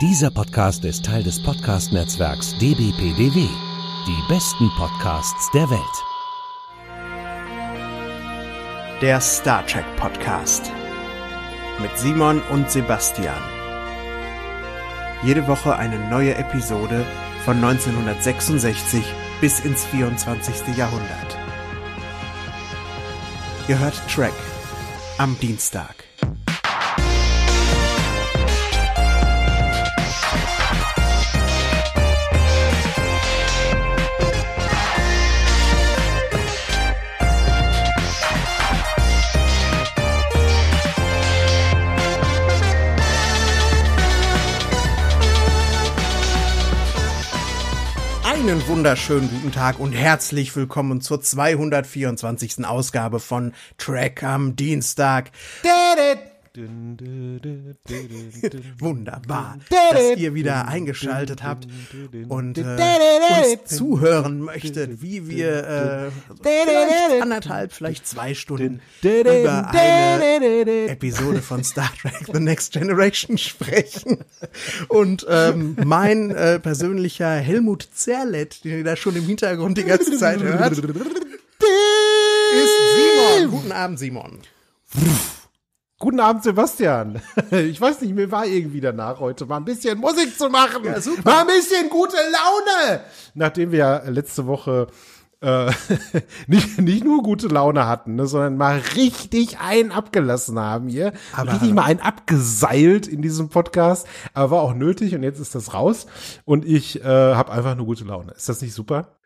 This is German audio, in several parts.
Dieser Podcast ist Teil des Podcast-Netzwerks dbpdw. Die besten Podcasts der Welt. Der Star Trek Podcast mit Simon und Sebastian. Jede Woche eine neue Episode von 1966 bis ins 24. Jahrhundert. Ihr hört Track am Dienstag. Einen wunderschönen guten Tag und herzlich willkommen zur 224. Ausgabe von Track am Dienstag. Wunderbar, dass ihr wieder eingeschaltet habt und äh, uns zuhören möchtet, wie wir äh, vielleicht anderthalb, vielleicht zwei Stunden über eine Episode von Star Trek The Next Generation sprechen. Und ähm, mein äh, persönlicher Helmut Zerlett, den ihr da schon im Hintergrund die ganze Zeit hört, ist Simon. Guten Abend, Simon. Guten Abend, Sebastian. Ich weiß nicht, mir war irgendwie danach heute mal ein bisschen Musik zu machen. Ja, super. Mal ein bisschen gute Laune. Nachdem wir letzte Woche äh, nicht, nicht nur gute Laune hatten, ne, sondern mal richtig einen abgelassen haben hier. Aber richtig mal einen abgeseilt in diesem Podcast. Aber war auch nötig und jetzt ist das raus. Und ich äh, habe einfach nur gute Laune. Ist das nicht super?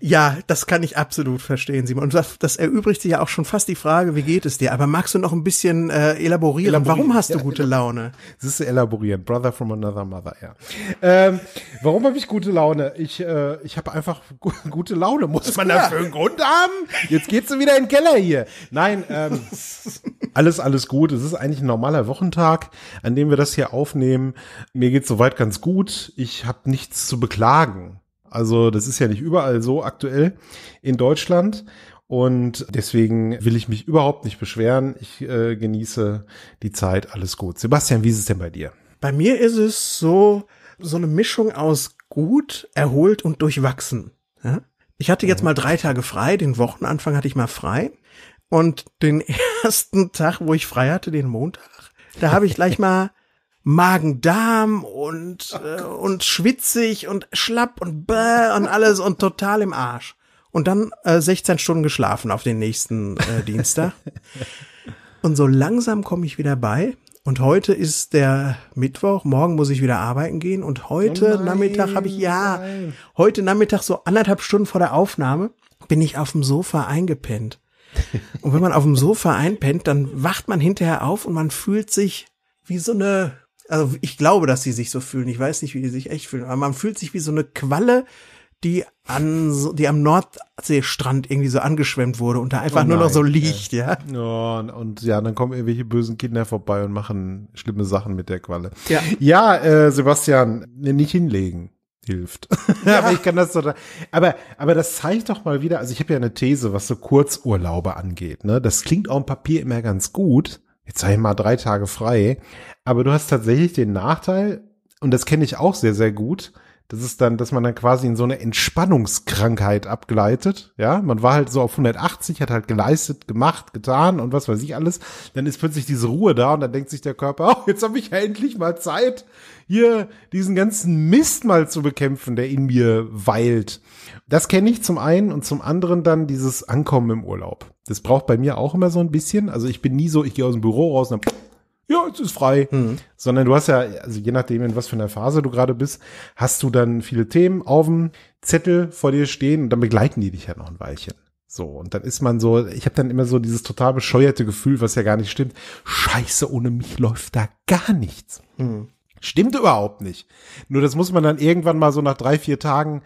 Ja, das kann ich absolut verstehen, Simon. Und das, das erübrigt sich ja auch schon fast die Frage, wie geht es dir? Aber magst du noch ein bisschen äh, elaborieren? elaborieren. Warum hast du ja, gute genau. Laune? Siehst ist elaborieren. Brother from another mother, ja. Ähm, warum habe ich gute Laune? Ich, äh, ich habe einfach gute Laune. Muss man dafür einen Grund haben? Jetzt geht's wieder in den Keller hier. Nein, ähm, alles, alles gut. Es ist eigentlich ein normaler Wochentag, an dem wir das hier aufnehmen. Mir geht's soweit ganz gut. Ich habe nichts zu beklagen. Also das ist ja nicht überall so aktuell in Deutschland. Und deswegen will ich mich überhaupt nicht beschweren. Ich äh, genieße die Zeit. Alles gut. Sebastian, wie ist es denn bei dir? Bei mir ist es so, so eine Mischung aus gut, erholt und durchwachsen. Ja? Ich hatte jetzt mhm. mal drei Tage frei. Den Wochenanfang hatte ich mal frei. Und den ersten Tag, wo ich frei hatte, den Montag, da habe ich gleich mal Magen-Darm und, oh äh, und schwitzig und schlapp und bäh und alles und total im Arsch. Und dann äh, 16 Stunden geschlafen auf den nächsten äh, Dienstag. und so langsam komme ich wieder bei. Und heute ist der Mittwoch, morgen muss ich wieder arbeiten gehen. Und heute oh nein, Nachmittag habe ich, ja, nein. heute Nachmittag so anderthalb Stunden vor der Aufnahme bin ich auf dem Sofa eingepennt. Und wenn man auf dem Sofa einpennt, dann wacht man hinterher auf und man fühlt sich wie so eine also ich glaube, dass sie sich so fühlen. Ich weiß nicht, wie die sich echt fühlen, aber man fühlt sich wie so eine Qualle, die an, die am Nordseestrand irgendwie so angeschwemmt wurde und da einfach oh nur noch so liegt, ja. ja und, und, ja, dann kommen irgendwelche bösen Kinder vorbei und machen schlimme Sachen mit der Qualle. Ja, ja äh, Sebastian, nicht hinlegen hilft. Ja. aber ich kann das so. Aber, aber das zeigt doch mal wieder, also ich habe ja eine These, was so Kurzurlaube angeht. Ne? Das klingt auf dem Papier immer ganz gut, jetzt sei mal drei Tage frei. Aber du hast tatsächlich den Nachteil, und das kenne ich auch sehr, sehr gut, das ist dann, dass man dann quasi in so eine Entspannungskrankheit abgleitet. Ja, man war halt so auf 180, hat halt geleistet, gemacht, getan und was weiß ich alles. Dann ist plötzlich diese Ruhe da und dann denkt sich der Körper, oh, jetzt habe ich ja endlich mal Zeit, hier diesen ganzen Mist mal zu bekämpfen, der in mir weilt. Das kenne ich zum einen und zum anderen dann dieses Ankommen im Urlaub. Das braucht bei mir auch immer so ein bisschen. Also ich bin nie so, ich gehe aus dem Büro raus und dann ja, jetzt ist frei. Mhm. Sondern du hast ja, also je nachdem, in was für einer Phase du gerade bist, hast du dann viele Themen auf dem Zettel vor dir stehen und dann begleiten die dich ja noch ein Weilchen. So, und dann ist man so, ich habe dann immer so dieses total bescheuerte Gefühl, was ja gar nicht stimmt. Scheiße, ohne mich läuft da gar nichts. Mhm. Stimmt überhaupt nicht. Nur das muss man dann irgendwann mal so nach drei, vier Tagen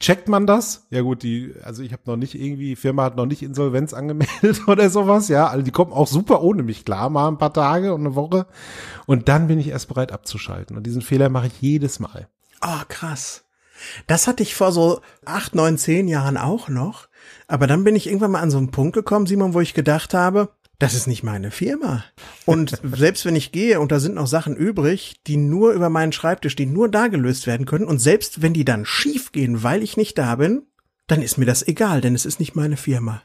Checkt man das? Ja gut, die, also ich habe noch nicht irgendwie, Firma hat noch nicht Insolvenz angemeldet oder sowas, ja. Also die kommen auch super ohne mich klar, mal ein paar Tage und eine Woche. Und dann bin ich erst bereit abzuschalten. Und diesen Fehler mache ich jedes Mal. oh, krass. Das hatte ich vor so acht, neun, zehn Jahren auch noch. Aber dann bin ich irgendwann mal an so einen Punkt gekommen, Simon, wo ich gedacht habe, das ist nicht meine Firma. Und selbst wenn ich gehe und da sind noch Sachen übrig, die nur über meinen Schreibtisch, die nur da gelöst werden können, und selbst wenn die dann schief gehen, weil ich nicht da bin, dann ist mir das egal, denn es ist nicht meine Firma.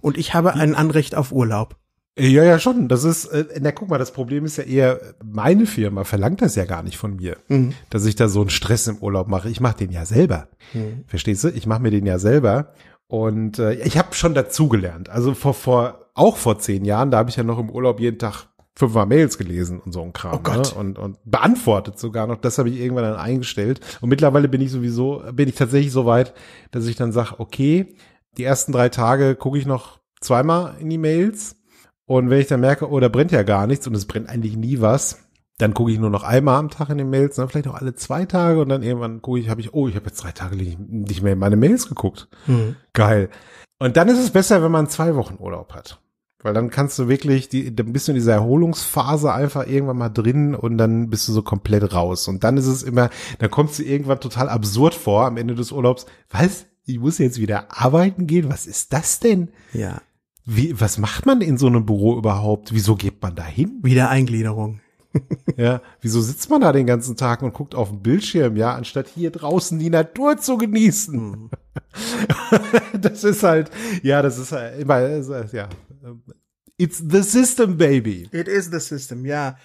Und ich habe ein Anrecht auf Urlaub. Ja, ja, schon. Das ist, äh, na guck mal, das Problem ist ja eher, meine Firma verlangt das ja gar nicht von mir, mhm. dass ich da so einen Stress im Urlaub mache. Ich mache den ja selber. Mhm. Verstehst du? Ich mache mir den ja selber. Und äh, ich habe schon dazugelernt. Also vor, vor auch vor zehn Jahren, da habe ich ja noch im Urlaub jeden Tag fünfmal Mails gelesen und so ein Kram. Oh Gott. Ne? Und, und beantwortet sogar noch. Das habe ich irgendwann dann eingestellt. Und mittlerweile bin ich sowieso, bin ich tatsächlich so weit, dass ich dann sage, okay, die ersten drei Tage gucke ich noch zweimal in die Mails. Und wenn ich dann merke, oh, da brennt ja gar nichts und es brennt eigentlich nie was, dann gucke ich nur noch einmal am Tag in den Mails, dann ne? vielleicht auch alle zwei Tage und dann irgendwann gucke ich, habe ich, oh, ich habe jetzt drei Tage nicht mehr in meine Mails geguckt. Mhm. Geil. Und dann ist es besser, wenn man zwei Wochen Urlaub hat. Weil dann kannst du wirklich, die, dann bist du in dieser Erholungsphase einfach irgendwann mal drin und dann bist du so komplett raus. Und dann ist es immer, dann kommt du irgendwann total absurd vor am Ende des Urlaubs. Was? Ich muss jetzt wieder arbeiten gehen? Was ist das denn? Ja. Wie, was macht man in so einem Büro überhaupt? Wieso geht man da hin? Wiedereingliederung. ja, wieso sitzt man da den ganzen Tag und guckt auf den Bildschirm, ja, anstatt hier draußen die Natur zu genießen? Mhm. das ist halt, ja, das ist halt ja. Ähm, it's the system, baby. It is the system, ja.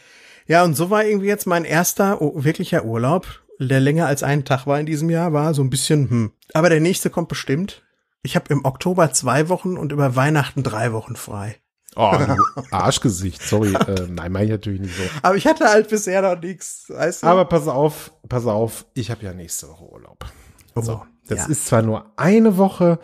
Ja, und so war irgendwie jetzt mein erster oh, wirklicher Urlaub, der länger als einen Tag war in diesem Jahr, war so ein bisschen, hm. Aber der nächste kommt bestimmt. Ich habe im Oktober zwei Wochen und über Weihnachten drei Wochen frei. Oh, Arschgesicht, sorry. äh, nein, meine ich natürlich nicht so. Aber ich hatte halt bisher noch nichts. Weißt du? Aber pass auf, pass auf, ich habe ja nächste Woche Urlaub. Oh. So. Das ja. ist zwar nur eine Woche,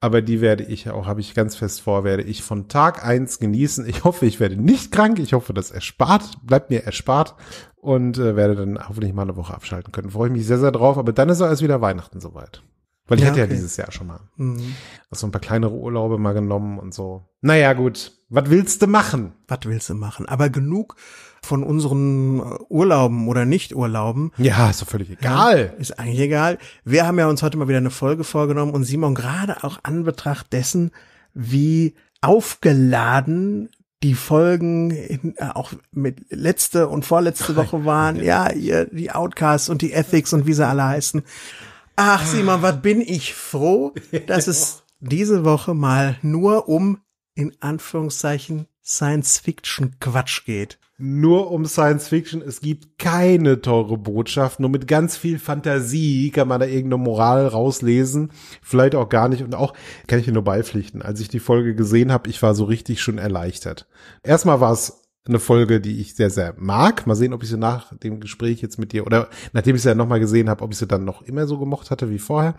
aber die werde ich auch, habe ich ganz fest vor, werde ich von Tag eins genießen. Ich hoffe, ich werde nicht krank. Ich hoffe, das erspart, bleibt mir erspart und äh, werde dann hoffentlich mal eine Woche abschalten können. Freue ich mich sehr, sehr drauf. Aber dann ist alles wieder Weihnachten soweit. Weil ich ja, hatte okay. ja dieses Jahr schon mal. Mhm. Also ein paar kleinere Urlaube mal genommen und so. Naja, gut. Was willst du machen? Was willst du machen? Aber genug von unseren äh, Urlauben oder Nicht-Urlauben. Ja, ist doch völlig egal. Ist eigentlich egal. Wir haben ja uns heute mal wieder eine Folge vorgenommen und Simon gerade auch an Betracht dessen, wie aufgeladen die Folgen in, äh, auch mit letzte und vorletzte Woche waren. Ja, ihr, die Outcasts und die Ethics und wie sie alle heißen. Ach, Simon, was bin ich froh, dass es diese Woche mal nur um in Anführungszeichen Science-Fiction-Quatsch geht. Nur um Science-Fiction. Es gibt keine teure Botschaft. Nur mit ganz viel Fantasie kann man da irgendeine Moral rauslesen. Vielleicht auch gar nicht. Und auch kann ich dir nur beipflichten. Als ich die Folge gesehen habe, ich war so richtig schon erleichtert. Erstmal war es eine Folge, die ich sehr, sehr mag. Mal sehen, ob ich sie nach dem Gespräch jetzt mit dir oder nachdem ich sie ja nochmal gesehen habe, ob ich sie dann noch immer so gemocht hatte wie vorher.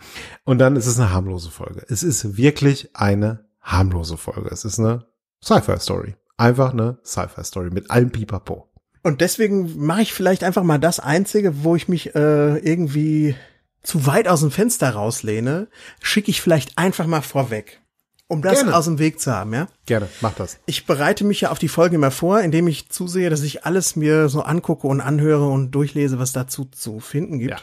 Und dann ist es eine harmlose Folge. Es ist wirklich eine harmlose Folge. Es ist eine Sci-Fi-Story. Einfach eine Sci-Fi-Story mit allem Pipapo. Und deswegen mache ich vielleicht einfach mal das Einzige, wo ich mich äh, irgendwie zu weit aus dem Fenster rauslehne, schicke ich vielleicht einfach mal vorweg. Um das Gerne. aus dem Weg zu haben, ja? Gerne, mach das. Ich bereite mich ja auf die Folge immer vor, indem ich zusehe, dass ich alles mir so angucke und anhöre und durchlese, was dazu zu finden gibt. Ja.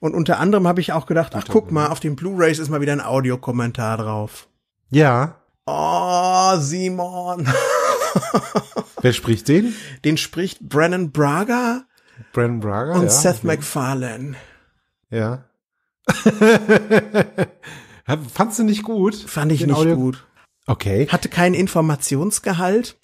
Und unter anderem habe ich auch gedacht, ach guck mal, auf dem Blu-rays ist mal wieder ein Audiokommentar drauf. Ja, Oh, Simon. Wer spricht den? Den spricht Brennan Braga. Brennan Braga. Und ja. Seth MacFarlane. Ja. Fandst du nicht gut? Fand ich nicht Audio gut. Okay. Hatte keinen Informationsgehalt.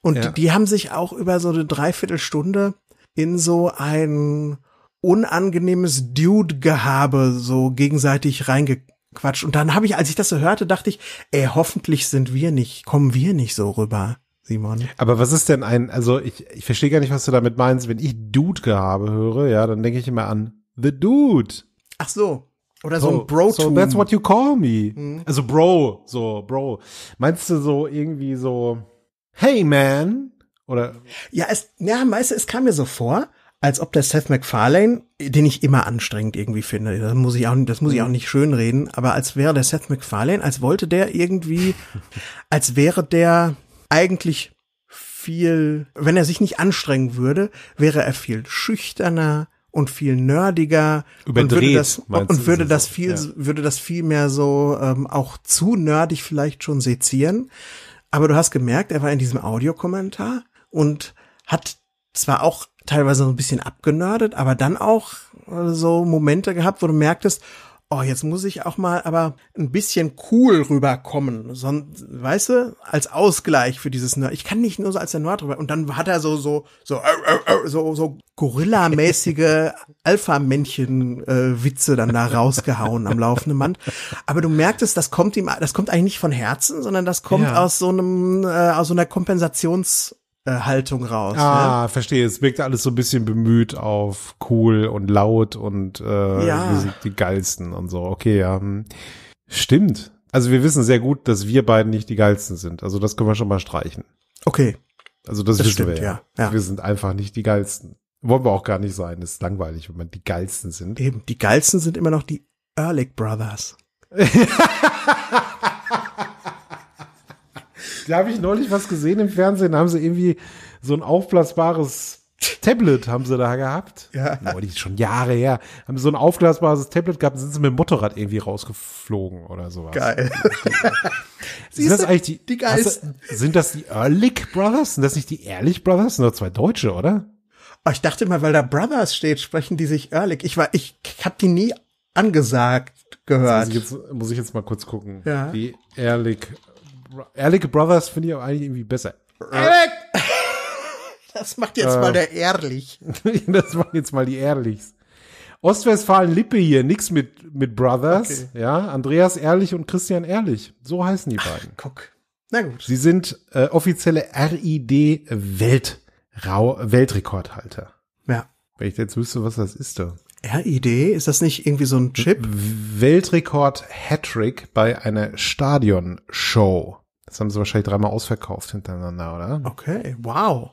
Und ja. die haben sich auch über so eine Dreiviertelstunde in so ein unangenehmes Dude-Gehabe so gegenseitig reingekriegt. Quatsch. Und dann habe ich, als ich das so hörte, dachte ich, ey, hoffentlich sind wir nicht, kommen wir nicht so rüber. Simon. Aber was ist denn ein, also ich, ich verstehe gar nicht, was du damit meinst. Wenn ich Dude habe höre, ja, dann denke ich immer an The Dude. Ach so. Oder so, so ein bro -Tum. So that's what you call me. Mhm. Also Bro, so Bro. Meinst du so irgendwie so, hey man? Oder? Ja, es, ja, meinst du, es kam mir so vor, als ob der Seth MacFarlane, den ich immer anstrengend irgendwie finde, das muss ich auch, das muss ich auch mhm. nicht schönreden, aber als wäre der Seth MacFarlane, als wollte der irgendwie, als wäre der eigentlich viel, wenn er sich nicht anstrengen würde, wäre er viel schüchterner, und viel nerdiger Überdreht, und würde das und würde das so, viel ja. würde das viel mehr so ähm, auch zu nerdig vielleicht schon sezieren. Aber du hast gemerkt, er war in diesem Audiokommentar und hat zwar auch teilweise so ein bisschen abgenördet, aber dann auch äh, so Momente gehabt, wo du merktest, oh, jetzt muss ich auch mal aber ein bisschen cool rüberkommen. so, weißt du, als Ausgleich für dieses Nerd. Ich kann nicht nur so als der Nerd rüber. Und dann hat er so, so, so, äh, so, so Gorilla-mäßige Alpha-Männchen-Witze dann da rausgehauen am laufenden Band. Aber du merktest, das kommt ihm, das kommt eigentlich nicht von Herzen, sondern das kommt ja. aus so einem, äh, aus so einer Kompensations- äh, Haltung raus. Ah, ne? verstehe. Es wirkt alles so ein bisschen bemüht auf cool und laut und äh, ja. die geilsten und so. Okay, ja. Hm. Stimmt. Also wir wissen sehr gut, dass wir beiden nicht die geilsten sind. Also das können wir schon mal streichen. Okay. Also das, das wissen stimmt, wir ja. Ja. ja. Wir sind einfach nicht die geilsten. Wollen wir auch gar nicht sein. Das ist langweilig, wenn man die geilsten sind. Eben, die geilsten sind immer noch die Ehrlich Brothers. da habe ich neulich was gesehen im Fernsehen, da haben sie irgendwie so ein aufblasbares Tablet haben sie da gehabt. Ja. Neulich schon Jahre her. Haben sie so ein aufblasbares Tablet gehabt, sind sie mit dem Motorrad irgendwie rausgeflogen oder sowas. Geil. sind das eigentlich die, die Geisten? sind das die Ehrlich Brothers? Sind das nicht die Ehrlich Brothers? Sind das zwei Deutsche, oder? Oh, ich dachte mal, weil da Brothers steht, sprechen die sich Ehrlich. Ich war, ich hab die nie angesagt gehört. Muss ich, jetzt, muss ich jetzt, mal kurz gucken. Ja. Die Ehrlich Ehrliche Brothers finde ich auch eigentlich irgendwie besser. Alec! Das macht jetzt äh, mal der Ehrlich. das macht jetzt mal die Ehrlichs. Ostwestfalen-Lippe hier, nix mit, mit Brothers. Okay. Ja, Andreas Ehrlich und Christian Ehrlich. So heißen die beiden. Ach, guck. Na gut. Sie sind äh, offizielle rid Weltrekordhalter. Ja. Wenn ich jetzt wüsste, was das ist, da. RID? Ist das nicht irgendwie so ein Chip? Weltrekord Hattrick bei einer Stadionshow. Das haben sie wahrscheinlich dreimal ausverkauft hintereinander, oder? Okay, wow.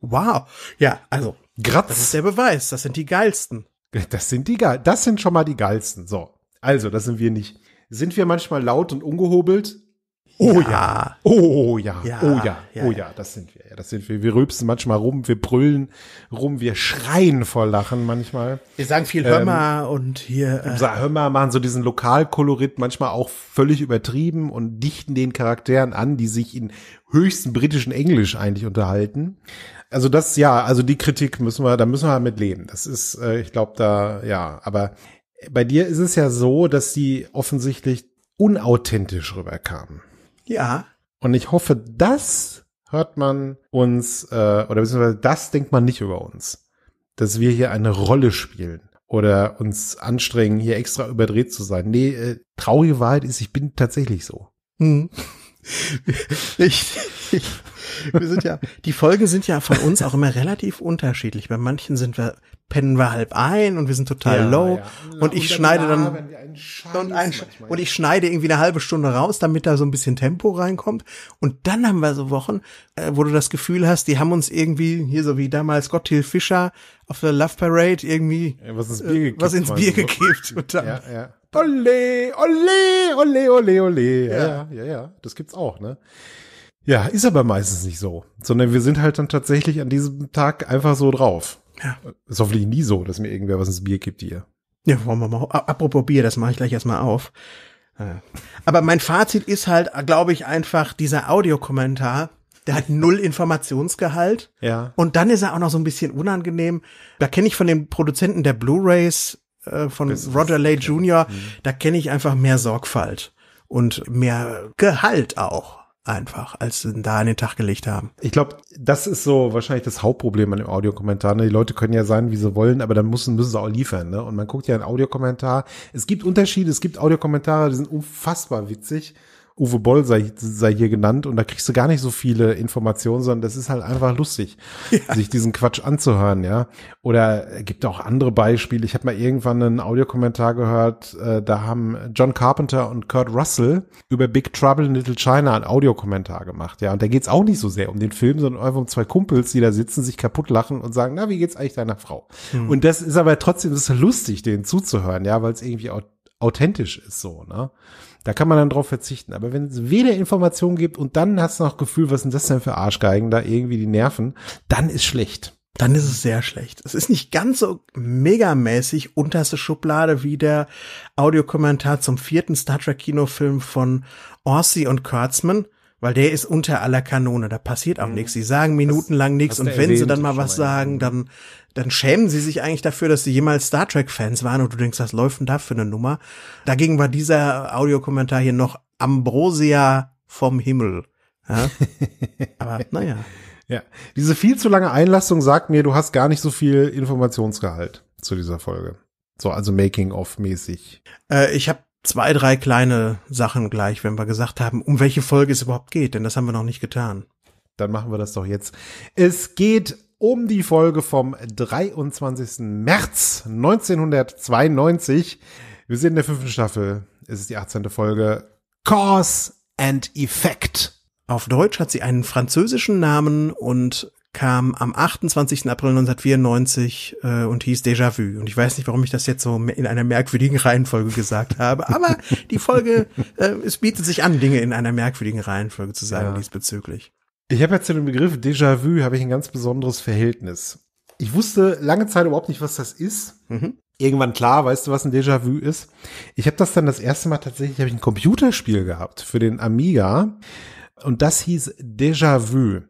Wow. Ja, also. Gratz. Das ist der Beweis. Das sind die geilsten. Das sind die geil. Das sind schon mal die geilsten. So. Also, das sind wir nicht. Sind wir manchmal laut und ungehobelt? Oh ja. ja. Oh ja. ja. Oh ja. ja. Oh ja. Das sind wir. Das sind wir. Wir rülpsen manchmal rum, wir brüllen rum, wir schreien vor Lachen manchmal. Wir sagen viel Hömmer ähm, und hier. Äh, sag, Hömmer machen so diesen Lokalkolorit manchmal auch völlig übertrieben und dichten den Charakteren an, die sich in höchsten britischen Englisch eigentlich unterhalten. Also das, ja, also die Kritik müssen wir, da müssen wir mit leben. Das ist, äh, ich glaube, da, ja, aber bei dir ist es ja so, dass die offensichtlich unauthentisch rüberkamen. Ja. Und ich hoffe, das hört man uns, äh, oder beziehungsweise das denkt man nicht über uns. Dass wir hier eine Rolle spielen oder uns anstrengen, hier extra überdreht zu sein. Nee, äh, traurige Wahrheit ist, ich bin tatsächlich so. Hm. Ich, ich, wir sind ja, die Folgen sind ja von uns auch immer relativ unterschiedlich. Bei manchen sind wir, pennen wir halb ein und wir sind total ja, low. Ja. Und ich und schneide dann, und, ein, und ich schneide irgendwie eine halbe Stunde raus, damit da so ein bisschen Tempo reinkommt. Und dann haben wir so Wochen, äh, wo du das Gefühl hast, die haben uns irgendwie, hier so wie damals Gotthild Fischer auf der Love Parade irgendwie, ja, was ins äh, Bier gekippt. Was ins Bier gekippt. Und dann, ja, ja. Ole, ole, ole, ole, ole. Ja, ja, ja, ja, das gibt's auch, ne? Ja, ist aber meistens nicht so, sondern wir sind halt dann tatsächlich an diesem Tag einfach so drauf. Ja. Ist hoffentlich nie so, dass mir irgendwer was ins Bier gibt hier. Ja, wollen wir mal. Apropos Bier, das mache ich gleich erstmal auf. Äh. Aber mein Fazit ist halt, glaube ich, einfach dieser Audiokommentar, der hat null Informationsgehalt. Ja. Und dann ist er auch noch so ein bisschen unangenehm. Da kenne ich von dem Produzenten der Blu-rays äh, von das Roger Lay Jr., mhm. da kenne ich einfach mehr Sorgfalt und mehr Gehalt auch einfach, als sie da an den Tag gelegt haben. Ich glaube, das ist so wahrscheinlich das Hauptproblem an dem Audiokommentar. Ne? Die Leute können ja sein, wie sie wollen, aber dann müssen, müssen sie auch liefern. Ne? Und man guckt ja einen Audiokommentar. Es gibt Unterschiede, es gibt Audiokommentare, die sind unfassbar witzig. Uwe Boll sei, sei hier genannt und da kriegst du gar nicht so viele Informationen, sondern das ist halt einfach lustig, ja. sich diesen Quatsch anzuhören, ja. Oder gibt auch andere Beispiele. Ich habe mal irgendwann einen Audiokommentar gehört, äh, da haben John Carpenter und Kurt Russell über Big Trouble in Little China einen Audiokommentar gemacht, ja. Und da geht's auch nicht so sehr um den Film, sondern einfach um zwei Kumpels, die da sitzen, sich kaputt lachen und sagen, na, wie geht's eigentlich deiner Frau? Hm. Und das ist aber trotzdem, das ist lustig, denen zuzuhören, ja, weil es irgendwie authentisch ist so, ne? Da kann man dann drauf verzichten. Aber wenn es weder Informationen gibt und dann hast du noch Gefühl, was sind das denn für Arschgeigen da irgendwie die Nerven, dann ist schlecht. Dann ist es sehr schlecht. Es ist nicht ganz so megamäßig unterste Schublade wie der Audiokommentar zum vierten Star Trek Kinofilm von Orsi und Kurtzman weil der ist unter aller Kanone, da passiert auch mhm. nichts. Sie sagen minutenlang nichts und wenn sie dann mal was sagen, mhm. dann, dann schämen sie sich eigentlich dafür, dass sie jemals Star Trek-Fans waren und du denkst, was läuft denn da für eine Nummer? Dagegen war dieser Audiokommentar hier noch Ambrosia vom Himmel. Ja? Aber naja. Ja, diese viel zu lange Einlassung sagt mir, du hast gar nicht so viel Informationsgehalt zu dieser Folge. So, also Making-of-mäßig. Äh, ich habe zwei, drei kleine Sachen gleich, wenn wir gesagt haben, um welche Folge es überhaupt geht, denn das haben wir noch nicht getan. Dann machen wir das doch jetzt. Es geht um die Folge vom 23. März 1992. Wir sind in der fünften Staffel. Es ist die 18. Folge. Cause and Effect. Auf Deutsch hat sie einen französischen Namen und kam am 28. April 1994 äh, und hieß Déjà Vu. Und ich weiß nicht, warum ich das jetzt so in einer merkwürdigen Reihenfolge gesagt habe, aber die Folge, äh, es bietet sich an, Dinge in einer merkwürdigen Reihenfolge zu sagen ja. diesbezüglich. Ich habe ja zu dem Begriff Déjà Vu habe ich ein ganz besonderes Verhältnis. Ich wusste lange Zeit überhaupt nicht, was das ist. Mhm. Irgendwann klar, weißt du, was ein Déjà-vu ist? Ich habe das dann das erste Mal tatsächlich, habe ich ein Computerspiel gehabt für den Amiga und das hieß Déjà-vu.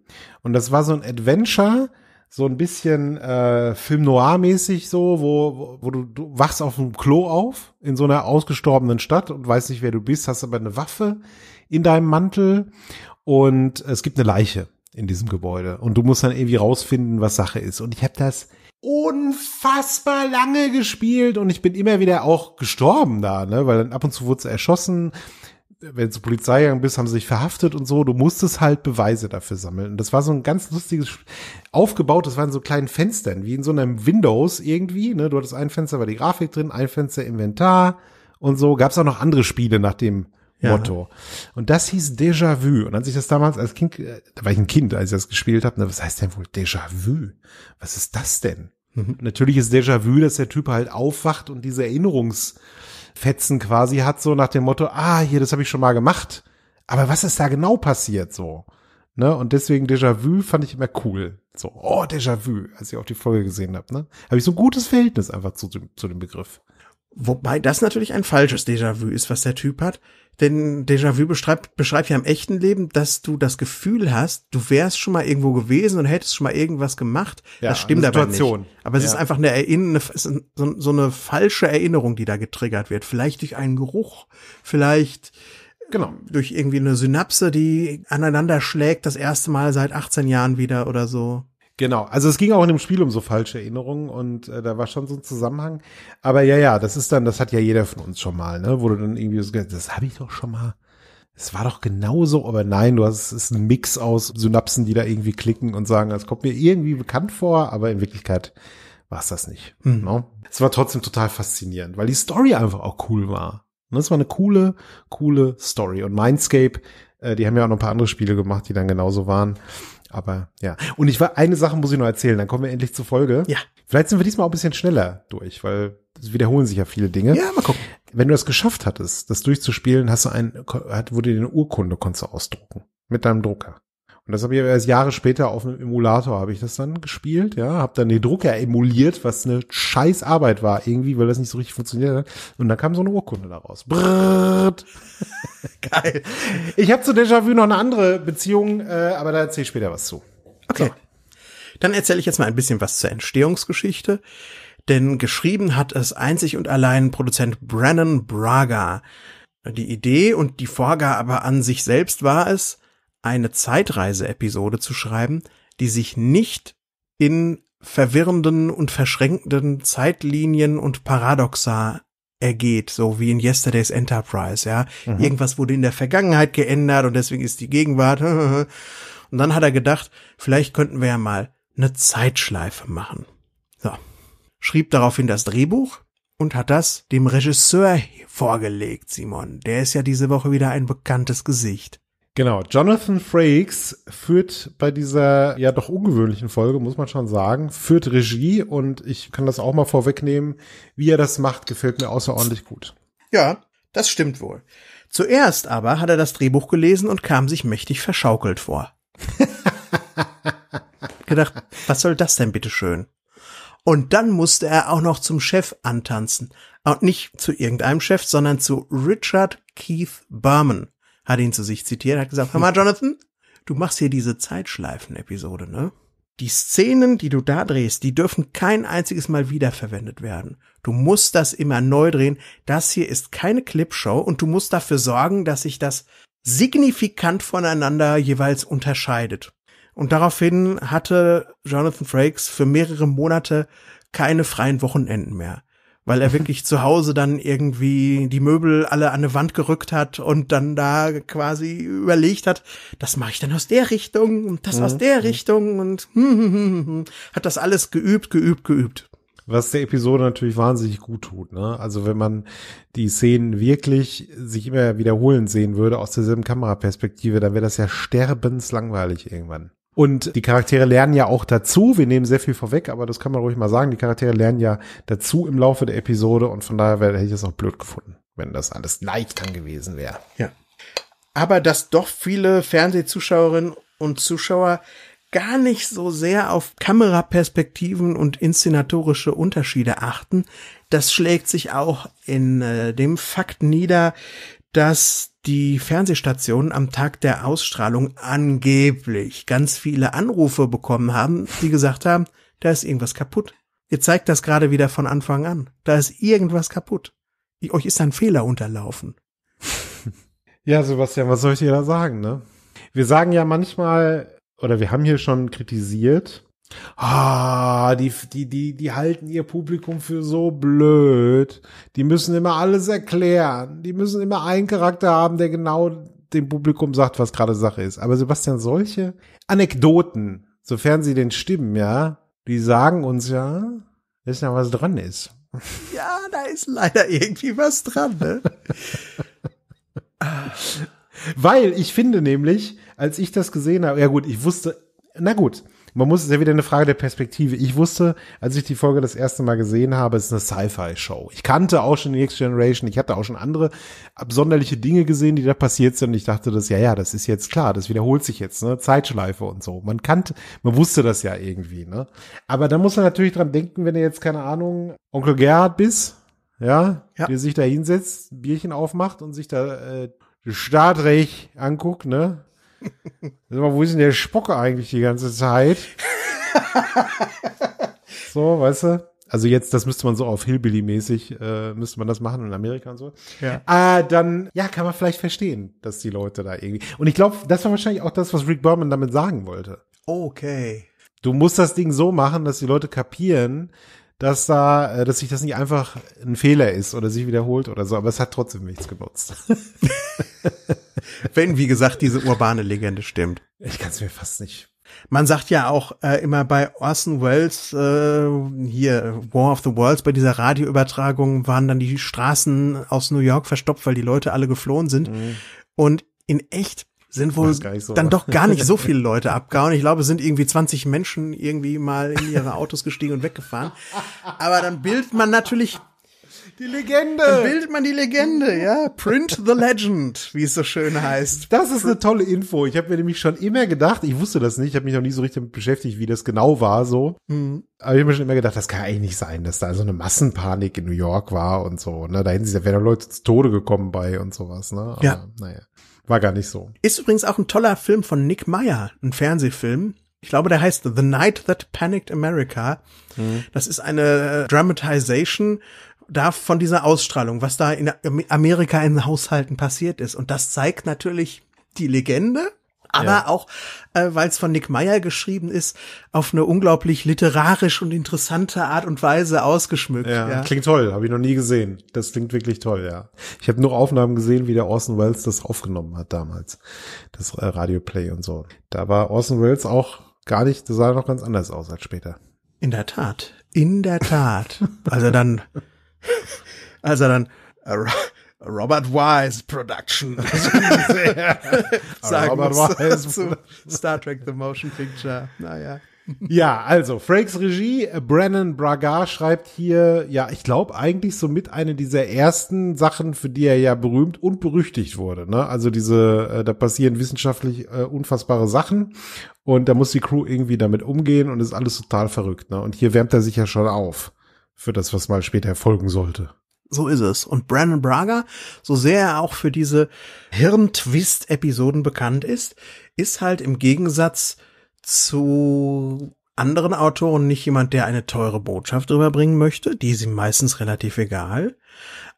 Und das war so ein Adventure, so ein bisschen äh, Film Noir-mäßig so, wo, wo, du, du wachst auf dem Klo auf in so einer ausgestorbenen Stadt und weißt nicht, wer du bist, hast aber eine Waffe in deinem Mantel und es gibt eine Leiche in diesem Gebäude und du musst dann irgendwie rausfinden, was Sache ist. Und ich habe das unfassbar lange gespielt und ich bin immer wieder auch gestorben da, ne? Weil dann ab und zu wurde es erschossen wenn du zur Polizei gegangen bist, haben sie sich verhaftet und so. Du musstest halt Beweise dafür sammeln. Und das war so ein ganz lustiges, aufgebaut, das waren so kleinen Fenstern, wie in so einem Windows irgendwie. Ne? Du hattest ein Fenster, war die Grafik drin, ein Fenster Inventar und so. Gab es auch noch andere Spiele nach dem ja. Motto. Und das hieß Déjà-vu. Und als ich das damals als Kind, äh, da war ich ein Kind, als ich das gespielt habe, ne, was heißt denn wohl Déjà-vu? Was ist das denn? Mhm. Natürlich ist Déjà-vu, dass der Typ halt aufwacht und diese Erinnerungs- Fetzen quasi hat, so nach dem Motto, ah, hier, das habe ich schon mal gemacht. Aber was ist da genau passiert so? Ne? Und deswegen Déjà-vu fand ich immer cool. So, oh, Déjà-vu, als ich auch die Folge gesehen habe. Ne? Habe ich so ein gutes Verhältnis einfach zu, zu dem Begriff. Wobei das natürlich ein falsches Déjà-vu ist, was der Typ hat. Denn Déjà-vu beschreibt, beschreibt ja im echten Leben, dass du das Gefühl hast, du wärst schon mal irgendwo gewesen und hättest schon mal irgendwas gemacht. Ja, das stimmt aber nicht. Aber es ja. ist einfach eine Erinnerung, so, so eine falsche Erinnerung, die da getriggert wird. Vielleicht durch einen Geruch, vielleicht Genau. Durch irgendwie eine Synapse, die aneinander schlägt, das erste Mal seit 18 Jahren wieder oder so. Genau, also es ging auch in dem Spiel um so falsche Erinnerungen und äh, da war schon so ein Zusammenhang. Aber ja, ja, das ist dann, das hat ja jeder von uns schon mal, ne? Wo du dann irgendwie so, das habe ich doch schon mal. Es war doch genauso, aber nein, du hast, es ist ein Mix aus Synapsen, die da irgendwie klicken und sagen, das kommt mir irgendwie bekannt vor, aber in Wirklichkeit war es das nicht. Mhm. Ne? Es war trotzdem total faszinierend, weil die Story einfach auch cool war. Und ne? das war eine coole, coole Story. Und Mindscape, äh, die haben ja auch noch ein paar andere Spiele gemacht, die dann genauso waren. Aber ja. Und ich war, eine Sache muss ich noch erzählen, dann kommen wir endlich zur Folge. Ja. Vielleicht sind wir diesmal auch ein bisschen schneller durch, weil es wiederholen sich ja viele Dinge. Ja, mal gucken. Wenn du das geschafft hattest, das durchzuspielen, hast du ein, hat, wurde dir eine Urkunde, konntest du ausdrucken. Mit deinem Drucker. Und das habe ich erst Jahre später auf einem Emulator habe ich das dann gespielt, ja, habe dann den Drucker emuliert, was eine scheiß Arbeit war irgendwie, weil das nicht so richtig funktioniert hat. Und dann kam so eine Urkunde daraus. Brrrt. Geil. Ich habe zu Déjà-vu noch eine andere Beziehung, äh, aber da erzähle ich später was zu. Okay. So. Dann erzähle ich jetzt mal ein bisschen was zur Entstehungsgeschichte. Denn geschrieben hat es einzig und allein Produzent Brennan Braga. Die Idee und die Vorgabe an sich selbst war es, eine Zeitreise-Episode zu schreiben, die sich nicht in verwirrenden und verschränkenden Zeitlinien und Paradoxa ergeht, so wie in Yesterday's Enterprise, ja. Mhm. Irgendwas wurde in der Vergangenheit geändert und deswegen ist die Gegenwart. Und dann hat er gedacht, vielleicht könnten wir ja mal eine Zeitschleife machen. So. Schrieb daraufhin das Drehbuch und hat das dem Regisseur vorgelegt, Simon. Der ist ja diese Woche wieder ein bekanntes Gesicht. Genau, Jonathan Frakes führt bei dieser ja doch ungewöhnlichen Folge, muss man schon sagen, führt Regie und ich kann das auch mal vorwegnehmen, wie er das macht, gefällt mir außerordentlich gut. Ja, das stimmt wohl. Zuerst aber hat er das Drehbuch gelesen und kam sich mächtig verschaukelt vor. gedacht, was soll das denn bitte schön? Und dann musste er auch noch zum Chef antanzen. Und nicht zu irgendeinem Chef, sondern zu Richard Keith Berman hat ihn zu sich zitiert, hat gesagt, hör mal, Jonathan, du machst hier diese Zeitschleifen-Episode, ne? Die Szenen, die du da drehst, die dürfen kein einziges Mal wiederverwendet werden. Du musst das immer neu drehen. Das hier ist keine Clipshow und du musst dafür sorgen, dass sich das signifikant voneinander jeweils unterscheidet. Und daraufhin hatte Jonathan Frakes für mehrere Monate keine freien Wochenenden mehr weil er wirklich zu Hause dann irgendwie die Möbel alle an eine Wand gerückt hat und dann da quasi überlegt hat, das mache ich dann aus der Richtung und das mhm. aus der Richtung und hat das alles geübt, geübt, geübt. Was der Episode natürlich wahnsinnig gut tut. Ne? Also wenn man die Szenen wirklich sich immer wiederholen sehen würde aus derselben Kameraperspektive, dann wäre das ja sterbenslangweilig irgendwann. Und die Charaktere lernen ja auch dazu. Wir nehmen sehr viel vorweg, aber das kann man ruhig mal sagen. Die Charaktere lernen ja dazu im Laufe der Episode und von daher hätte ich es auch blöd gefunden, wenn das alles leichter gewesen wäre. Ja. Aber dass doch viele Fernsehzuschauerinnen und Zuschauer gar nicht so sehr auf Kameraperspektiven und inszenatorische Unterschiede achten. Das schlägt sich auch in äh, dem Fakt nieder, dass die Fernsehstationen am Tag der Ausstrahlung angeblich ganz viele Anrufe bekommen haben, die gesagt haben, da ist irgendwas kaputt. Ihr zeigt das gerade wieder von Anfang an. Da ist irgendwas kaputt. Euch ist ein Fehler unterlaufen. Ja, Sebastian, was soll ich dir da sagen, ne? Wir sagen ja manchmal, oder wir haben hier schon kritisiert, Ah, die, die, die, die halten ihr Publikum für so blöd. Die müssen immer alles erklären. Die müssen immer einen Charakter haben, der genau dem Publikum sagt, was gerade Sache ist. Aber Sebastian, solche Anekdoten, sofern sie denn stimmen, ja, die sagen uns ja, ist ja was dran ist. Ja, da ist leider irgendwie was dran, ne? Weil ich finde nämlich, als ich das gesehen habe, ja gut, ich wusste, na gut, man muss, ist ja wieder eine Frage der Perspektive. Ich wusste, als ich die Folge das erste Mal gesehen habe, es ist eine Sci-Fi-Show. Ich kannte auch schon Next Generation, ich hatte auch schon andere absonderliche Dinge gesehen, die da passiert sind. Und ich dachte, das, ja, ja, das ist jetzt klar, das wiederholt sich jetzt, ne? Zeitschleife und so. Man kannte, man wusste das ja irgendwie, ne? Aber da muss man natürlich dran denken, wenn du jetzt, keine Ahnung, Onkel Gerhard bist, ja, ja. der sich da hinsetzt, Bierchen aufmacht und sich da äh, staatreich anguckt, ne? wo ist denn der Spucke eigentlich die ganze Zeit? so, weißt du? Also jetzt, das müsste man so auf Hillbilly-mäßig, äh, müsste man das machen in Amerika und so. Ja. Ah, dann, ja, kann man vielleicht verstehen, dass die Leute da irgendwie. Und ich glaube, das war wahrscheinlich auch das, was Rick Berman damit sagen wollte. Okay. Du musst das Ding so machen, dass die Leute kapieren, dass da, äh, dass sich das nicht einfach ein Fehler ist oder sich wiederholt oder so, aber es hat trotzdem nichts genutzt. Wenn, wie gesagt, diese urbane Legende stimmt. Ich kann es mir fast nicht. Man sagt ja auch äh, immer bei Orson Welles, äh, hier War of the Worlds, bei dieser Radioübertragung waren dann die Straßen aus New York verstopft, weil die Leute alle geflohen sind. Mhm. Und in echt sind wohl so. dann doch gar nicht so viele Leute abgehauen. Ich glaube, es sind irgendwie 20 Menschen irgendwie mal in ihre Autos gestiegen und weggefahren. Aber dann bildet man natürlich die Legende. Dann bildet man die Legende, ja. Print the Legend, wie es so schön heißt. Das ist eine tolle Info. Ich habe mir nämlich schon immer gedacht, ich wusste das nicht, ich habe mich noch nie so richtig damit beschäftigt, wie das genau war so. Mhm. Aber ich habe mir schon immer gedacht, das kann eigentlich nicht sein, dass da so eine Massenpanik in New York war und so. Ne? Da hätten sich, da wären Leute zu Tode gekommen bei und sowas. Ne? Aber, ja. Naja. War gar nicht so. Ist übrigens auch ein toller Film von Nick Meyer, ein Fernsehfilm. Ich glaube, der heißt The Night That Panicked America. Mhm. Das ist eine äh, Dramatization da von dieser Ausstrahlung, was da in Amerika in Haushalten passiert ist. Und das zeigt natürlich die Legende, aber ja. auch, äh, weil es von Nick Meyer geschrieben ist, auf eine unglaublich literarisch und interessante Art und Weise ausgeschmückt. Ja, ja. klingt toll, habe ich noch nie gesehen. Das klingt wirklich toll, ja. Ich habe nur Aufnahmen gesehen, wie der Orson Welles das aufgenommen hat damals, das äh, Play und so. Da war Orson Welles auch gar nicht, das sah noch ganz anders aus als später. In der Tat, in der Tat. also dann, also dann. Äh, Robert Wise Production. sagen Robert Wise zu Star Trek The Motion Picture. Naja. ja, also Frakes Regie, äh, Brennan Braga schreibt hier, ja, ich glaube eigentlich somit eine dieser ersten Sachen, für die er ja berühmt und berüchtigt wurde. Ne? Also diese, äh, da passieren wissenschaftlich äh, unfassbare Sachen und da muss die Crew irgendwie damit umgehen und ist alles total verrückt. Ne? Und hier wärmt er sich ja schon auf für das, was mal später folgen sollte. So ist es. Und Brandon Braga, so sehr er auch für diese Hirntwist-Episoden bekannt ist, ist halt im Gegensatz zu anderen Autoren nicht jemand, der eine teure Botschaft rüberbringen möchte, die ist ihm meistens relativ egal.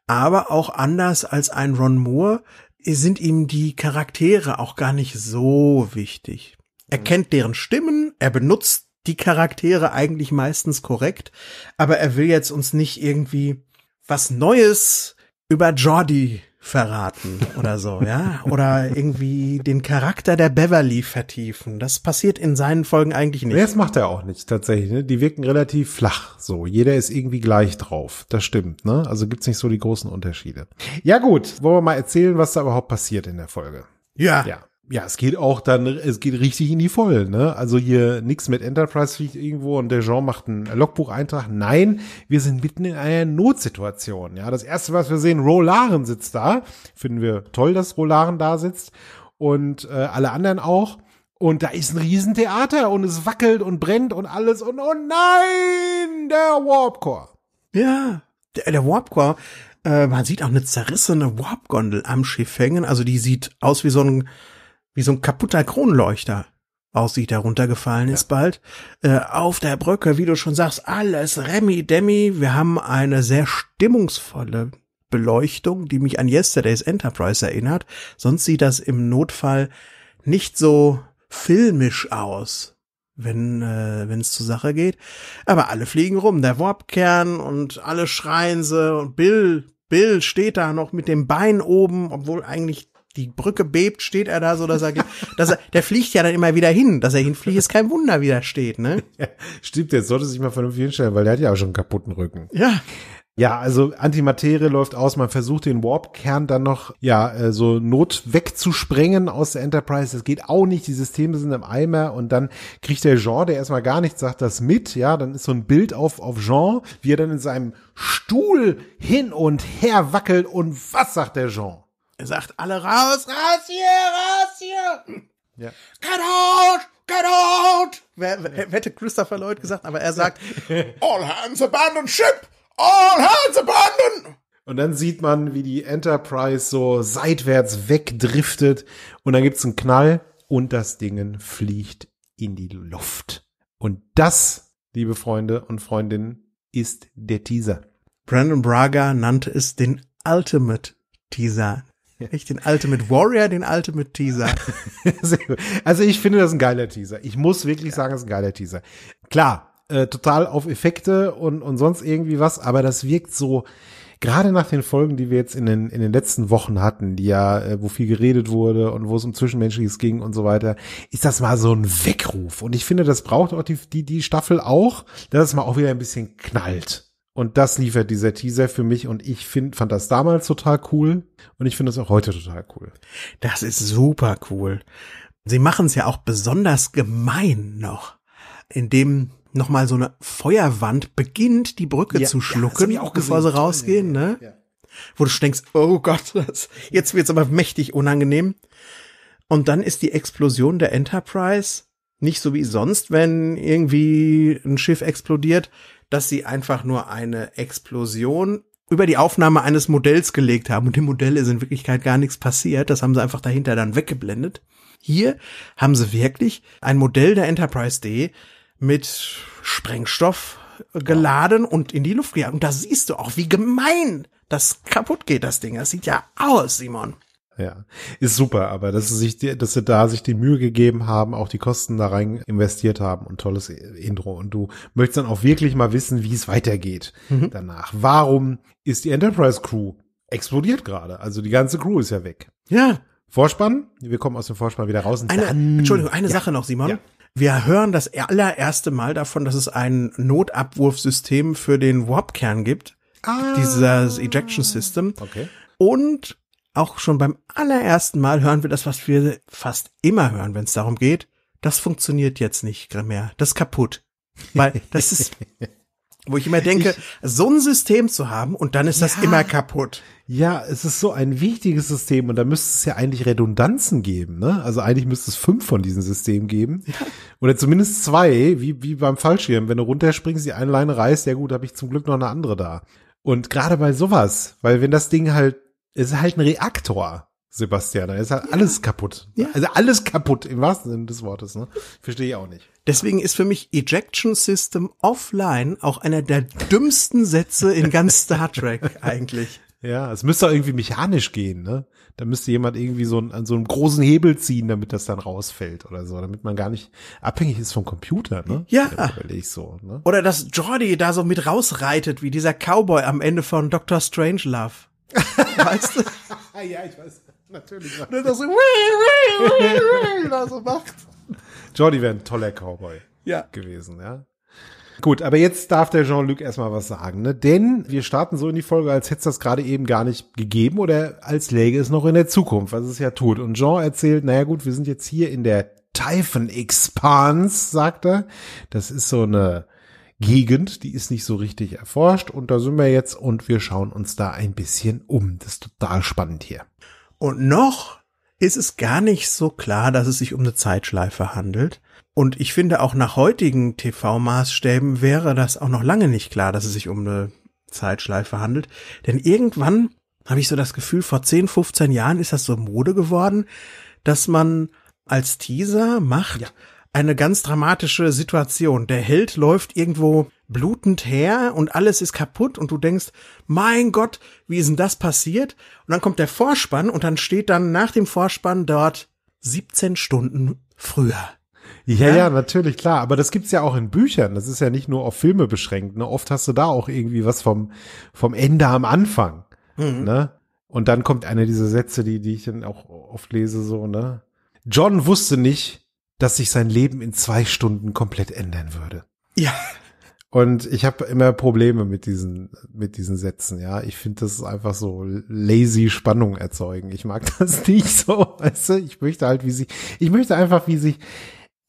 Aber auch anders als ein Ron Moore sind ihm die Charaktere auch gar nicht so wichtig. Er kennt deren Stimmen, er benutzt die Charaktere eigentlich meistens korrekt, aber er will jetzt uns nicht irgendwie was Neues über Jordi verraten oder so, ja? Oder irgendwie den Charakter der Beverly vertiefen. Das passiert in seinen Folgen eigentlich nicht. Das macht er auch nicht, tatsächlich. Ne? Die wirken relativ flach so. Jeder ist irgendwie gleich drauf. Das stimmt, ne? Also gibt's nicht so die großen Unterschiede. Ja gut, wollen wir mal erzählen, was da überhaupt passiert in der Folge. Ja. Ja ja, es geht auch dann, es geht richtig in die Vollen, ne? Also hier nichts mit Enterprise fliegt irgendwo und der Jean macht einen Logbucheintrag. Nein, wir sind mitten in einer Notsituation. Ja, das erste, was wir sehen, Rolaren sitzt da. Finden wir toll, dass Rolaren da sitzt und äh, alle anderen auch. Und da ist ein Riesentheater und es wackelt und brennt und alles und oh nein, der Warpcore. Ja, der, der Warpcore. Äh, man sieht auch eine zerrissene Warpgondel am Schiff hängen. Also die sieht aus wie so ein wie so ein kaputter Kronleuchter aussieht, der runtergefallen ja. ist bald. Äh, auf der Brücke, wie du schon sagst, alles Remi Demi. Wir haben eine sehr stimmungsvolle Beleuchtung, die mich an Yesterday's Enterprise erinnert. Sonst sieht das im Notfall nicht so filmisch aus, wenn äh, wenn es zur Sache geht. Aber alle fliegen rum, der Warpkern und alle schreien sie und Bill Bill steht da noch mit dem Bein oben, obwohl eigentlich die Brücke bebt, steht er da so, dass er, dass er der fliegt ja dann immer wieder hin. Dass er hinfliegt, ist kein Wunder, wie er steht, ne? Ja, stimmt, jetzt sollte sich mal vernünftig hinstellen, weil der hat ja auch schon einen kaputten Rücken. Ja. Ja, also Antimaterie läuft aus, man versucht den Warp-Kern dann noch, ja, äh, so not wegzusprengen aus der Enterprise. Das geht auch nicht, die Systeme sind im Eimer und dann kriegt der Jean, der erstmal gar nichts sagt, das mit, ja, dann ist so ein Bild auf, auf Jean, wie er dann in seinem Stuhl hin und her wackelt und was sagt der Jean? Er sagt alle raus, raus hier, raus hier. Ja. Get out, get out. Wer, wer, hätte Christopher Lloyd gesagt, aber er sagt All hands abandon ship, all hands abandon. Und dann sieht man, wie die Enterprise so seitwärts wegdriftet und dann gibt's einen Knall und das Ding fliegt in die Luft. Und das, liebe Freunde und Freundinnen, ist der Teaser. Brandon Braga nannte es den Ultimate Teaser nicht den Ultimate Warrior, den Ultimate Teaser. also ich finde das ein geiler Teaser. Ich muss wirklich ja. sagen, das ist ein geiler Teaser. Klar, äh, total auf Effekte und, und sonst irgendwie was, aber das wirkt so, gerade nach den Folgen, die wir jetzt in den, in den letzten Wochen hatten, die ja, äh, wo viel geredet wurde und wo es um Zwischenmenschliches ging und so weiter, ist das mal so ein Weckruf. Und ich finde, das braucht auch die, die, die Staffel auch, dass es mal auch wieder ein bisschen knallt. Und das liefert dieser Teaser für mich und ich find, fand das damals total cool und ich finde das auch heute total cool. Das ist super cool. Sie machen es ja auch besonders gemein noch, indem nochmal so eine Feuerwand beginnt, die Brücke ja, zu schlucken, ja, auch bevor sie rausgehen, ne? Ja. Wo du denkst, oh Gott, das, jetzt es aber mächtig unangenehm. Und dann ist die Explosion der Enterprise nicht so wie sonst, wenn irgendwie ein Schiff explodiert, dass sie einfach nur eine Explosion über die Aufnahme eines Modells gelegt haben. Und dem Modell ist in Wirklichkeit gar nichts passiert. Das haben sie einfach dahinter dann weggeblendet. Hier haben sie wirklich ein Modell der Enterprise D mit Sprengstoff geladen ja. und in die Luft gejagt. Und da siehst du auch, wie gemein das kaputt geht, das Ding. Das sieht ja aus, Simon. Ja, ist super, aber dass sie sich, dass sie da sich die Mühe gegeben haben, auch die Kosten da rein investiert haben und tolles Intro. Und du möchtest dann auch wirklich mal wissen, wie es weitergeht mhm. danach. Warum ist die Enterprise Crew explodiert gerade? Also die ganze Crew ist ja weg. Ja. Vorspann. Wir kommen aus dem Vorspann wieder raus. eine, sagen, Entschuldigung, eine ja. Sache noch, Simon. Ja. Wir hören das allererste Mal davon, dass es ein Notabwurfsystem für den Warp-Kern gibt. Ah. Dieses Ejection System. Okay. Und auch schon beim allerersten Mal hören wir das, was wir fast immer hören, wenn es darum geht. Das funktioniert jetzt nicht mehr. Das ist kaputt. Weil das ist, wo ich immer denke, ich, so ein System zu haben und dann ist ja, das immer kaputt. Ja, es ist so ein wichtiges System und da müsste es ja eigentlich Redundanzen geben, ne? Also eigentlich müsste es fünf von diesen Systemen geben. Oder zumindest zwei, wie, wie beim Fallschirm. Wenn du runterspringst, die eine Leine reißt, ja gut, habe ich zum Glück noch eine andere da. Und gerade bei sowas, weil wenn das Ding halt es ist halt ein Reaktor, Sebastian. Da ist halt ja. alles kaputt. Ja. Also alles kaputt im wahrsten Sinne des Wortes. Ne? Verstehe ich auch nicht. Deswegen ist für mich Ejection System offline auch einer der dümmsten Sätze in ganz Star Trek eigentlich. Ja, es müsste irgendwie mechanisch gehen, ne? Da müsste jemand irgendwie so einen, an so einem großen Hebel ziehen, damit das dann rausfällt oder so, damit man gar nicht abhängig ist vom Computer, ne? Ja. Ich so, ne? Oder dass Jordi da so mit rausreitet, wie dieser Cowboy am Ende von Dr. Strangelove. Weißt du? ja, ich weiß. Natürlich. Und das so, wii, wii, wii, da so macht. Jordi wäre ein toller Cowboy ja. gewesen, ja. Gut, aber jetzt darf der Jean-Luc erstmal was sagen, ne? Denn wir starten so in die Folge, als hätte es das gerade eben gar nicht gegeben oder als läge es noch in der Zukunft, was es ja tut. Und Jean erzählt, naja gut, wir sind jetzt hier in der Typhon Expanse, sagt er. Das ist so eine Gegend, die ist nicht so richtig erforscht und da sind wir jetzt und wir schauen uns da ein bisschen um. Das ist total spannend hier. Und noch ist es gar nicht so klar, dass es sich um eine Zeitschleife handelt. Und ich finde, auch nach heutigen TV-Maßstäben wäre das auch noch lange nicht klar, dass es sich um eine Zeitschleife handelt. Denn irgendwann habe ich so das Gefühl, vor 10, 15 Jahren ist das so Mode geworden, dass man als Teaser macht, ja eine ganz dramatische Situation. Der Held läuft irgendwo blutend her und alles ist kaputt und du denkst, mein Gott, wie ist denn das passiert? Und dann kommt der Vorspann und dann steht dann nach dem Vorspann dort 17 Stunden früher. Ja, ja, ja, natürlich, klar. Aber das gibt's ja auch in Büchern. Das ist ja nicht nur auf Filme beschränkt. Ne? Oft hast du da auch irgendwie was vom, vom Ende am Anfang. Mhm. Ne? Und dann kommt einer dieser Sätze, die, die ich dann auch oft lese, so, ne? John wusste nicht, dass sich sein Leben in zwei Stunden komplett ändern würde. Ja. Und ich habe immer Probleme mit diesen, mit diesen Sätzen, ja. Ich finde, das ist einfach so lazy Spannung erzeugen. Ich mag das nicht so, weißt du? Ich möchte halt, wie sich, ich möchte einfach, wie sich,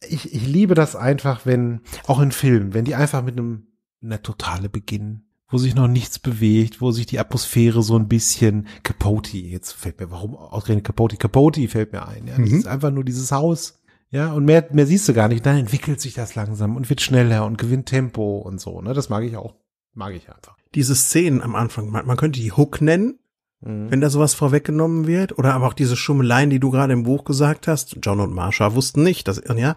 ich, ich liebe das einfach, wenn, auch in Filmen, wenn die einfach mit einem, einer Totale beginnen, wo sich noch nichts bewegt, wo sich die Atmosphäre so ein bisschen Capote, jetzt fällt mir, warum ausgerechnet Capote? Capote fällt mir ein, ja. Mhm. Das ist einfach nur dieses Haus, ja, und mehr, mehr siehst du gar nicht. Dann entwickelt sich das langsam und wird schneller und gewinnt Tempo und so. Ne? Das mag ich auch. Mag ich einfach. Diese Szenen am Anfang, man, man könnte die Hook nennen, mhm. wenn da sowas vorweggenommen wird. Oder aber auch diese Schummeleien, die du gerade im Buch gesagt hast. John und Marsha wussten nicht, dass, ja.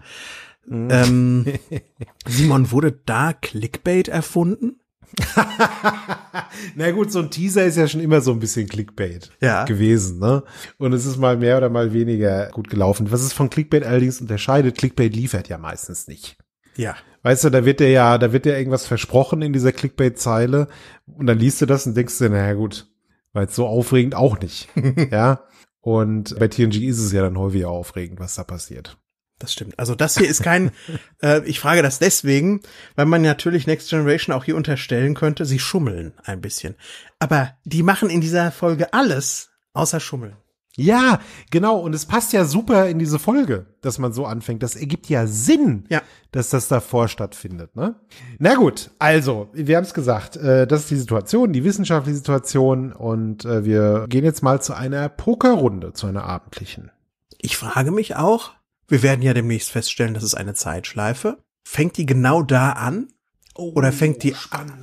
Mhm. Ähm, Simon, wurde da Clickbait erfunden? Na gut, so ein Teaser ist ja schon immer so ein bisschen Clickbait ja. gewesen, ne? Und es ist mal mehr oder mal weniger gut gelaufen. Was es von Clickbait allerdings unterscheidet, Clickbait liefert ja meistens nicht. Ja. Weißt du, da wird dir ja, da wird dir irgendwas versprochen in dieser Clickbait-Zeile und dann liest du das und denkst dir, naja gut, weil es so aufregend auch nicht. ja. Und bei TNG ist es ja dann häufiger aufregend, was da passiert das stimmt. Also das hier ist kein, äh, ich frage das deswegen, weil man natürlich Next Generation auch hier unterstellen könnte, sie schummeln ein bisschen. Aber die machen in dieser Folge alles außer schummeln. Ja, genau. Und es passt ja super in diese Folge, dass man so anfängt. Das ergibt ja Sinn, ja. dass das davor stattfindet. Ne? Na gut, also, wir haben es gesagt, äh, das ist die Situation, die wissenschaftliche Situation. Und äh, wir gehen jetzt mal zu einer Pokerrunde, zu einer abendlichen. Ich frage mich auch, wir werden ja demnächst feststellen, das ist eine Zeitschleife. Fängt die genau da an? Oh, oder fängt die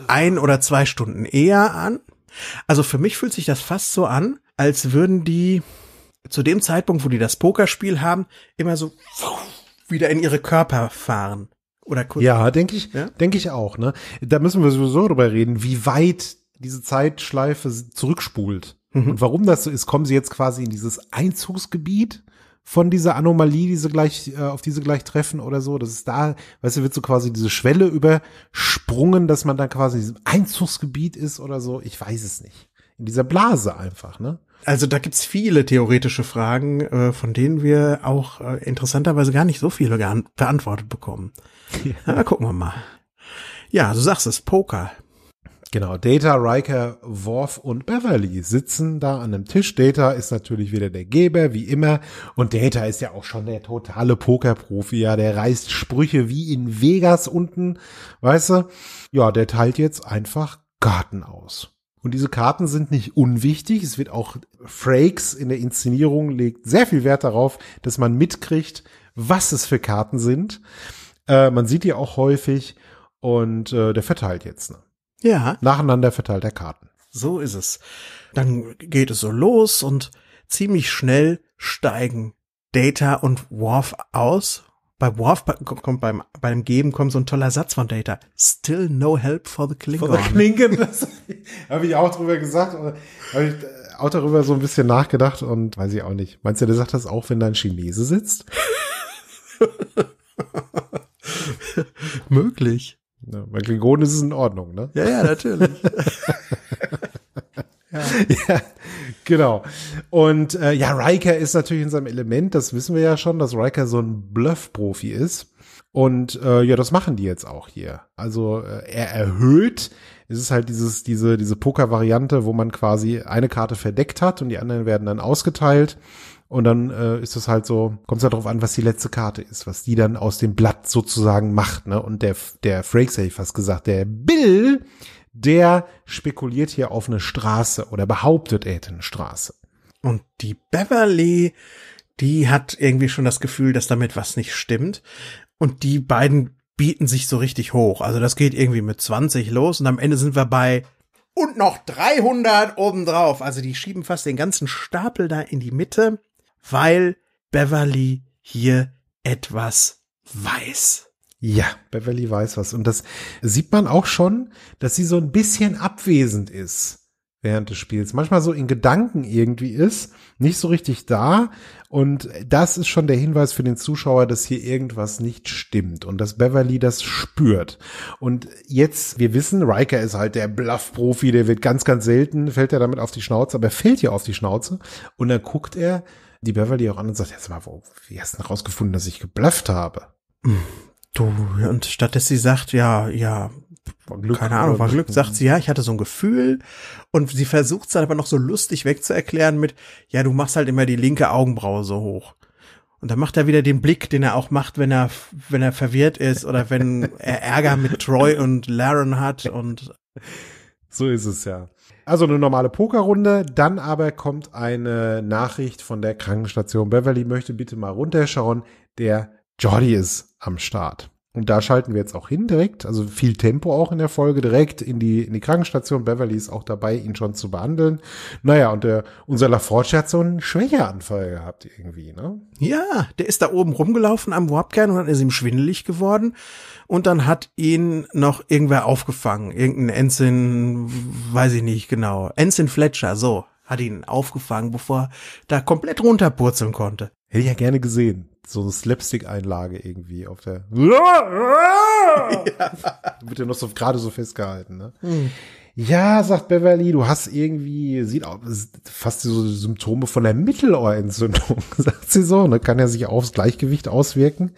ein oder zwei Stunden eher an? Also für mich fühlt sich das fast so an, als würden die zu dem Zeitpunkt, wo die das Pokerspiel haben, immer so wieder in ihre Körper fahren. Oder kurz. Ja, denke ich, ja? denke ich auch, ne? Da müssen wir sowieso drüber reden, wie weit diese Zeitschleife zurückspult. Mhm. Und warum das so ist, kommen sie jetzt quasi in dieses Einzugsgebiet von dieser Anomalie, die sie gleich, äh, auf diese gleich treffen oder so. Das ist da, weißt du, wird so quasi diese Schwelle übersprungen, dass man da quasi in diesem Einzugsgebiet ist oder so. Ich weiß es nicht. In dieser Blase einfach, ne? Also da gibt's viele theoretische Fragen, äh, von denen wir auch äh, interessanterweise gar nicht so viele beantwortet bekommen. Ja. Na, gucken wir mal. Ja, du sagst es, Poker. Genau, Data, Riker, Worf und Beverly sitzen da an einem Tisch. Data ist natürlich wieder der Geber, wie immer. Und Data ist ja auch schon der totale Pokerprofi. Ja, der reißt Sprüche wie in Vegas unten, weißt du? Ja, der teilt jetzt einfach Karten aus. Und diese Karten sind nicht unwichtig. Es wird auch Frakes in der Inszenierung legt sehr viel Wert darauf, dass man mitkriegt, was es für Karten sind. Äh, man sieht die auch häufig und äh, der verteilt jetzt. Ne? Ja. Nacheinander verteilter Karten. So ist es. Dann geht es so los und ziemlich schnell steigen Data und Worf aus. Bei Worf kommt beim, beim Geben kommt so ein toller Satz von Data. Still no help for the Klingon. For the Klingon, habe ich auch drüber gesagt. Habe ich äh, auch darüber so ein bisschen nachgedacht und weiß ich auch nicht. Meinst du, der sagt das auch, wenn da ein Chinese sitzt? Möglich. Ja, ne, bei Klingonen ist es in Ordnung, ne? Ja, ja, natürlich. ja. ja. genau. Und äh, ja, Riker ist natürlich in seinem Element, das wissen wir ja schon, dass Riker so ein Bluff-Profi ist. Und äh, ja, das machen die jetzt auch hier. Also äh, er erhöht es ist halt dieses, diese, diese Poker-Variante, wo man quasi eine Karte verdeckt hat und die anderen werden dann ausgeteilt. Und dann äh, ist es halt so, kommt es halt darauf an, was die letzte Karte ist, was die dann aus dem Blatt sozusagen macht. Ne? Und der, der Frakes hätte ich fast gesagt, der Bill, der spekuliert hier auf eine Straße oder behauptet, er hätte eine Straße. Und die Beverly, die hat irgendwie schon das Gefühl, dass damit was nicht stimmt. Und die beiden bieten sich so richtig hoch. Also das geht irgendwie mit 20 los und am Ende sind wir bei und noch 300 obendrauf. Also die schieben fast den ganzen Stapel da in die Mitte weil Beverly hier etwas weiß. Ja, Beverly weiß was. Und das sieht man auch schon, dass sie so ein bisschen abwesend ist während des Spiels. Manchmal so in Gedanken irgendwie ist, nicht so richtig da. Und das ist schon der Hinweis für den Zuschauer, dass hier irgendwas nicht stimmt und dass Beverly das spürt. Und jetzt, wir wissen, Riker ist halt der Bluff-Profi, der wird ganz, ganz selten, fällt er damit auf die Schnauze, aber er fällt ja auf die Schnauze. Und dann guckt er die Beverly auch an und sagt, jetzt mal, wo, wie hast du denn rausgefunden, dass ich geblufft habe? Hm, du, und statt dass sie sagt, ja, ja, war Glück, keine Ahnung, war Glück, Glück, sagt ne? sie, ja, ich hatte so ein Gefühl. Und sie versucht es dann aber noch so lustig wegzuerklären mit, ja, du machst halt immer die linke Augenbraue so hoch. Und dann macht er wieder den Blick, den er auch macht, wenn er, wenn er verwirrt ist oder wenn er Ärger mit Troy und Laren hat und. So ist es ja. Also eine normale Pokerrunde, dann aber kommt eine Nachricht von der Krankenstation. Beverly möchte bitte mal runterschauen. Der Jordi ist am Start. Und da schalten wir jetzt auch hin direkt, also viel Tempo auch in der Folge, direkt in die, in die Krankenstation. Beverly ist auch dabei, ihn schon zu behandeln. Naja, und der, äh, unser Laforge hat so einen Schwächeanfall gehabt irgendwie, ne? Ja, der ist da oben rumgelaufen am Warpkern und dann ist ihm schwindelig geworden. Und dann hat ihn noch irgendwer aufgefangen. Irgendein Ensign, weiß ich nicht genau. Ensign Fletcher, so, hat ihn aufgefangen, bevor er da komplett runterpurzeln konnte. Hätte ich ja gerne gesehen. So eine Slapstick-Einlage irgendwie auf der. Wird ja noch so, gerade so festgehalten, ne? Hm. Ja, sagt Beverly, du hast irgendwie, sieht auch fast so Symptome von der Mittelohrentzündung, sagt sie so, ne? Kann ja sich aufs Gleichgewicht auswirken.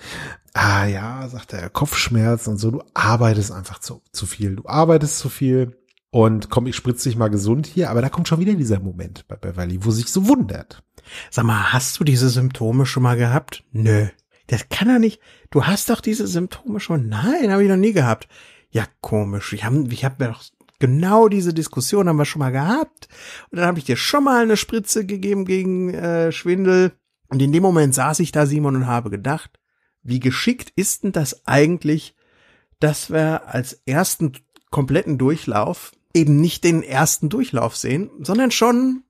Ah ja, sagt er, Kopfschmerz und so, du arbeitest einfach zu, zu viel, du arbeitest zu viel. Und komm, ich spritze dich mal gesund hier, aber da kommt schon wieder dieser Moment bei Beverly, wo sich so wundert. Sag mal, hast du diese Symptome schon mal gehabt? Nö. Das kann er nicht. Du hast doch diese Symptome schon. Nein, habe ich noch nie gehabt. Ja, komisch. Ich habe ich hab mir doch genau diese Diskussion haben wir schon mal gehabt. Und dann habe ich dir schon mal eine Spritze gegeben gegen äh, Schwindel. Und in dem Moment saß ich da, Simon, und habe gedacht, wie geschickt ist denn das eigentlich, dass wir als ersten kompletten Durchlauf eben nicht den ersten Durchlauf sehen, sondern schon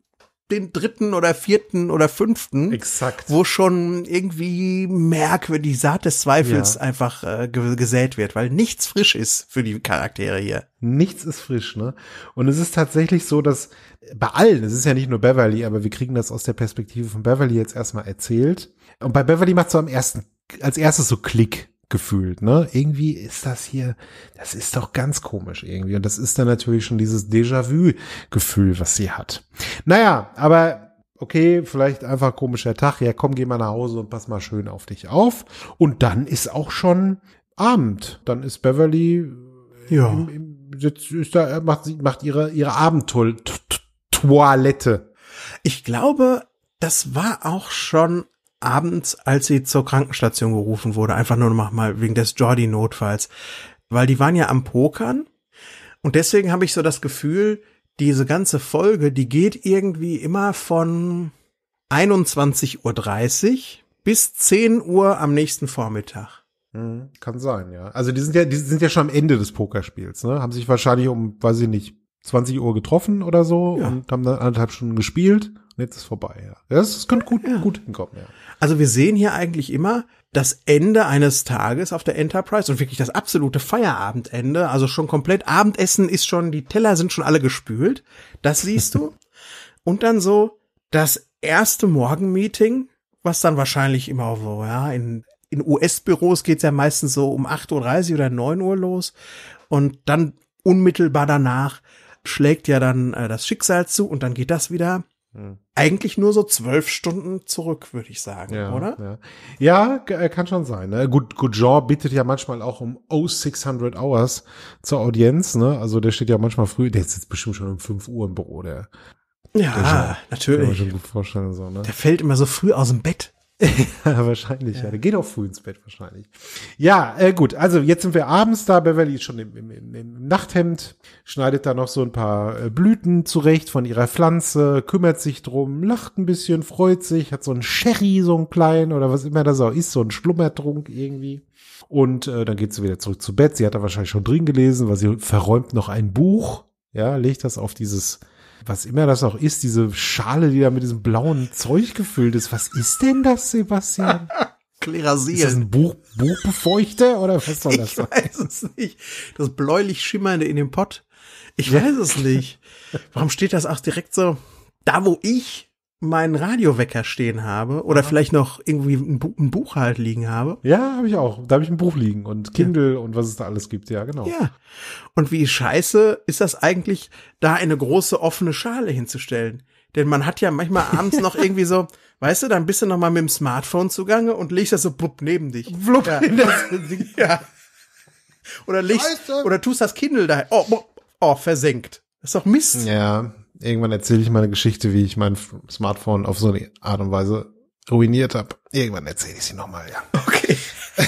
den dritten oder vierten oder fünften. Exakt. Wo schon irgendwie merkwürdig die Saat des Zweifels ja. einfach äh, gesät wird, weil nichts frisch ist für die Charaktere hier. Nichts ist frisch, ne? Und es ist tatsächlich so, dass bei allen, es ist ja nicht nur Beverly, aber wir kriegen das aus der Perspektive von Beverly jetzt erstmal erzählt. Und bei Beverly macht so am ersten, als erstes so Klick gefühlt, ne? Irgendwie ist das hier, das ist doch ganz komisch irgendwie. Und das ist dann natürlich schon dieses Déjà-vu-Gefühl, was sie hat. Naja, aber okay, vielleicht einfach komischer Tag, ja komm, geh mal nach Hause und pass mal schön auf dich auf. Und dann ist auch schon Abend. Dann ist Beverly ja. im, im, ist da, macht, macht ihre, ihre Abendtoilette. Ich glaube, das war auch schon abends, als sie zur Krankenstation gerufen wurde, einfach nur noch mal wegen des Jordi-Notfalls, weil die waren ja am Pokern und deswegen habe ich so das Gefühl, diese ganze Folge, die geht irgendwie immer von 21.30 Uhr bis 10 Uhr am nächsten Vormittag. Hm, kann sein, ja. Also die sind ja, die sind ja schon am Ende des Pokerspiels, ne? Haben sich wahrscheinlich um, weiß ich nicht, 20 Uhr getroffen oder so ja. und haben dann anderthalb Stunden gespielt und jetzt ist vorbei, ja. Das, das könnte gut, ja. gut hinkommen, ja. Also wir sehen hier eigentlich immer das Ende eines Tages auf der Enterprise und wirklich das absolute Feierabendende. Also schon komplett Abendessen ist schon, die Teller sind schon alle gespült. Das siehst du. und dann so das erste Morgenmeeting, was dann wahrscheinlich immer wo, ja, in, in US-Büros geht's ja meistens so um 8.30 Uhr oder 9 Uhr los. Und dann unmittelbar danach schlägt ja dann äh, das Schicksal zu und dann geht das wieder hm. Eigentlich nur so zwölf Stunden zurück, würde ich sagen, ja, oder? Ja. ja, äh, kann schon sein. Ne? Good, Good Jaw bittet ja manchmal auch um 0600 Hours zur Audienz. Ne? Also der steht ja manchmal früh, der sitzt bestimmt schon um 5 Uhr im Büro, der. Ja, der natürlich. Kann man schon gut vorstellen. So, ne? Der fällt immer so früh aus dem Bett. ja, wahrscheinlich, ja. ja. Der geht auch früh ins Bett wahrscheinlich. Ja, äh, gut, also jetzt sind wir abends da, Beverly ist schon im, im, im, im Nachthemd, schneidet da noch so ein paar äh, Blüten zurecht von ihrer Pflanze, kümmert sich drum, lacht ein bisschen, freut sich, hat so ein Sherry, so ein klein oder was immer das auch ist, so ein Schlummertrunk irgendwie. Und äh, dann geht sie wieder zurück zu Bett. Sie hat da wahrscheinlich schon drin gelesen, weil sie verräumt noch ein Buch. Ja, legt das auf dieses was immer das auch ist, diese Schale, die da mit diesem blauen Zeug gefüllt ist. Was ist denn das, Sebastian? Klerasil. Ist das ein Buch, Buchbefeuchter oder was soll das ich sein? Ich weiß es nicht. Das bläulich Schimmernde in dem Pott. Ich weiß es nicht. Warum steht das auch direkt so da, wo ich meinen Radiowecker stehen habe oder Aha. vielleicht noch irgendwie ein, Bu ein, Buch halt liegen habe. Ja, habe ich auch. Da habe ich ein Buch liegen und Kindle ja. und was es da alles gibt. Ja, genau. Ja. Und wie scheiße ist das eigentlich, da eine große offene Schale hinzustellen? Denn man hat ja manchmal abends noch irgendwie so, weißt du, dann bist du noch mal mit dem Smartphone zugange und legst das so blub neben dich. Blub. Ja. ja. Oder legst, oder tust das Kindle da, oh, oh, oh, versenkt. Das ist doch Mist. Ja, Irgendwann erzähle ich meine Geschichte, wie ich mein Smartphone auf so eine Art und Weise ruiniert habe. Irgendwann erzähle ich sie nochmal, ja. Okay.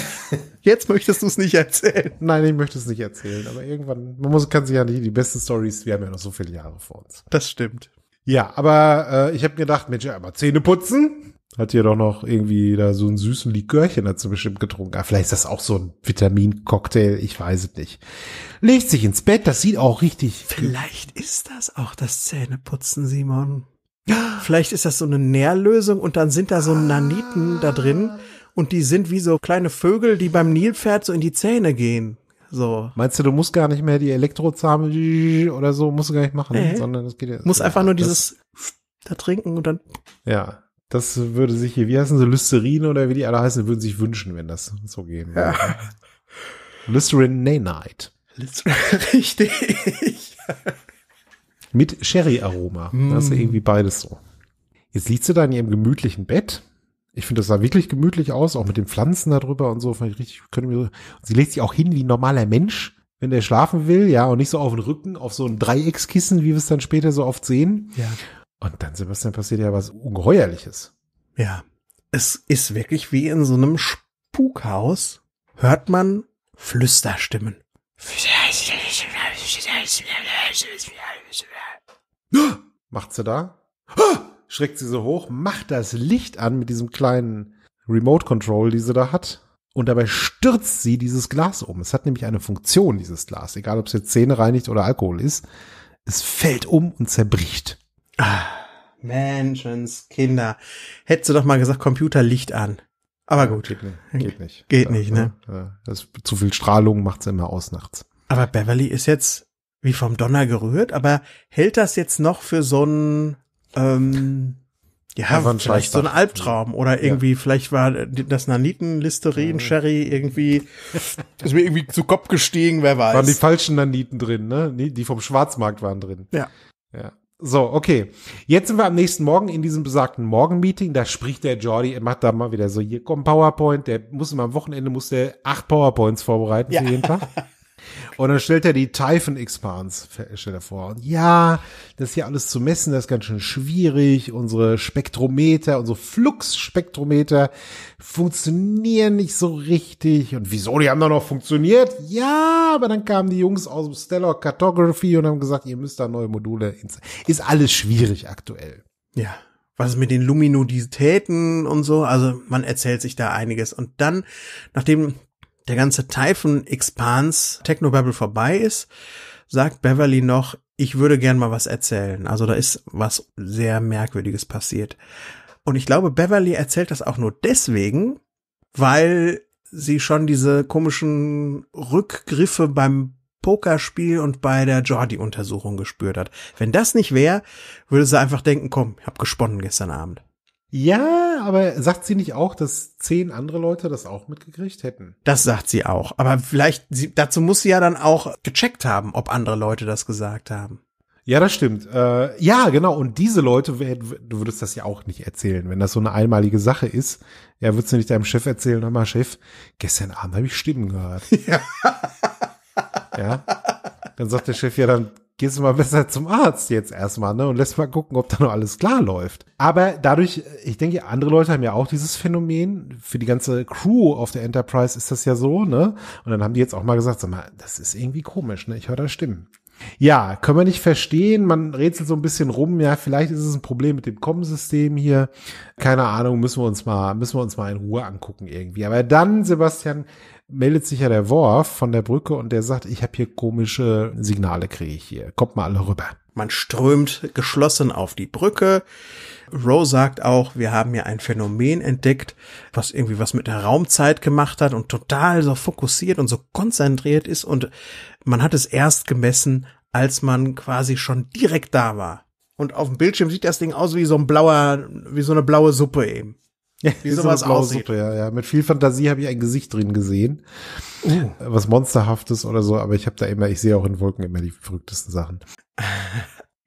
Jetzt möchtest du es nicht erzählen. Nein, ich möchte es nicht erzählen, aber irgendwann, man muss, kann sich ja nicht, die besten Stories, wir haben ja noch so viele Jahre vor uns. Das stimmt. Ja, aber äh, ich habe gedacht, Mensch, einmal Zähne putzen. Hat hier doch noch irgendwie da so einen süßen Likörchen dazu bestimmt getrunken. Ah, vielleicht ist das auch so ein Vitamincocktail, ich weiß es nicht. Legt sich ins Bett, das sieht auch richtig. Vielleicht ist das auch das Zähneputzen, Simon. Vielleicht ist das so eine Nährlösung und dann sind da so Naniten da drin und die sind wie so kleine Vögel, die beim Nilpferd so in die Zähne gehen. So. Meinst du, du musst gar nicht mehr die Elektrozahme oder so, musst du gar nicht machen, äh, sondern das geht ja. Muss einfach nur dieses da trinken und dann. Ja. Das würde sich hier, wie heißen sie, Listerine oder wie die alle heißen, würden sich wünschen, wenn das so gehen würde. Ja. Listerine Nanite. Richtig. Mit Sherry-Aroma. Mm. Das ist irgendwie beides so. Jetzt liegt sie da in ihrem gemütlichen Bett. Ich finde, das sah wirklich gemütlich aus, auch mit den Pflanzen darüber und so. Fand ich richtig, können wir, sie legt sich auch hin wie ein normaler Mensch, wenn der schlafen will, ja, und nicht so auf den Rücken, auf so ein Dreieckskissen, wie wir es dann später so oft sehen. Ja. Und dann, Sebastian, passiert ja was Ungeheuerliches. Ja, es ist wirklich wie in so einem Spukhaus, hört man Flüsterstimmen. Macht sie da? Schreckt sie so hoch, macht das Licht an mit diesem kleinen Remote Control, die sie da hat. Und dabei stürzt sie dieses Glas um. Es hat nämlich eine Funktion, dieses Glas. Egal, ob es jetzt Zähne reinigt oder Alkohol ist. Es fällt um und zerbricht. Ah, Kinder. Hättest du doch mal gesagt, Computer Licht an. Aber gut. Geht nicht. Geht nicht, geht nicht ne? Das, zu viel Strahlung macht's immer aus nachts. Aber Beverly ist jetzt wie vom Donner gerührt, aber hält das jetzt noch für so ein ähm, ja, ja vielleicht so ein Albtraum oder irgendwie, ja. vielleicht war das Naniten, Listerin, Sherry irgendwie, ist mir irgendwie zu Kopf gestiegen, wer weiß. Waren die falschen Naniten drin, ne? Die vom Schwarzmarkt waren drin. Ja. Ja. So, okay. Jetzt sind wir am nächsten Morgen in diesem besagten Morgenmeeting. Da spricht der Jordi, er macht da mal wieder so, hier kommt PowerPoint, der muss immer am Wochenende, muss der acht PowerPoints vorbereiten ja. für jeden Tag. Und dann stellt er die Typhon Expans, vor. Und ja, das hier alles zu messen, das ist ganz schön schwierig. Unsere Spektrometer, unsere Flux-Spektrometer funktionieren nicht so richtig. Und wieso, die haben doch noch funktioniert? Ja, aber dann kamen die Jungs aus dem Stellar Cartography und haben gesagt, ihr müsst da neue Module ins, ist alles schwierig aktuell. Ja. Was ist mit den Luminoditäten und so, also man erzählt sich da einiges. Und dann, nachdem der ganze Teil von Expans Technobabble vorbei ist, sagt Beverly noch, ich würde gern mal was erzählen. Also da ist was sehr Merkwürdiges passiert. Und ich glaube, Beverly erzählt das auch nur deswegen, weil sie schon diese komischen Rückgriffe beim Pokerspiel und bei der Jordi-Untersuchung gespürt hat. Wenn das nicht wäre, würde sie einfach denken, komm, ich hab gesponnen gestern Abend. Ja, aber sagt sie nicht auch, dass zehn andere Leute das auch mitgekriegt hätten? Das sagt sie auch. Aber vielleicht, sie, dazu muss sie ja dann auch gecheckt haben, ob andere Leute das gesagt haben. Ja, das stimmt. Äh, ja, genau. Und diese Leute, du würdest das ja auch nicht erzählen, wenn das so eine einmalige Sache ist. Ja, würdest du nicht deinem Chef erzählen, hör mal, Chef, gestern Abend habe ich Stimmen gehört. Ja. ja. Dann sagt der Chef ja, dann gehst du mal besser zum Arzt jetzt erstmal, ne? Und lässt mal gucken, ob da noch alles klar läuft. Aber dadurch, äh, ich denke, andere Leute haben ja auch dieses Phänomen. Für die ganze Crew auf der Enterprise ist das ja so, ne? Und dann haben die jetzt auch mal gesagt, sag mal, das ist irgendwie komisch, ne? Ich höre da Stimmen. Ja, können wir nicht verstehen. Man rätselt so ein bisschen rum. Ja, vielleicht ist es ein Problem mit dem Com-System hier. Keine Ahnung, müssen wir uns mal, müssen wir uns mal in Ruhe angucken irgendwie. Aber dann, Sebastian, meldet sich ja der Worf von der Brücke und der sagt, ich habe hier komische Signale, kriege ich hier. Kommt mal alle rüber. Man strömt geschlossen auf die Brücke. Rowe sagt auch, wir haben hier ein Phänomen entdeckt, was irgendwie was mit der Raumzeit gemacht hat und total so fokussiert und so konzentriert ist und man hat es erst gemessen, als man quasi schon direkt da war. Und auf dem Bildschirm sieht das Ding aus wie so ein blauer, wie so eine blaue Suppe eben wie sowas so aussieht. Suppe, ja, ja. Mit viel Fantasie habe ich ein Gesicht drin gesehen, uh. was monsterhaftes oder so, aber ich habe da immer, ich sehe auch in Wolken immer die verrücktesten Sachen.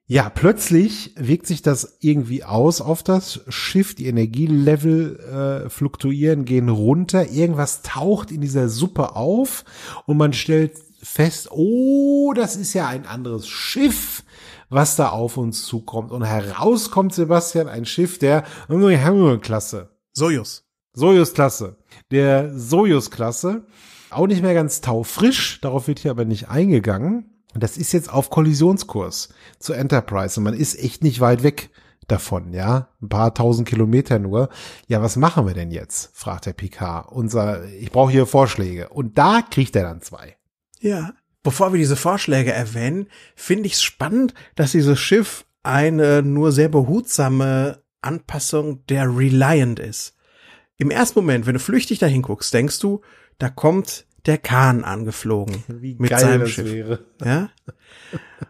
Ja, plötzlich wirkt sich das irgendwie aus auf das Schiff. Die Energielevel äh, fluktuieren, gehen runter. Irgendwas taucht in dieser Suppe auf und man stellt fest, oh, das ist ja ein anderes Schiff, was da auf uns zukommt. Und herauskommt Sebastian, ein Schiff der hm, Hammer-Klasse Sojus. Sojus-Klasse. Der Sojus-Klasse. Auch nicht mehr ganz taufrisch, darauf wird hier aber nicht eingegangen. Das ist jetzt auf Kollisionskurs zur Enterprise und man ist echt nicht weit weg davon, ja. Ein paar tausend Kilometer nur. Ja, was machen wir denn jetzt? fragt der PK. Unser, ich brauche hier Vorschläge. Und da kriegt er dann zwei. Ja. Bevor wir diese Vorschläge erwähnen, finde ich es spannend, dass dieses Schiff eine nur sehr behutsame Anpassung der Reliant ist. Im ersten Moment, wenn du flüchtig dahin guckst, denkst du, da kommt der Kahn angeflogen Wie mit geil seinem das Schiff. Wäre. Ja?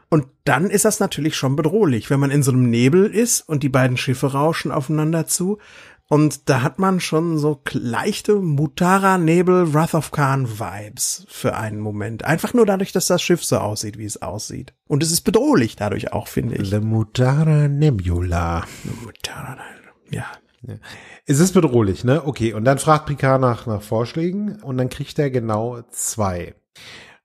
Und dann ist das natürlich schon bedrohlich, wenn man in so einem Nebel ist und die beiden Schiffe rauschen aufeinander zu, und da hat man schon so leichte Mutara-Nebel Wrath of Khan-Vibes für einen Moment. Einfach nur dadurch, dass das Schiff so aussieht, wie es aussieht. Und es ist bedrohlich dadurch auch, finde ich. Le Mutara Nebula. ja. ja. Es ist bedrohlich, ne? Okay, und dann fragt Picard nach, nach Vorschlägen und dann kriegt er genau zwei.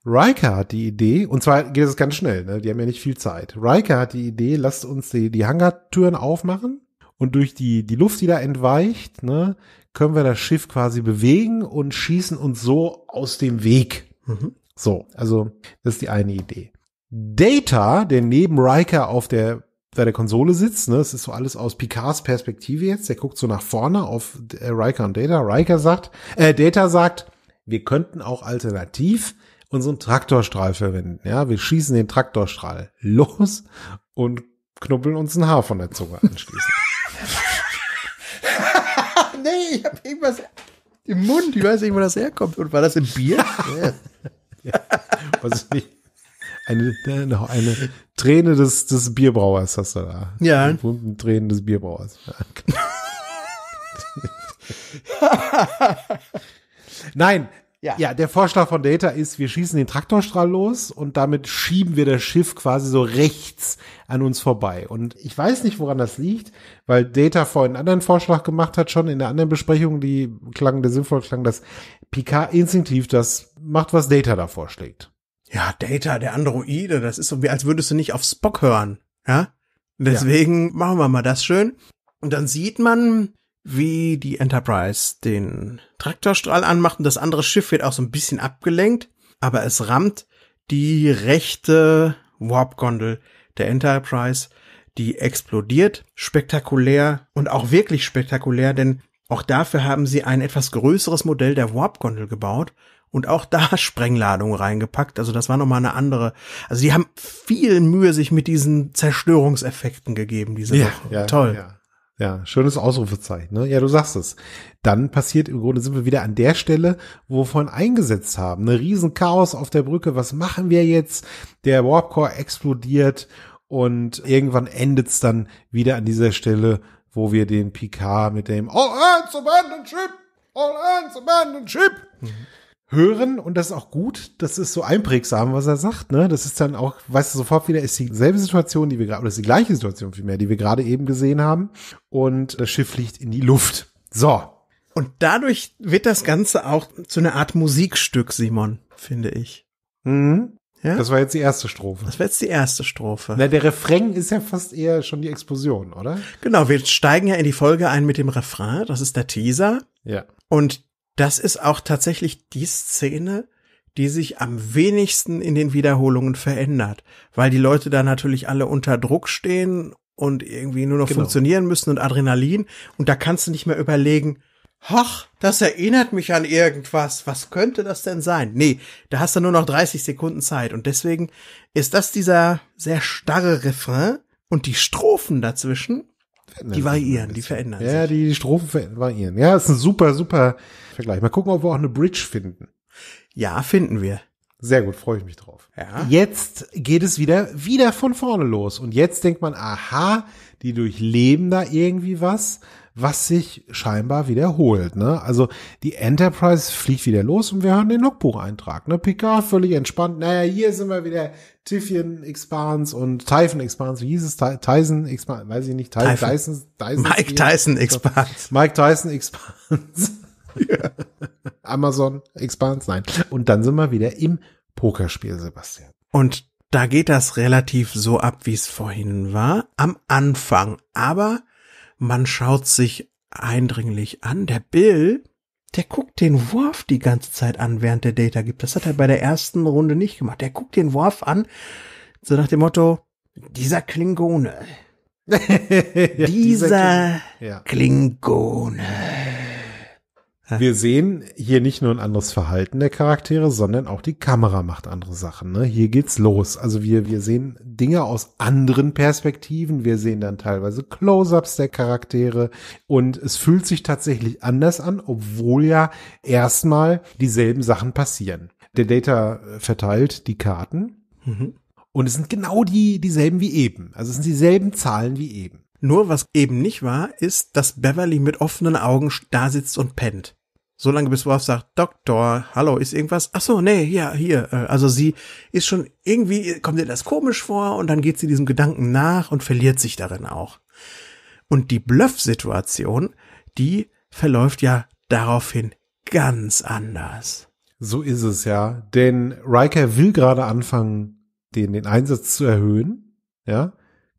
Riker hat die Idee, und zwar geht es ganz schnell, ne? die haben ja nicht viel Zeit. Riker hat die Idee, lasst uns die, die Hangartüren aufmachen und durch die, die Luft, die da entweicht, ne, können wir das Schiff quasi bewegen und schießen uns so aus dem Weg. Mhm. So, also das ist die eine Idee. Data, der neben Riker auf der bei der Konsole sitzt, ne, es ist so alles aus Picards Perspektive jetzt, der guckt so nach vorne auf äh, Riker und Data. Riker sagt, äh, Data sagt, wir könnten auch alternativ unseren Traktorstrahl verwenden. Ja, wir schießen den Traktorstrahl los und knubbeln uns ein Haar von der Zunge anschließend nee, ich habe irgendwas im Mund. Ich weiß nicht, wo das herkommt. Und war das ein Bier? ja. Was nicht. Eine, eine, eine Träne des, des Bierbrauers hast du da. Ja. Die berühmten Tränen des Bierbrauers. Nein, ja. ja, der Vorschlag von Data ist, wir schießen den Traktorstrahl los und damit schieben wir das Schiff quasi so rechts an uns vorbei. Und ich weiß nicht, woran das liegt, weil Data vorhin einen anderen Vorschlag gemacht hat, schon in der anderen Besprechung, die klang, der sinnvoll klang, dass Picard instinktiv das macht, was Data da vorschlägt. Ja, Data, der Androide, das ist so wie, als würdest du nicht auf Spock hören. Ja? Deswegen ja. machen wir mal das schön. Und dann sieht man, wie die Enterprise den Traktorstrahl anmacht und das andere Schiff wird auch so ein bisschen abgelenkt, aber es rammt die rechte Warp-Gondel der Enterprise, die explodiert, spektakulär und auch wirklich spektakulär, denn auch dafür haben sie ein etwas größeres Modell der Warp-Gondel gebaut und auch da Sprengladung reingepackt. Also das war nochmal eine andere. Also die haben viel Mühe sich mit diesen Zerstörungseffekten gegeben diese ja, Woche. Ja, Toll. Ja. Ja, schönes Ausrufezeichen. Ne? Ja, du sagst es. Dann passiert im Grunde sind wir wieder an der Stelle, wo wir vorhin eingesetzt haben. Eine riesen Chaos auf der Brücke. Was machen wir jetzt? Der Warpcore explodiert und irgendwann endet's dann wieder an dieser Stelle, wo wir den Picard mit dem All hands abandon ship! All hands abandon ship! Mhm hören und das ist auch gut. Das ist so einprägsam, was er sagt. Ne? Das ist dann auch, weißt du, sofort wieder ist dieselbe Situation, die wir gerade, oder ist die gleiche Situation vielmehr, die wir gerade eben gesehen haben. Und das Schiff fliegt in die Luft. So. Und dadurch wird das Ganze auch zu einer Art Musikstück, Simon, finde ich. Mhm. Ja? Das war jetzt die erste Strophe. Das war jetzt die erste Strophe. Na, der Refrain ist ja fast eher schon die Explosion, oder? Genau, wir steigen ja in die Folge ein mit dem Refrain. Das ist der Teaser. Ja. Und das ist auch tatsächlich die Szene, die sich am wenigsten in den Wiederholungen verändert, weil die Leute da natürlich alle unter Druck stehen und irgendwie nur noch genau. funktionieren müssen und Adrenalin und da kannst du nicht mehr überlegen, Hoch, das erinnert mich an irgendwas. Was könnte das denn sein? Nee, da hast du nur noch 30 Sekunden Zeit. Und deswegen ist das dieser sehr starre Refrain und die Strophen dazwischen die variieren, die verändern ja, sich. Ja, die Strophen variieren. Ja, ist ein super, super Vergleich. Mal gucken, ob wir auch eine Bridge finden. Ja, finden wir. Sehr gut, freue ich mich drauf. Ja. Jetzt geht es wieder, wieder von vorne los. Und jetzt denkt man, aha, die durchleben da irgendwie was, was sich scheinbar wiederholt. Ne? Also die Enterprise fliegt wieder los und wir hören den Logbucheintrag. Ne? Picard völlig entspannt. Naja, hier sind wir wieder, Tiffian Expans und Typhon Expans, wie hieß es? Tyson Expans, weiß ich nicht, Tyson, Tyson, Tyson Mike Spiel. Tyson Expans. Mike Tyson Expans. Amazon Expans, nein. Und dann sind wir wieder im Pokerspiel, Sebastian. Und da geht das relativ so ab, wie es vorhin war, am Anfang. Aber man schaut sich eindringlich an. Der Bill der guckt den Worf die ganze Zeit an, während der Data gibt. Das hat er bei der ersten Runde nicht gemacht. Der guckt den Worf an, so nach dem Motto, dieser Klingone. dieser Klingone. Wir sehen hier nicht nur ein anderes Verhalten der Charaktere, sondern auch die Kamera macht andere Sachen. Ne? Hier geht's los. Also wir, wir sehen Dinge aus anderen Perspektiven. Wir sehen dann teilweise Close-ups der Charaktere. Und es fühlt sich tatsächlich anders an, obwohl ja erstmal dieselben Sachen passieren. Der Data verteilt die Karten. Mhm. Und es sind genau die, dieselben wie eben. Also es sind dieselben Zahlen wie eben. Nur was eben nicht war, ist, dass Beverly mit offenen Augen da sitzt und pennt. So lange bis Worf sagt, Doktor, hallo, ist irgendwas? Ach so, nee, ja, hier. Äh, also sie ist schon irgendwie, kommt ihr das komisch vor und dann geht sie diesem Gedanken nach und verliert sich darin auch. Und die Bluff-Situation, die verläuft ja daraufhin ganz anders. So ist es ja, denn Riker will gerade anfangen, den, den Einsatz zu erhöhen, ja,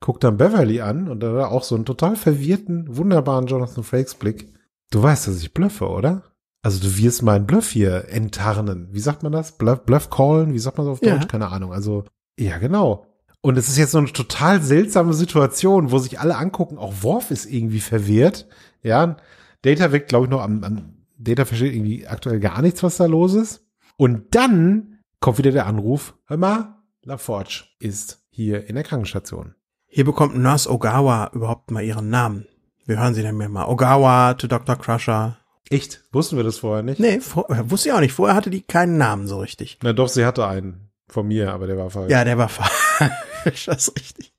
guckt dann Beverly an und da war auch so einen total verwirrten, wunderbaren Jonathan Frakes Blick. Du weißt, dass ich blöffe, oder? Also du wirst meinen Bluff hier enttarnen. Wie sagt man das? Bluff, Bluff callen? Wie sagt man das auf ja. Deutsch? Keine Ahnung. Also, ja, genau. Und es ist jetzt so eine total seltsame Situation, wo sich alle angucken. Auch Worf ist irgendwie verwirrt. Ja, Data wirkt, glaube ich, noch am, am, Data versteht irgendwie aktuell gar nichts, was da los ist. Und dann kommt wieder der Anruf. Hör mal, LaForge ist hier in der Krankenstation. Hier bekommt Nurse Ogawa überhaupt mal ihren Namen. Wir hören sie dann mal. Ogawa to Dr. Crusher. Echt? Wussten wir das vorher nicht? Nee, vor, äh, wusste ich auch nicht. Vorher hatte die keinen Namen so richtig. Na doch, sie hatte einen. Von mir, aber der war falsch. Ja, der war falsch. das ist richtig.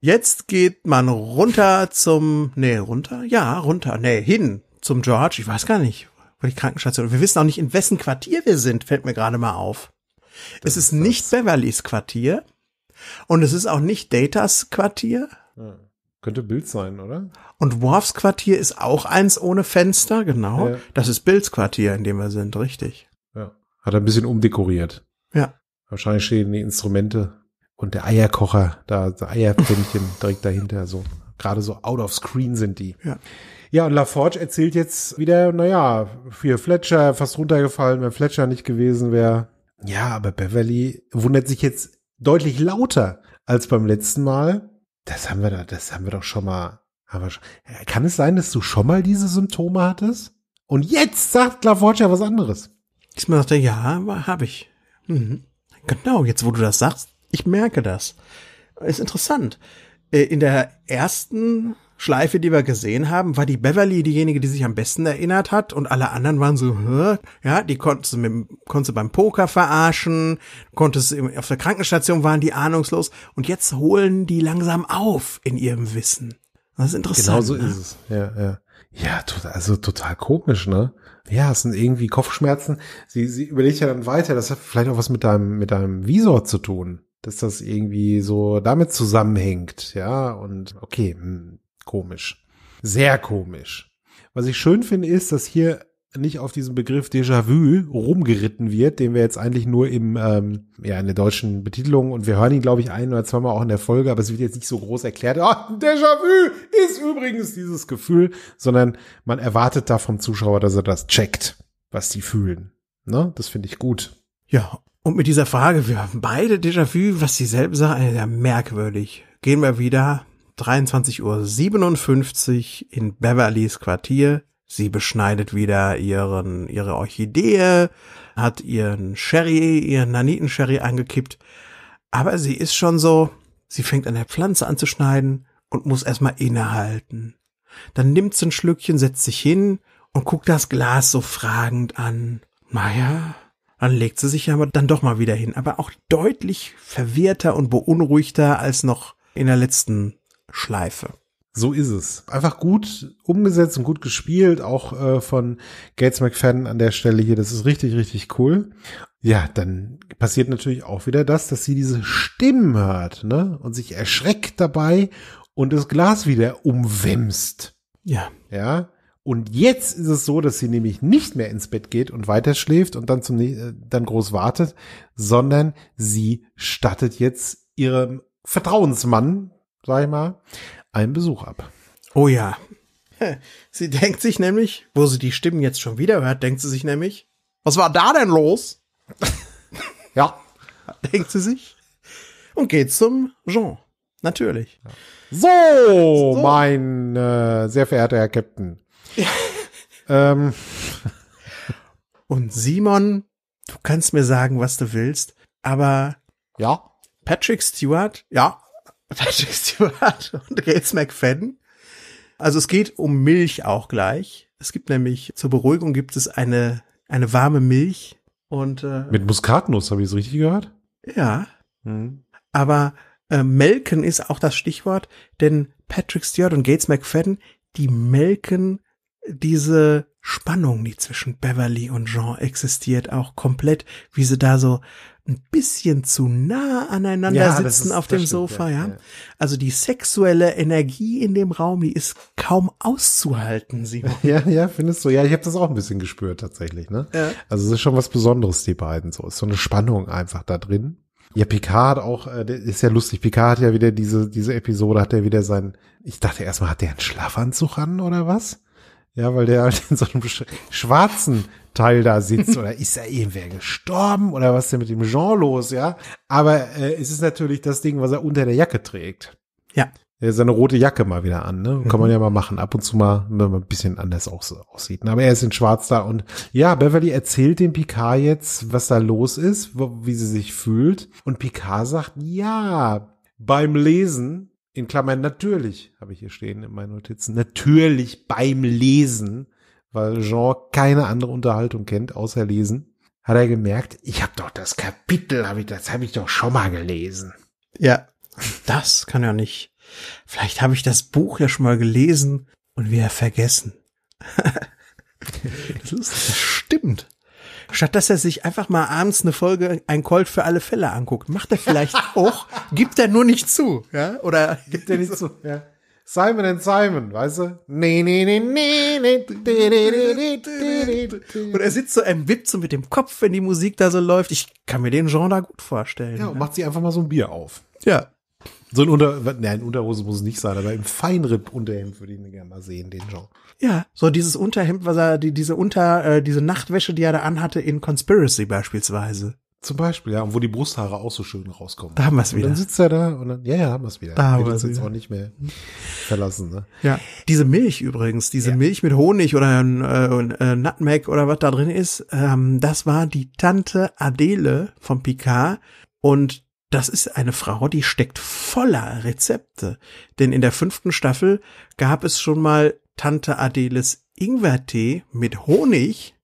Jetzt geht man runter zum, nee, runter? Ja, runter. Nee, hin zum George. Ich weiß gar nicht, wo die Krankenstation. Wir wissen auch nicht, in wessen Quartier wir sind, fällt mir gerade mal auf. Das es ist, ist nicht Beverlys Quartier, und es ist auch nicht Datas Quartier. Ja. Könnte Bild sein, oder? Und Worfs Quartier ist auch eins ohne Fenster, genau. Ja. Das ist Bilds Quartier, in dem wir sind, richtig. Ja. Hat er ein bisschen umdekoriert. Ja. Wahrscheinlich stehen die Instrumente und der Eierkocher, da der Eierpfännchen direkt dahinter, so. Gerade so out of screen sind die. Ja. Ja, und LaForge erzählt jetzt wieder, naja, für Fletcher fast runtergefallen, wenn Fletcher nicht gewesen wäre. Ja, aber Beverly wundert sich jetzt deutlich lauter als beim letzten Mal. Das haben wir da, das haben wir doch schon mal. Aber äh, kann es sein, dass du schon mal diese Symptome hattest? Und jetzt sagt Glavorscha was anderes. Ich mir dachte, ja, habe ich. Mhm. Genau, jetzt wo du das sagst, ich merke das. Ist interessant. Äh, in der ersten Schleife, die wir gesehen haben, war die Beverly diejenige, die sich am besten erinnert hat und alle anderen waren so, Hö? ja, die konntest du, mit, konntest du beim Poker verarschen, konntest auf der Krankenstation waren die ahnungslos und jetzt holen die langsam auf in ihrem Wissen. Das ist interessant. Genau so ne? ist es. Ja, ja. Ja, also total komisch, ne? Ja, es sind irgendwie Kopfschmerzen. Sie, sie überlegt ja dann weiter, das hat vielleicht auch was mit deinem, mit deinem Visor zu tun dass das irgendwie so damit zusammenhängt, ja, und okay, hm. Komisch. Sehr komisch. Was ich schön finde, ist, dass hier nicht auf diesen Begriff Déjà-vu rumgeritten wird, den wir jetzt eigentlich nur im, ähm, ja, in der deutschen Betitelung und wir hören ihn, glaube ich, ein oder zweimal auch in der Folge, aber es wird jetzt nicht so groß erklärt, oh, ah, Déjà-vu ist übrigens dieses Gefühl, sondern man erwartet da vom Zuschauer, dass er das checkt, was die fühlen. Ne? Das finde ich gut. Ja, und mit dieser Frage, wir haben beide Déjà-vu, was dieselbe Sache, ja, merkwürdig. Gehen wir wieder 23.57 Uhr in Beverlys Quartier. Sie beschneidet wieder ihren, ihre Orchidee, hat ihren Sherry, ihren Nanitensherry angekippt. Aber sie ist schon so, sie fängt an der Pflanze anzuschneiden und muss erstmal innehalten. Dann nimmt sie ein Schlückchen, setzt sich hin und guckt das Glas so fragend an. Naja, dann legt sie sich aber dann doch mal wieder hin, aber auch deutlich verwirrter und beunruhigter als noch in der letzten Schleife. So ist es. Einfach gut umgesetzt und gut gespielt, auch äh, von Gates McFadden an der Stelle hier. Das ist richtig, richtig cool. Ja, dann passiert natürlich auch wieder das, dass sie diese Stimmen hört, ne? Und sich erschreckt dabei und das Glas wieder umwemst. Ja. Ja. Und jetzt ist es so, dass sie nämlich nicht mehr ins Bett geht und weiterschläft und dann zum, äh, dann groß wartet, sondern sie stattet jetzt ihrem Vertrauensmann sag ich mal, einen Besuch ab. Oh ja. Sie denkt sich nämlich, wo sie die Stimmen jetzt schon wieder hört, denkt sie sich nämlich, was war da denn los? ja. Denkt sie sich. Und geht zum Jean. Natürlich. Ja. So, so, mein äh, sehr verehrter Herr Captain. ähm. Und Simon, du kannst mir sagen, was du willst, aber. Ja. Patrick Stewart, ja, Patrick Stewart und Gates McFadden. Also es geht um Milch auch gleich. Es gibt nämlich, zur Beruhigung gibt es eine, eine warme Milch und äh, Mit Muskatnuss, habe ich es richtig gehört? Ja. Mhm. Aber äh, melken ist auch das Stichwort, denn Patrick Stewart und Gates McFadden, die melken diese Spannung, die zwischen Beverly und Jean existiert, auch komplett, wie sie da so ein bisschen zu nah aneinander ja, sitzen ist, auf dem stimmt, Sofa, ja, ja. Also die sexuelle Energie in dem Raum, die ist kaum auszuhalten, Simon. Ja, ja, findest du. Ja, ich habe das auch ein bisschen gespürt tatsächlich, ne? Ja. Also es ist schon was Besonderes, die beiden so. ist so eine Spannung einfach da drin. Ja, Picard auch, äh, ist ja lustig. Picard hat ja wieder diese, diese Episode, hat er wieder seinen, ich dachte erstmal, hat der einen Schlafanzug an oder was? Ja, weil der halt in so einem schwarzen Teil da sitzt oder ist da irgendwer gestorben oder was ist denn mit dem Jean los, ja? Aber äh, es ist natürlich das Ding, was er unter der Jacke trägt. Ja. seine rote Jacke mal wieder an, ne? Kann man mhm. ja mal machen, ab und zu mal, wenn man ein bisschen anders auch so aussieht. Ne? Aber er ist in Schwarz da und ja, Beverly erzählt dem Picard jetzt, was da los ist, wo, wie sie sich fühlt. Und Picard sagt, ja, beim Lesen in Klammern natürlich, habe ich hier stehen in meinen Notizen, natürlich beim Lesen weil Jean keine andere Unterhaltung kennt, außer Lesen, hat er gemerkt, ich habe doch das Kapitel, hab ich, das habe ich doch schon mal gelesen. Ja, das kann ja nicht. Vielleicht habe ich das Buch ja schon mal gelesen und wieder vergessen. das, stimmt. Statt dass er sich einfach mal abends eine Folge ein Colt für alle Fälle anguckt, macht er vielleicht auch, gibt er nur nicht zu, ja? Oder gibt er nicht zu, ja. Simon and Simon, weißt du? Nee, nee, nee, nee, nee, nee, nee, nee, nee, Und er sitzt so ein Witz so mit dem Kopf, wenn die Musik da so läuft. Ich kann mir den Genre gut vorstellen. Ja, und macht sie einfach mal so ein Bier auf. Ja. So ein Unter, nein, Unterhose muss es nicht sein, aber im Feinripp-Unterhemd würde ich ihn gerne mal sehen, den Genre. Ja, so dieses Unterhemd, was er, die, diese Unter, äh, diese Nachtwäsche, die er da anhatte in Conspiracy beispielsweise. Zum Beispiel, ja, und wo die Brusthaare auch so schön rauskommen. Da haben wir es wieder. Dann sitzt er da und dann, ja, ja, haben wir es wieder. Da haben wir es jetzt auch nicht mehr verlassen. Ne? Ja, diese Milch übrigens, diese ja. Milch mit Honig oder äh, äh, Nutmeg oder was da drin ist, ähm, das war die Tante Adele von Picard und das ist eine Frau, die steckt voller Rezepte. Denn in der fünften Staffel gab es schon mal Tante Adeles Ingwertee mit Honig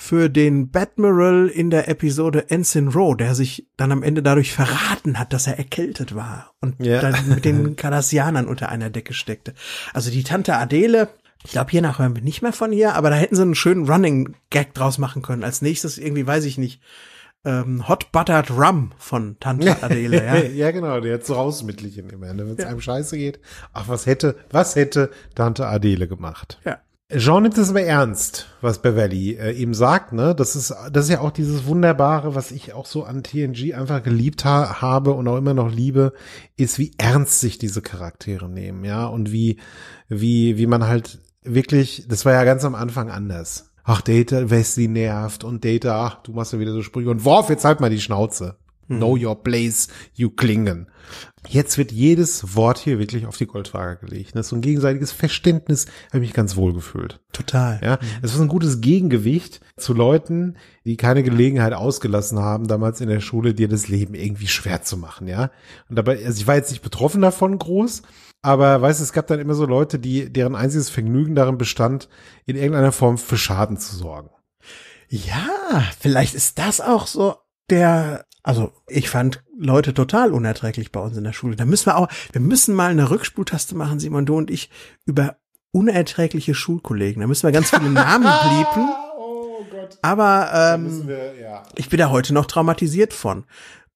für den Batmiral in der Episode Ensign Row, der sich dann am Ende dadurch verraten hat, dass er erkältet war und ja. dann mit den Kardassianern unter einer Decke steckte. Also die Tante Adele, ich glaube, hier nach hören wir nicht mehr von ihr, aber da hätten sie einen schönen Running Gag draus machen können. Als nächstes irgendwie, weiß ich nicht, ähm, Hot Buttered Rum von Tante Adele, ja. ja, genau, der hat so Hausmittelchen im Ende, wenn es ja. einem scheiße geht. Ach, was hätte, was hätte Tante Adele gemacht? Ja. Jean nimmt es aber ernst, was Beverly äh, eben sagt, ne? Das ist, das ist ja auch dieses Wunderbare, was ich auch so an TNG einfach geliebt ha habe und auch immer noch liebe, ist, wie ernst sich diese Charaktere nehmen, ja? Und wie, wie, wie man halt wirklich, das war ja ganz am Anfang anders. Ach, Data, Wesley nervt und Data, ach, du machst ja wieder so Sprüche und Worf, jetzt halt mal die Schnauze. Know mhm. your place, you Klingen. Jetzt wird jedes Wort hier wirklich auf die Goldwaage gelegt. Das ist so ein gegenseitiges Verständnis, habe ich mich ganz wohl gefühlt. Total. Ja, mhm. es ist ein gutes Gegengewicht zu Leuten, die keine Gelegenheit ausgelassen haben, damals in der Schule dir das Leben irgendwie schwer zu machen, ja. Und dabei, also ich war jetzt nicht betroffen davon groß, aber weißt, es gab dann immer so Leute, die deren einziges Vergnügen darin bestand, in irgendeiner Form für Schaden zu sorgen. Ja, vielleicht ist das auch so der, also ich fand Leute total unerträglich bei uns in der Schule. Da müssen wir auch, wir müssen mal eine Rückspultaste machen, Simon, du und ich, über unerträgliche Schulkollegen. Da müssen wir ganz viele Namen blieben. Oh aber ähm, wir, ja. ich bin da heute noch traumatisiert von.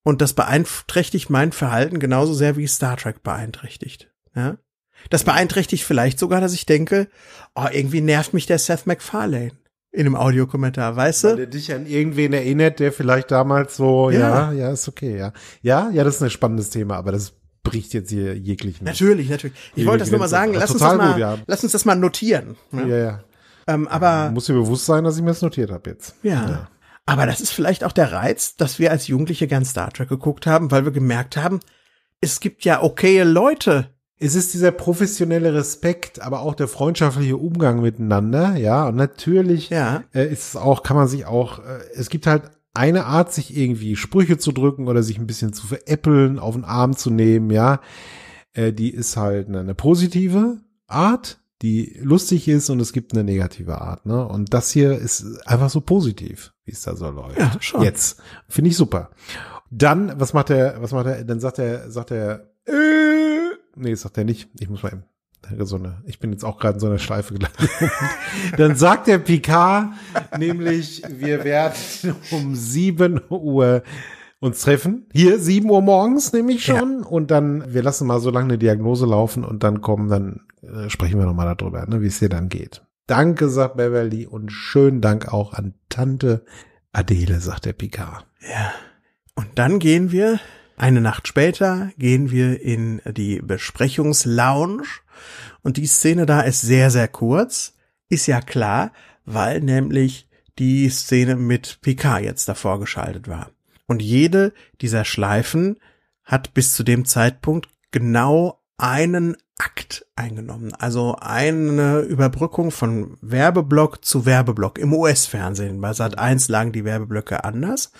Und das beeinträchtigt mein Verhalten genauso sehr, wie Star Trek beeinträchtigt. Ja? Das beeinträchtigt vielleicht sogar, dass ich denke, oh, irgendwie nervt mich der Seth MacFarlane in einem Audiokommentar, weißt du? Weil er dich an irgendwen erinnert, der vielleicht damals so, ja. ja, ja, ist okay, ja. Ja, ja, das ist ein spannendes Thema, aber das bricht jetzt hier jeglichen. Natürlich, natürlich. Ich jeglichen wollte das nur mal sagen, lass uns das mal, gut, ja. lass uns das mal notieren. Ne? Ja, ja. Ähm, aber. Muss dir bewusst sein, dass ich mir das notiert habe jetzt. Ja. ja. Aber das ist vielleicht auch der Reiz, dass wir als Jugendliche gern Star Trek geguckt haben, weil wir gemerkt haben, es gibt ja okaye Leute, es ist dieser professionelle Respekt, aber auch der freundschaftliche Umgang miteinander, ja. Und natürlich ja. Äh, ist es auch, kann man sich auch, äh, es gibt halt eine Art, sich irgendwie Sprüche zu drücken oder sich ein bisschen zu veräppeln, auf den Arm zu nehmen, ja. Äh, die ist halt eine, eine positive Art, die lustig ist und es gibt eine negative Art, ne? Und das hier ist einfach so positiv, wie es da so läuft. Ja, schon. Jetzt. Finde ich super. Dann, was macht er, was macht er, dann sagt er, sagt er, äh, Nee, sagt er nicht. Ich muss mal eben. So eine, ich bin jetzt auch gerade in so einer Schleife gelandet. Dann sagt der Picard nämlich, wir werden um 7 Uhr uns treffen. Hier 7 Uhr morgens nämlich schon. Ja. Und dann, wir lassen mal so lange eine Diagnose laufen und dann kommen, dann äh, sprechen wir nochmal darüber, ne, wie es hier dann geht. Danke, sagt Beverly und schönen Dank auch an Tante Adele, sagt der Picard. Ja. Und dann gehen wir eine Nacht später gehen wir in die Besprechungslounge und die Szene da ist sehr, sehr kurz. Ist ja klar, weil nämlich die Szene mit Picard jetzt davor geschaltet war. Und jede dieser Schleifen hat bis zu dem Zeitpunkt genau einen Akt eingenommen. Also eine Überbrückung von Werbeblock zu Werbeblock. Im US-Fernsehen bei Sat 1 lagen die Werbeblöcke anders.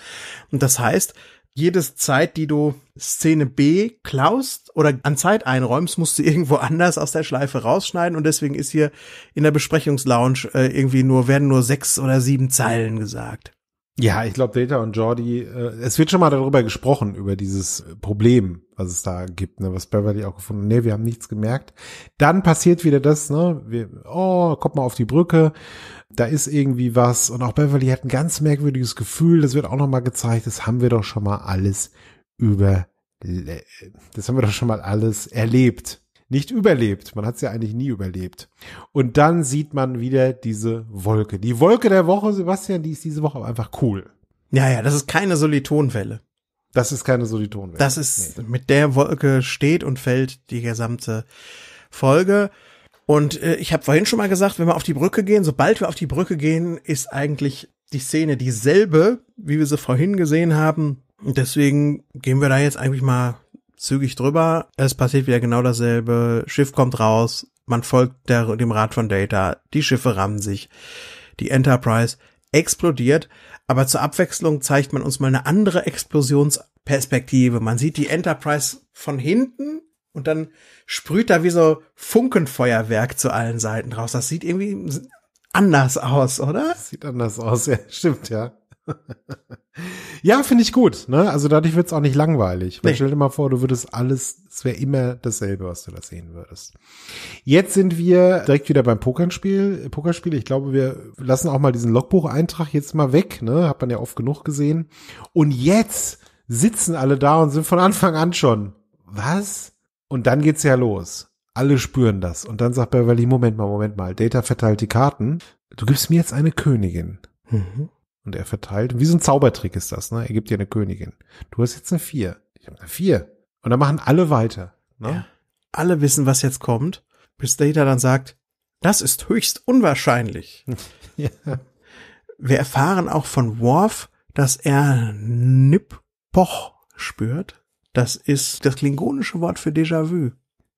Und das heißt, jedes Zeit, die du Szene B klaust oder an Zeit einräumst, musst du irgendwo anders aus der Schleife rausschneiden und deswegen ist hier in der Besprechungslounge äh, irgendwie nur, werden nur sechs oder sieben Zeilen gesagt. Ja, ich glaube, Data und Jordi, äh, es wird schon mal darüber gesprochen, über dieses Problem, was es da gibt, ne, was Beverly auch gefunden hat. Nee, wir haben nichts gemerkt. Dann passiert wieder das, ne, wir, oh, kommt mal auf die Brücke, da ist irgendwie was. Und auch Beverly hat ein ganz merkwürdiges Gefühl. Das wird auch nochmal gezeigt. Das haben wir doch schon mal alles über, das haben wir doch schon mal alles erlebt. Nicht überlebt. Man hat es ja eigentlich nie überlebt. Und dann sieht man wieder diese Wolke. Die Wolke der Woche, Sebastian, die ist diese Woche einfach cool. Ja, ja, das ist keine Solitonwelle. Das ist keine Solitonwelle. Das ist, nee. mit der Wolke steht und fällt die gesamte Folge. Und äh, ich habe vorhin schon mal gesagt, wenn wir auf die Brücke gehen, sobald wir auf die Brücke gehen, ist eigentlich die Szene dieselbe, wie wir sie vorhin gesehen haben. Und deswegen gehen wir da jetzt eigentlich mal zügig drüber. Es passiert wieder genau dasselbe. Schiff kommt raus, man folgt der, dem Rat von Data, die Schiffe rammen sich, die Enterprise explodiert, aber zur Abwechslung zeigt man uns mal eine andere Explosionsperspektive. Man sieht die Enterprise von hinten und dann sprüht da wie so Funkenfeuerwerk zu allen Seiten raus. Das sieht irgendwie anders aus, oder? Das sieht anders aus, ja, stimmt, ja. ja, finde ich gut. Ne? Also dadurch wird's auch nicht langweilig. Nee. Stell dir mal vor, du würdest alles, es wäre immer dasselbe, was du da sehen würdest. Jetzt sind wir direkt wieder beim Pokerspiel. Pokerspiel, ich glaube, wir lassen auch mal diesen Logbucheintrag jetzt mal weg. Ne? Hat man ja oft genug gesehen. Und jetzt sitzen alle da und sind von Anfang an schon. Was? Und dann geht's ja los. Alle spüren das. Und dann sagt Beverly, Moment mal, Moment mal, Data verteilt die Karten. Du gibst mir jetzt eine Königin. Mhm. Und er verteilt, wie so ein Zaubertrick ist das, ne? Er gibt dir eine Königin. Du hast jetzt eine Vier. Ich habe eine Vier. Und dann machen alle weiter. Ne? Ja. Alle wissen, was jetzt kommt, bis Data dann sagt, das ist höchst unwahrscheinlich. ja. Wir erfahren auch von Worf, dass er Nippoch spürt. Das ist das klingonische Wort für Déjà-vu.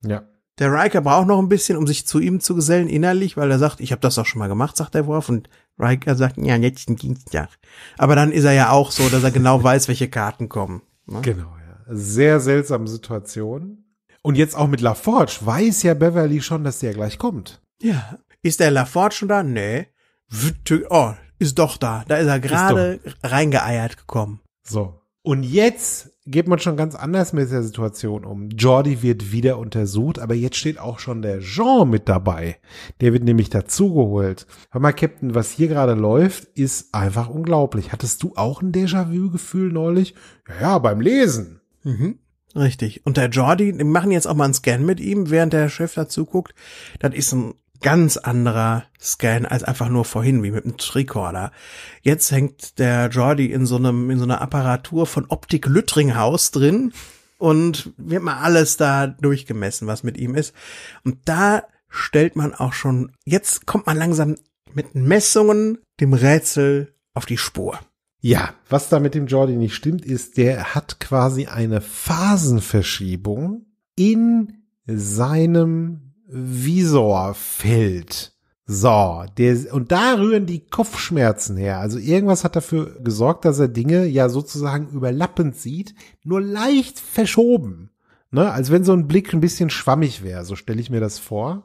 Ja. Der Riker braucht noch ein bisschen, um sich zu ihm zu gesellen innerlich, weil er sagt, ich habe das auch schon mal gemacht, sagt der Worf. Und Riker sagt, ja, letzten Dienstag. Aber dann ist er ja auch so, dass er genau weiß, welche Karten kommen. Ne? Genau, ja. Sehr seltsame Situation. Und jetzt auch mit LaForge weiß ja Beverly schon, dass der gleich kommt. Ja. Ist der LaForge schon da? Nee. Oh, ist doch da. Da ist er gerade reingeeiert gekommen. So. Und jetzt geht man schon ganz anders mit der Situation um. Jordi wird wieder untersucht, aber jetzt steht auch schon der Jean mit dabei. Der wird nämlich dazugeholt. Hör mal, Captain, was hier gerade läuft, ist einfach unglaublich. Hattest du auch ein Déjà-vu-Gefühl neulich? Ja, ja, beim Lesen. Mhm. Richtig. Und der Jordi, wir machen jetzt auch mal einen Scan mit ihm, während der Chef dazu guckt. Das ist ein ganz anderer Scan als einfach nur vorhin, wie mit einem Tricorder. Jetzt hängt der Jordi in so einem, in so einer Apparatur von Optik Lüttringhaus drin und wird mal alles da durchgemessen, was mit ihm ist. Und da stellt man auch schon, jetzt kommt man langsam mit Messungen dem Rätsel auf die Spur. Ja, was da mit dem Jordi nicht stimmt, ist, der hat quasi eine Phasenverschiebung in seinem Visor fällt. So, der, und da rühren die Kopfschmerzen her. Also irgendwas hat dafür gesorgt, dass er Dinge ja sozusagen überlappend sieht, nur leicht verschoben. Ne? Als wenn so ein Blick ein bisschen schwammig wäre, so stelle ich mir das vor.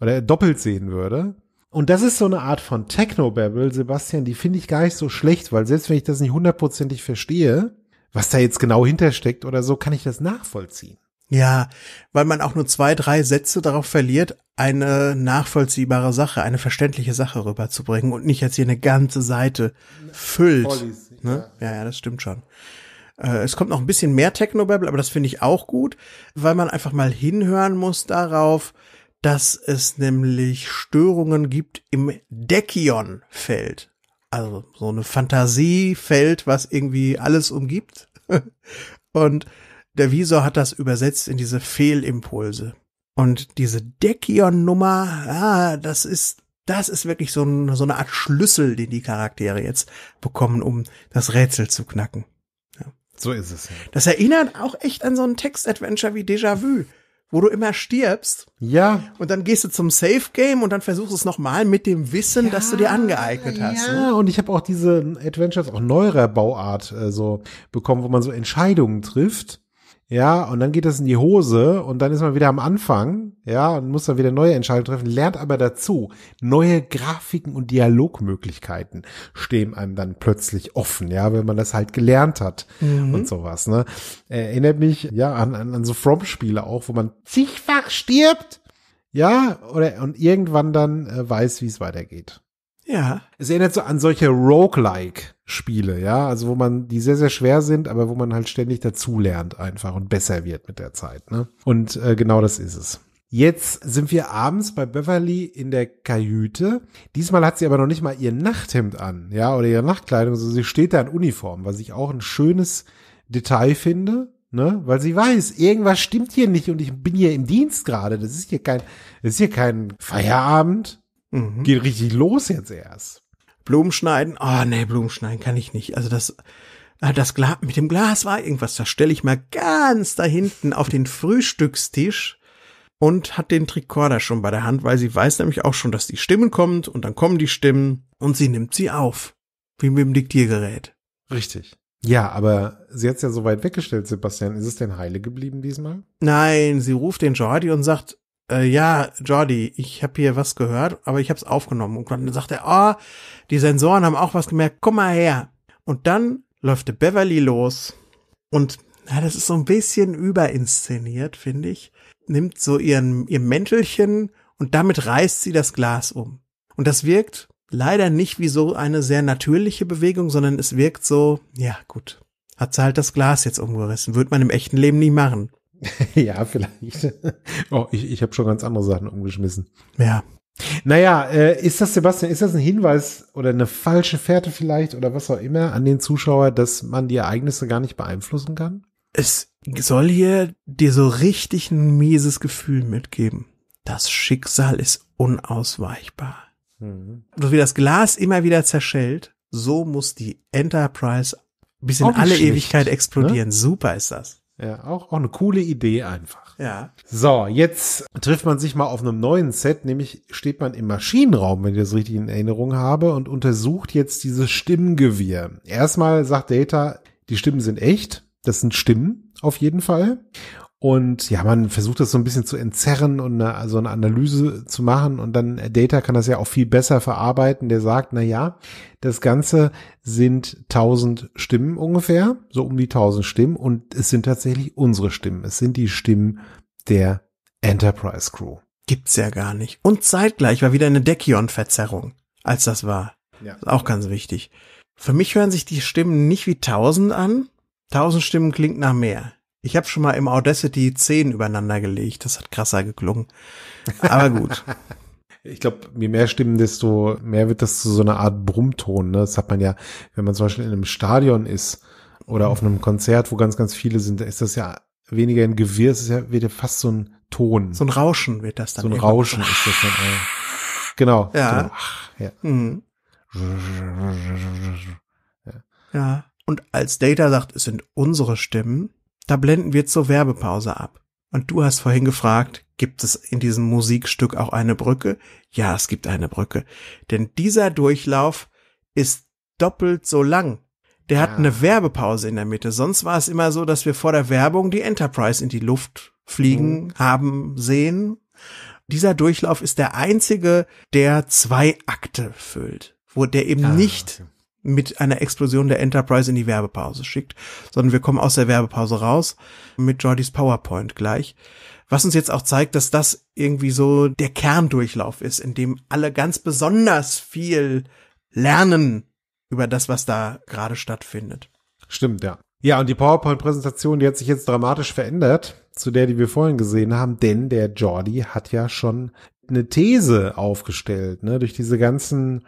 Oder er doppelt sehen würde. Und das ist so eine Art von Technobabble, Sebastian, die finde ich gar nicht so schlecht, weil selbst wenn ich das nicht hundertprozentig verstehe, was da jetzt genau hintersteckt oder so, kann ich das nachvollziehen. Ja, weil man auch nur zwei, drei Sätze darauf verliert, eine nachvollziehbare Sache, eine verständliche Sache rüberzubringen und nicht jetzt hier eine ganze Seite füllt. ne? ja. ja, das stimmt schon. Äh, es kommt noch ein bisschen mehr Technobabble, aber das finde ich auch gut, weil man einfach mal hinhören muss darauf, dass es nämlich Störungen gibt im dekion feld Also so eine Fantasiefeld, was irgendwie alles umgibt. und der Visor hat das übersetzt in diese Fehlimpulse. Und diese Deckion-Nummer, ah, das ist, das ist wirklich so, ein, so eine Art Schlüssel, den die Charaktere jetzt bekommen, um das Rätsel zu knacken. Ja. So ist es. Das erinnert auch echt an so ein Text-Adventure wie Déjà-vu wo du immer stirbst. Ja. Und dann gehst du zum Safe Game und dann versuchst du es nochmal mit dem Wissen, ja, das du dir angeeignet hast. Ja, ne? und ich habe auch diese Adventures auch neuerer Bauart äh, so bekommen, wo man so Entscheidungen trifft ja, und dann geht das in die Hose und dann ist man wieder am Anfang, ja, und muss dann wieder neue Entscheidungen treffen, lernt aber dazu. Neue Grafiken und Dialogmöglichkeiten stehen einem dann plötzlich offen, ja, wenn man das halt gelernt hat mhm. und sowas, ne. Erinnert mich, ja, an, an, an so From-Spiele auch, wo man zigfach stirbt, ja, oder, und irgendwann dann äh, weiß, wie es weitergeht. Ja. Es erinnert so an solche Roguelike-Spiele, ja, also wo man, die sehr, sehr schwer sind, aber wo man halt ständig dazulernt einfach und besser wird mit der Zeit, ne? Und äh, genau das ist es. Jetzt sind wir abends bei Beverly in der Kajüte. Diesmal hat sie aber noch nicht mal ihr Nachthemd an, ja, oder ihre Nachtkleidung, sondern also sie steht da in Uniform, was ich auch ein schönes Detail finde, ne, weil sie weiß, irgendwas stimmt hier nicht und ich bin hier im Dienst gerade. Das ist hier kein, das ist hier kein Feierabend, Mhm. Geht richtig los jetzt erst. Blumen schneiden, oh nee, Blumen schneiden kann ich nicht. Also das, ah, das Glas, mit dem Glas war irgendwas, das stelle ich mal ganz da hinten auf den Frühstückstisch und hat den Trikorder schon bei der Hand, weil sie weiß nämlich auch schon, dass die Stimmen kommt und dann kommen die Stimmen und sie nimmt sie auf. Wie mit dem Diktiergerät. Richtig. Ja, aber sie hat es ja so weit weggestellt, Sebastian. Ist es denn heile geblieben diesmal? Nein, sie ruft den Jordi und sagt, äh, ja, Jordi, ich habe hier was gehört, aber ich habe es aufgenommen. Und dann sagt er, oh, die Sensoren haben auch was gemerkt, komm mal her. Und dann läuft Beverly los und ja, das ist so ein bisschen überinszeniert, finde ich. Nimmt so ihren, ihr Mäntelchen und damit reißt sie das Glas um. Und das wirkt leider nicht wie so eine sehr natürliche Bewegung, sondern es wirkt so, ja gut, hat sie halt das Glas jetzt umgerissen. Würde man im echten Leben nie machen. ja, vielleicht. Oh, ich, ich habe schon ganz andere Sachen umgeschmissen. Ja. Naja, äh, ist das, Sebastian, ist das ein Hinweis oder eine falsche Fährte vielleicht oder was auch immer an den Zuschauer, dass man die Ereignisse gar nicht beeinflussen kann? Es soll hier dir so richtig ein mieses Gefühl mitgeben. Das Schicksal ist unausweichbar. Mhm. So wie das Glas immer wieder zerschellt, so muss die Enterprise bis in alle Ewigkeit ne? explodieren. Ne? Super ist das. Ja, auch, auch eine coole Idee einfach. Ja. So, jetzt trifft man sich mal auf einem neuen Set, nämlich steht man im Maschinenraum, wenn ich das richtig in Erinnerung habe, und untersucht jetzt dieses Stimmgewirr. Erstmal sagt Data, die Stimmen sind echt, das sind Stimmen auf jeden Fall. Und ja, man versucht das so ein bisschen zu entzerren und eine, also eine Analyse zu machen. Und dann äh, Data kann das ja auch viel besser verarbeiten. Der sagt, na ja, das Ganze sind tausend Stimmen ungefähr, so um die tausend Stimmen. Und es sind tatsächlich unsere Stimmen. Es sind die Stimmen der Enterprise Crew. Gibt's ja gar nicht. Und zeitgleich war wieder eine Dekion-Verzerrung, als das war. Ja. Das auch ganz wichtig. Für mich hören sich die Stimmen nicht wie tausend an. Tausend Stimmen klingt nach mehr. Ich habe schon mal im Audacity 10 übereinander gelegt. Das hat krasser geklungen. Aber gut. ich glaube, je mehr Stimmen, desto mehr wird das zu so einer Art Brummton. Ne? Das hat man ja, wenn man zum Beispiel in einem Stadion ist oder auf einem Konzert, wo ganz, ganz viele sind, ist das ja weniger ein Gewirr, es ist ja wieder fast so ein Ton. So ein Rauschen wird das dann. So ein Rauschen so. ist das dann. genau. Ja. Genau. ja. Mhm. ja. Ja. Und als Data sagt, es sind unsere Stimmen, da blenden wir zur Werbepause ab. Und du hast vorhin gefragt, gibt es in diesem Musikstück auch eine Brücke? Ja, es gibt eine Brücke. Denn dieser Durchlauf ist doppelt so lang. Der hat ja. Ah. eine Werbepause in der Mitte. Sonst war es immer so, dass wir vor der Werbung die Enterprise in die Luft fliegen mhm. haben sehen. Dieser Durchlauf ist der einzige, der zwei Akte füllt, wo der eben ja, ah, nicht okay mit einer Explosion der Enterprise in die Werbepause schickt, sondern wir kommen aus der Werbepause raus mit Jordys PowerPoint gleich. Was uns jetzt auch zeigt, dass das irgendwie so der Kerndurchlauf ist, in dem alle ganz besonders viel lernen über das, was da gerade stattfindet. Stimmt, ja. Ja, und die PowerPoint-Präsentation, die hat sich jetzt dramatisch verändert zu der, die wir vorhin gesehen haben, denn der Jordi hat ja schon eine These aufgestellt, ne, durch diese ganzen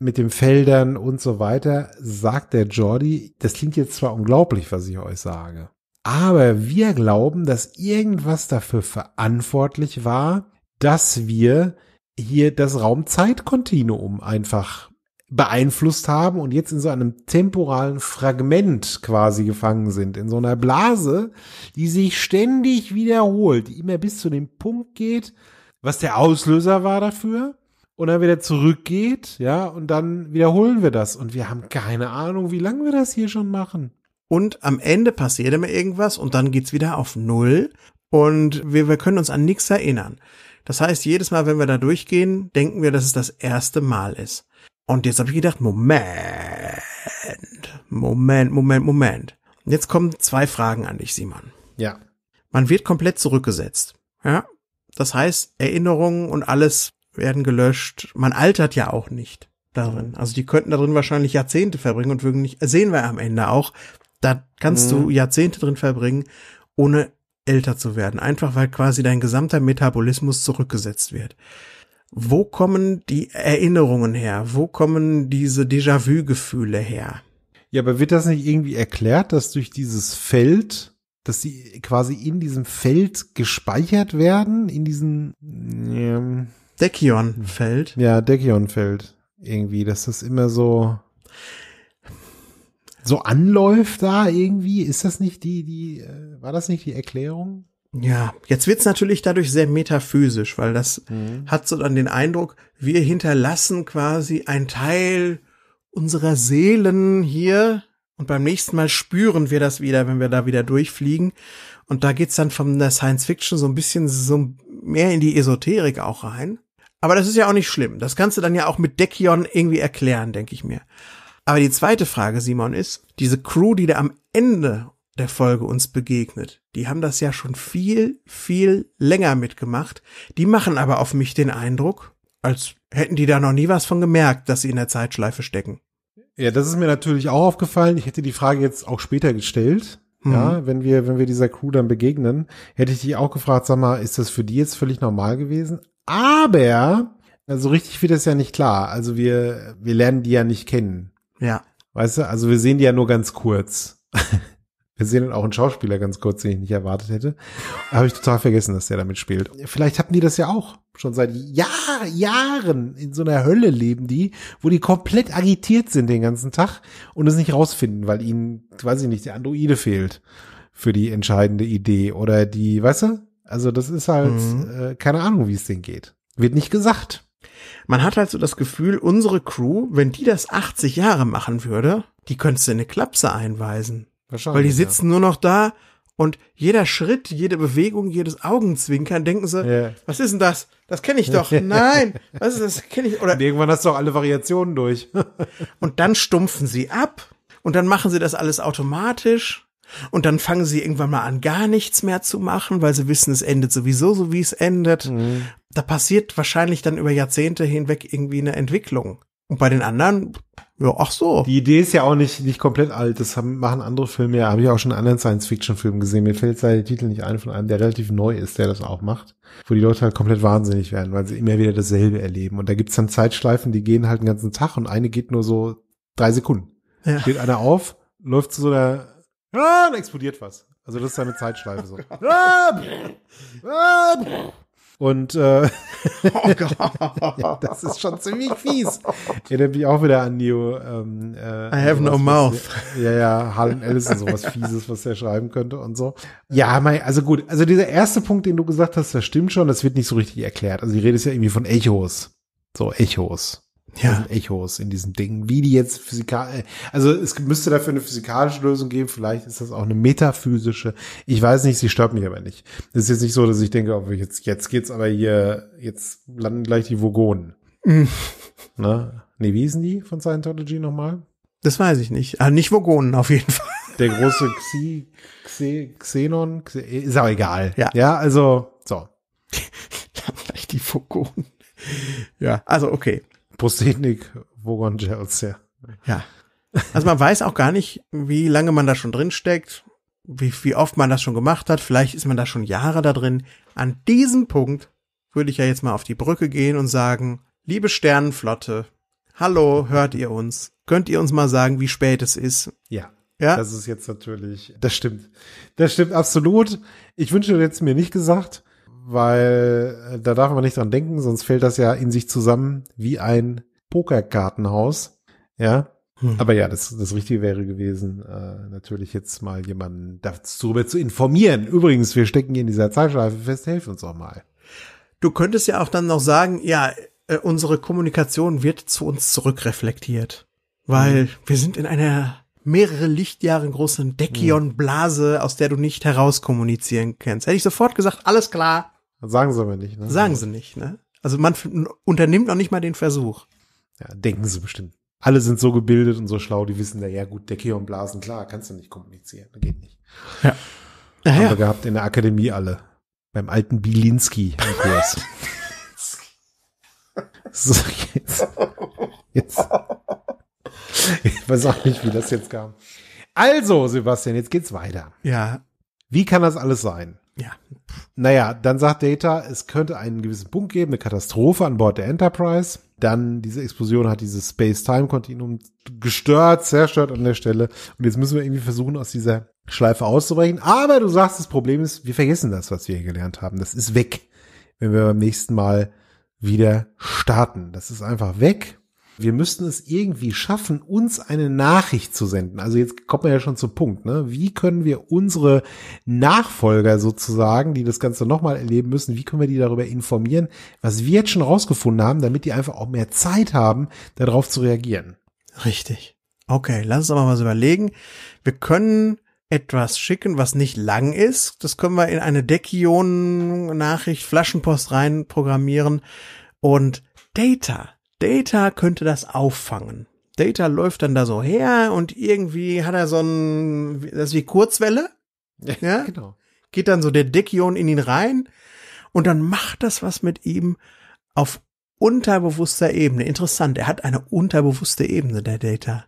mit den Feldern und so weiter, sagt der Jordi, das klingt jetzt zwar unglaublich, was ich euch sage, aber wir glauben, dass irgendwas dafür verantwortlich war, dass wir hier das Raumzeitkontinuum einfach beeinflusst haben und jetzt in so einem temporalen Fragment quasi gefangen sind, in so einer Blase, die sich ständig wiederholt, die immer bis zu dem Punkt geht, was der Auslöser war dafür, und dann wieder zurückgeht, ja, und dann wiederholen wir das. Und wir haben keine Ahnung, wie lange wir das hier schon machen. Und am Ende passiert immer irgendwas und dann geht's wieder auf Null und wir, wir können uns an nichts erinnern. Das heißt, jedes Mal, wenn wir da durchgehen, denken wir, dass es das erste Mal ist. Und jetzt habe ich gedacht, Moment, Moment, Moment, Moment. Und jetzt kommen zwei Fragen an dich, Simon. Ja. Man wird komplett zurückgesetzt. Ja. Das heißt, Erinnerungen und alles werden gelöscht. Man altert ja auch nicht darin. Mhm. Also die könnten darin wahrscheinlich Jahrzehnte verbringen und würden nicht, äh, sehen wir am Ende auch, da kannst mhm. du Jahrzehnte drin verbringen, ohne älter zu werden. Einfach weil quasi dein gesamter Metabolismus zurückgesetzt wird. Wo kommen die Erinnerungen her? Wo kommen diese Déjà-vu-Gefühle her? Ja, aber wird das nicht irgendwie erklärt, dass durch dieses Feld, dass sie quasi in diesem Feld gespeichert werden, in diesen, ähm, Deckion fällt. Ja, Deckion fällt irgendwie, dass das immer so so anläuft da irgendwie. Ist das nicht die, die, äh, war das nicht die Erklärung? Ja, jetzt wird's natürlich dadurch sehr metaphysisch, weil das mhm. hat so dann den Eindruck, wir hinterlassen quasi ein Teil unserer Seelen hier und beim nächsten Mal spüren wir das wieder, wenn wir da wieder durchfliegen. Und da geht's dann von der Science Fiction so ein bisschen so mehr in die Esoterik auch rein. Aber das ist ja auch nicht schlimm. Das kannst du dann ja auch mit Deckion irgendwie erklären, denke ich mir. Aber die zweite Frage, Simon, ist, diese Crew, die da am Ende der Folge uns begegnet, die haben das ja schon viel, viel länger mitgemacht. Die machen aber auf mich den Eindruck, als hätten die da noch nie was von gemerkt, dass sie in der Zeitschleife stecken. Ja, das ist mir natürlich auch aufgefallen. Ich hätte die Frage jetzt auch später gestellt. Mhm. Ja, wenn wir, wenn wir dieser Crew dann begegnen, hätte ich dich auch gefragt, sag mal, ist das für die jetzt völlig normal gewesen? Aber also so also richtig wird das ja nicht klar. Also wir, wir lernen die ja nicht kennen. Ja. Weißt du, also wir sehen die ja nur ganz kurz. wir sehen dann auch einen Schauspieler ganz kurz, den ich nicht erwartet hätte. Habe ich total vergessen, dass der damit spielt. Vielleicht hatten die das ja auch schon seit Jahr, Jahren in so einer Hölle leben die, wo die komplett agitiert sind den ganzen Tag und es nicht rausfinden, weil ihnen, weiß ich nicht, der Androide fehlt für die entscheidende Idee oder die, weißt du, also das ist halt mhm. äh, keine Ahnung, wie es denen geht. Wird nicht gesagt. Man hat halt so das Gefühl, unsere Crew, wenn die das 80 Jahre machen würde, die könntest du in eine Klapse einweisen. Wahrscheinlich, Weil die sitzen ja. nur noch da und jeder Schritt, jede Bewegung, jedes Augenzwinkern denken sie, yeah. was ist denn das? Das kenne ich doch. Nein, was ist das? das kenne ich oder und irgendwann hast du auch alle Variationen durch. und dann stumpfen sie ab und dann machen sie das alles automatisch und dann fangen sie irgendwann mal an, gar nichts mehr zu machen, weil sie wissen, es endet sowieso so, wie es endet. Mhm. Da passiert wahrscheinlich dann über Jahrzehnte hinweg irgendwie eine Entwicklung. Und bei den anderen, ja, ach so. Die Idee ist ja auch nicht, nicht komplett alt. Das haben, machen andere Filme ja. Habe ich auch schon in anderen Science-Fiction-Filmen gesehen. Mir fällt sein Titel nicht ein von einem, der relativ neu ist, der das auch macht. Wo die Leute halt komplett wahnsinnig werden, weil sie immer wieder dasselbe erleben. Und da gibt's dann Zeitschleifen, die gehen halt den ganzen Tag und eine geht nur so drei Sekunden. Ja. Steht einer auf, läuft zu so einer Ah, dann explodiert was. Also das ist seine Zeitschleife so. Ah, ah, und äh, oh ja, das ist schon ziemlich fies. Erinnert mich auch wieder an Neo. Ähm, äh, I have sowas, no mouth. Was, ja, ja, Harlan Ellison, sowas Fieses, was er schreiben könnte und so. Ja, mein, also gut, also dieser erste Punkt, den du gesagt hast, das stimmt schon, das wird nicht so richtig erklärt. Also die Rede ist ja irgendwie von Echos. So, Echos ja. Echos in diesem Ding, wie die jetzt physikal, also es müsste dafür eine physikalische Lösung geben, vielleicht ist das auch eine metaphysische, ich weiß nicht, sie stört mich aber nicht. Es ist jetzt nicht so, dass ich denke, oh, jetzt, jetzt geht's aber hier, jetzt landen gleich die Vogonen. Mhm. Ne? Nee, wie hießen die von Scientology nochmal? Das weiß ich nicht. Ah, nicht Vogonen auf jeden Fall. Der große Xi, Xe, Xenon, Xe, ist auch egal. Ja. Ja, also, so. gleich die Vogonen. Ja, also okay. Posednik, Wogon Gels, ja. Ja. Also man weiß auch gar nicht, wie lange man da schon drin steckt, wie, wie oft man das schon gemacht hat. Vielleicht ist man da schon Jahre da drin. An diesem Punkt würde ich ja jetzt mal auf die Brücke gehen und sagen, liebe Sternenflotte, hallo, hört ihr uns? Könnt ihr uns mal sagen, wie spät es ist? Ja. Ja. Das ist jetzt natürlich, das stimmt. Das stimmt absolut. Ich wünsche, du hättest mir nicht gesagt, weil äh, da darf man nicht dran denken, sonst fällt das ja in sich zusammen wie ein Pokerkartenhaus. Ja. Hm. Aber ja, das, das Richtige wäre gewesen, äh, natürlich jetzt mal jemanden darüber zu informieren. Übrigens, wir stecken hier in dieser Zeitschleife fest, helf uns doch mal. Du könntest ja auch dann noch sagen, ja, äh, unsere Kommunikation wird zu uns zurückreflektiert, weil hm. wir sind in einer mehrere Lichtjahre großen Deckion-Blase, hm. aus der du nicht herauskommunizieren kannst. Hätte ich sofort gesagt, alles klar. Sagen sie aber nicht, ne? Sagen sie nicht, ne? Also man unternimmt noch nicht mal den Versuch. Ja, denken sie bestimmt. Alle sind so gebildet und so schlau, die wissen, na ja gut, Deckion-Blasen, klar, kannst du nicht kommunizieren, geht nicht. Ja. ja Haben ja. wir gehabt in der Akademie alle. Beim alten Bilinski Kurs. so, jetzt. Jetzt. Ich weiß auch nicht, wie das jetzt kam. Also, Sebastian, jetzt geht's weiter. Ja. Wie kann das alles sein? Ja. Naja, dann sagt Data, es könnte einen gewissen Punkt geben, eine Katastrophe an Bord der Enterprise. Dann diese Explosion hat dieses Space-Time-Kontinuum gestört, zerstört an der Stelle. Und jetzt müssen wir irgendwie versuchen, aus dieser Schleife auszubrechen. Aber du sagst, das Problem ist, wir vergessen das, was wir hier gelernt haben. Das ist weg, wenn wir beim nächsten Mal wieder starten. Das ist einfach weg wir müssten es irgendwie schaffen, uns eine Nachricht zu senden. Also jetzt kommt man ja schon zum Punkt, ne? Wie können wir unsere Nachfolger sozusagen, die das Ganze nochmal erleben müssen, wie können wir die darüber informieren, was wir jetzt schon rausgefunden haben, damit die einfach auch mehr Zeit haben, darauf zu reagieren? Richtig. Okay, lass uns aber mal was überlegen. Wir können etwas schicken, was nicht lang ist. Das können wir in eine deckion nachricht Flaschenpost rein programmieren. Und Data Data könnte das auffangen. Data läuft dann da so her und irgendwie hat er so ein, das ist wie Kurzwelle. Ja, ja? genau. Geht dann so der Dickion in ihn rein und dann macht das was mit ihm auf unterbewusster Ebene. Interessant. Er hat eine unterbewusste Ebene, der Data.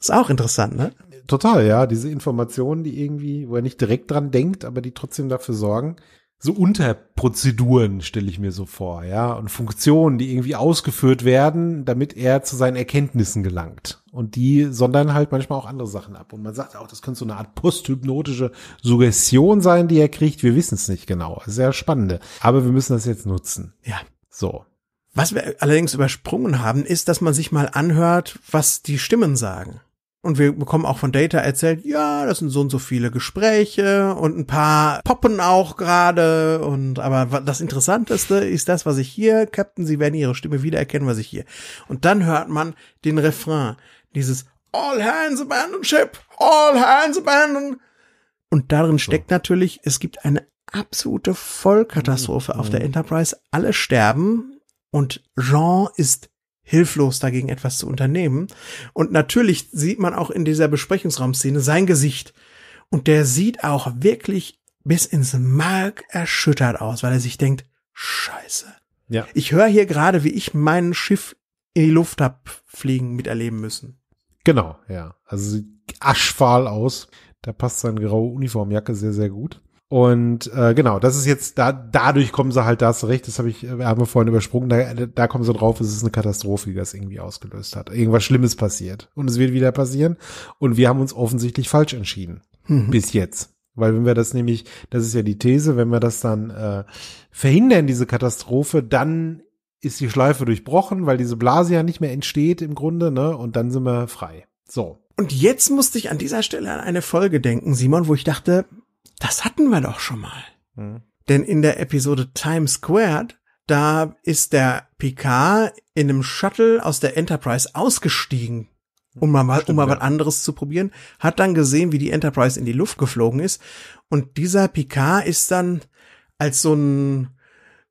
Ist auch interessant, ne? Total, ja. Diese Informationen, die irgendwie, wo er nicht direkt dran denkt, aber die trotzdem dafür sorgen, so Unterprozeduren stelle ich mir so vor, ja, und Funktionen, die irgendwie ausgeführt werden, damit er zu seinen Erkenntnissen gelangt. Und die sondern halt manchmal auch andere Sachen ab. Und man sagt auch, das könnte so eine Art posthypnotische Suggestion sein, die er kriegt. Wir wissen es nicht genau. Sehr spannende. Aber wir müssen das jetzt nutzen. Ja. So. Was wir allerdings übersprungen haben, ist, dass man sich mal anhört, was die Stimmen sagen und wir bekommen auch von Data erzählt, ja, das sind so und so viele Gespräche und ein paar poppen auch gerade und aber das interessanteste ist das, was ich hier, Captain, Sie werden ihre Stimme wiedererkennen, was ich hier. Und dann hört man den Refrain, dieses All hands abandon ship, all hands abandon. Und darin steckt natürlich, es gibt eine absolute Vollkatastrophe auf mhm. der Enterprise, alle sterben und Jean ist hilflos dagegen etwas zu unternehmen. Und natürlich sieht man auch in dieser Besprechungsraumszene sein Gesicht. Und der sieht auch wirklich bis ins Mark erschüttert aus, weil er sich denkt, scheiße. Ja. Ich höre hier gerade, wie ich mein Schiff in die Luft abfliegen miterleben müssen. Genau, ja. Also sieht aschfahl aus. Da passt seine graue Uniformjacke sehr, sehr gut. Und äh, genau, das ist jetzt, da, dadurch kommen sie halt, da zurecht, das habe ich, äh, haben wir vorhin übersprungen, da, da kommen sie drauf, es ist eine Katastrophe, die das irgendwie ausgelöst hat. Irgendwas Schlimmes passiert. Und es wird wieder passieren. Und wir haben uns offensichtlich falsch entschieden. Mhm. Bis jetzt. Weil wenn wir das nämlich, das ist ja die These, wenn wir das dann äh, verhindern, diese Katastrophe, dann ist die Schleife durchbrochen, weil diese Blase ja nicht mehr entsteht im Grunde, ne? Und dann sind wir frei. So. Und jetzt musste ich an dieser Stelle an eine Folge denken, Simon, wo ich dachte, das hatten wir doch schon mal. Mhm. Denn in der Episode Times Squared, da ist der Picard in einem Shuttle aus der Enterprise ausgestiegen, um mal, Stimmt, um mal ja. was anderes zu probieren, hat dann gesehen, wie die Enterprise in die Luft geflogen ist. Und dieser Picard ist dann als so ein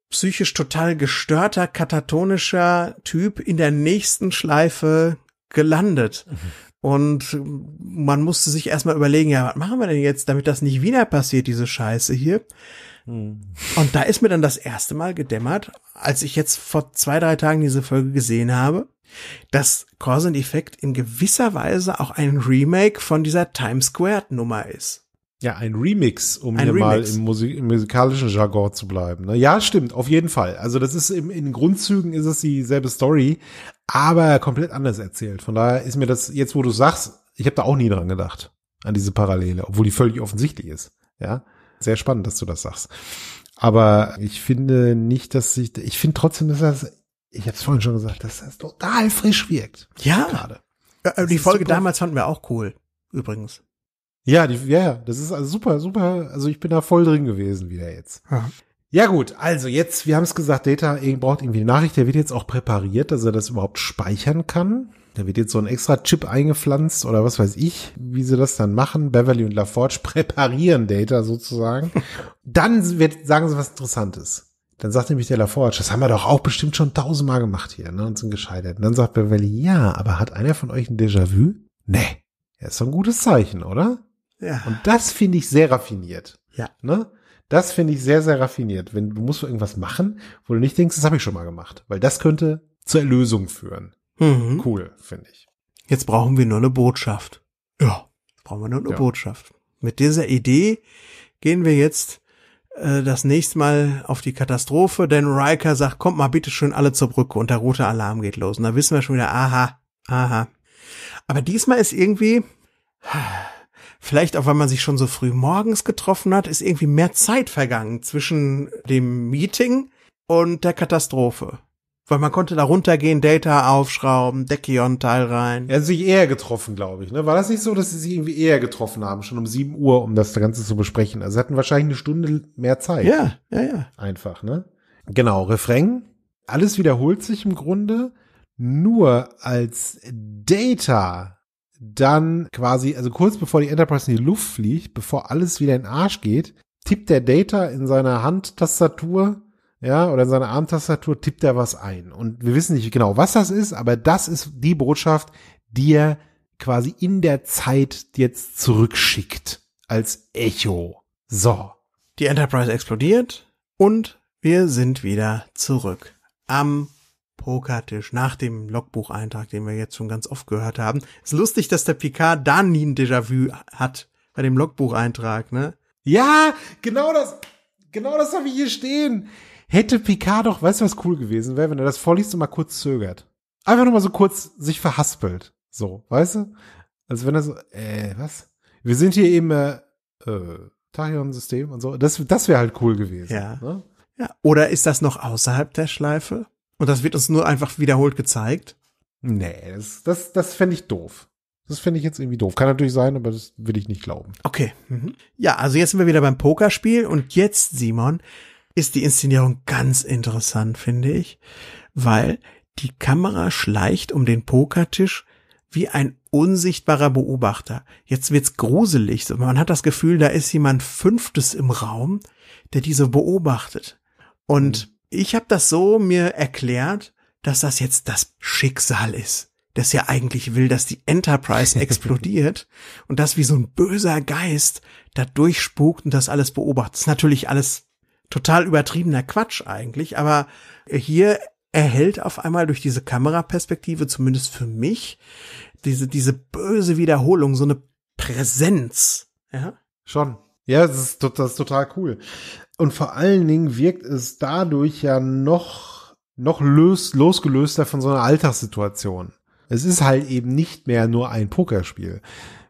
psychisch total gestörter, katatonischer Typ in der nächsten Schleife gelandet. Mhm. Und äh, man musste sich erstmal überlegen, ja, was machen wir denn jetzt, damit das nicht wieder passiert, diese Scheiße hier. Mhm. Und da ist mir dann das erste Mal gedämmert, als ich jetzt vor zwei, drei Tagen diese Folge gesehen habe, dass Cause and Effect in gewisser Weise auch ein Remake von dieser Times Squared Nummer ist. Ja, ein Remix, um ein hier Remix. mal im, Musik im musikalischen Jargon zu bleiben. Ne? Ja, stimmt, auf jeden Fall. Also das ist im, in Grundzügen ist es dieselbe Story, aber komplett anders erzählt. Von daher ist mir das, jetzt wo du sagst, ich habe da auch nie dran gedacht, an diese Parallele, obwohl die völlig offensichtlich ist. Ja, sehr spannend, dass du das sagst. Aber ich finde nicht, dass ich, ich finde trotzdem, dass das, ich habe es vorhin schon gesagt, dass das total frisch wirkt. Ja. Gerade. Ja, äh, äh, die Folge super. damals fanden wir auch cool, übrigens. Ja, die, ja, das ist also super, super. Also ich bin da voll drin gewesen wieder jetzt. Ja. Ja gut, also jetzt, wir haben es gesagt, Data braucht irgendwie eine Nachricht, der wird jetzt auch präpariert, dass er das überhaupt speichern kann. Da wird jetzt so ein extra Chip eingepflanzt oder was weiß ich, wie sie das dann machen. Beverly und LaForge präparieren Data sozusagen. dann wird, sagen sie was Interessantes. Dann sagt nämlich der LaForge, das haben wir doch auch bestimmt schon tausendmal gemacht hier, ne, und sind gescheitert. Und dann sagt Beverly, ja, aber hat einer von euch ein Déjà-vu? Nee. Ja, ist doch ein gutes Zeichen, oder? Ja. Und das finde ich sehr raffiniert. Ja. Ne? Das finde ich sehr, sehr raffiniert. Wenn du musst irgendwas machen, wo du nicht denkst, das habe ich schon mal gemacht. Weil das könnte zur Erlösung führen. Mhm. Cool, finde ich. Jetzt brauchen wir nur eine Botschaft. Ja. brauchen wir nur eine ja. Botschaft. Mit dieser Idee gehen wir jetzt äh, das nächste Mal auf die Katastrophe, denn Riker sagt, kommt mal bitte schön alle zur Brücke und der rote Alarm geht los. Und da wissen wir schon wieder, aha, aha. Aber diesmal ist irgendwie, Vielleicht auch, weil man sich schon so früh morgens getroffen hat, ist irgendwie mehr Zeit vergangen zwischen dem Meeting und der Katastrophe. Weil man konnte da runtergehen, Data aufschrauben, Deckion-Teil rein. Er hat sich eher getroffen, glaube ich. Ne? War das nicht so, dass sie sich irgendwie eher getroffen haben, schon um 7 Uhr, um das Ganze zu besprechen? Also sie hatten wahrscheinlich eine Stunde mehr Zeit. Ja, ja, ja. Einfach, ne? Genau, Refrain. Alles wiederholt sich im Grunde. Nur als Data dann quasi, also kurz bevor die Enterprise in die Luft fliegt, bevor alles wieder in den Arsch geht, tippt der Data in seiner Handtastatur, ja, oder in seiner Armtastatur, tippt er was ein. Und wir wissen nicht genau, was das ist, aber das ist die Botschaft, die er quasi in der Zeit jetzt zurückschickt. Als Echo. So. Die Enterprise explodiert und wir sind wieder zurück am Pokertisch nach dem Logbucheintrag, den wir jetzt schon ganz oft gehört haben. Ist lustig, dass der Picard da nie ein Déjà-vu hat bei dem Logbucheintrag, ne? Ja, genau das, genau das habe ich hier stehen. Hätte Picard doch, weißt du, was cool gewesen wäre, wenn er das vorliest und mal kurz zögert. Einfach nur mal so kurz sich verhaspelt. So, weißt du? Also wenn er so, äh, was? Wir sind hier eben, äh, äh Tachyon-System und so. Das, das wäre halt cool gewesen. Ja. Ne? ja. Oder ist das noch außerhalb der Schleife? Und das wird uns nur einfach wiederholt gezeigt. Nee, das, das, das fände ich doof. Das finde ich jetzt irgendwie doof. Kann natürlich sein, aber das will ich nicht glauben. Okay. Mhm. Ja, also jetzt sind wir wieder beim Pokerspiel und jetzt, Simon, ist die Inszenierung ganz interessant, finde ich, weil die Kamera schleicht um den Pokertisch wie ein unsichtbarer Beobachter. Jetzt wird's gruselig. Man hat das Gefühl, da ist jemand Fünftes im Raum, der diese beobachtet. Und mhm ich habe das so mir erklärt, dass das jetzt das Schicksal ist das ja eigentlich will, dass die Enterprise explodiert und das wie so ein böser Geist da durchspukt und das alles beobachtet. Das ist natürlich alles total übertriebener Quatsch eigentlich, aber hier erhält auf einmal durch diese Kameraperspektive, zumindest für mich, diese, diese böse Wiederholung, so eine Präsenz, ja? Schon. Ja, das ist, das ist total cool. Und vor allen Dingen wirkt es dadurch ja noch, noch los, losgelöster von so einer Alltagssituation. Es ist halt eben nicht mehr nur ein Pokerspiel,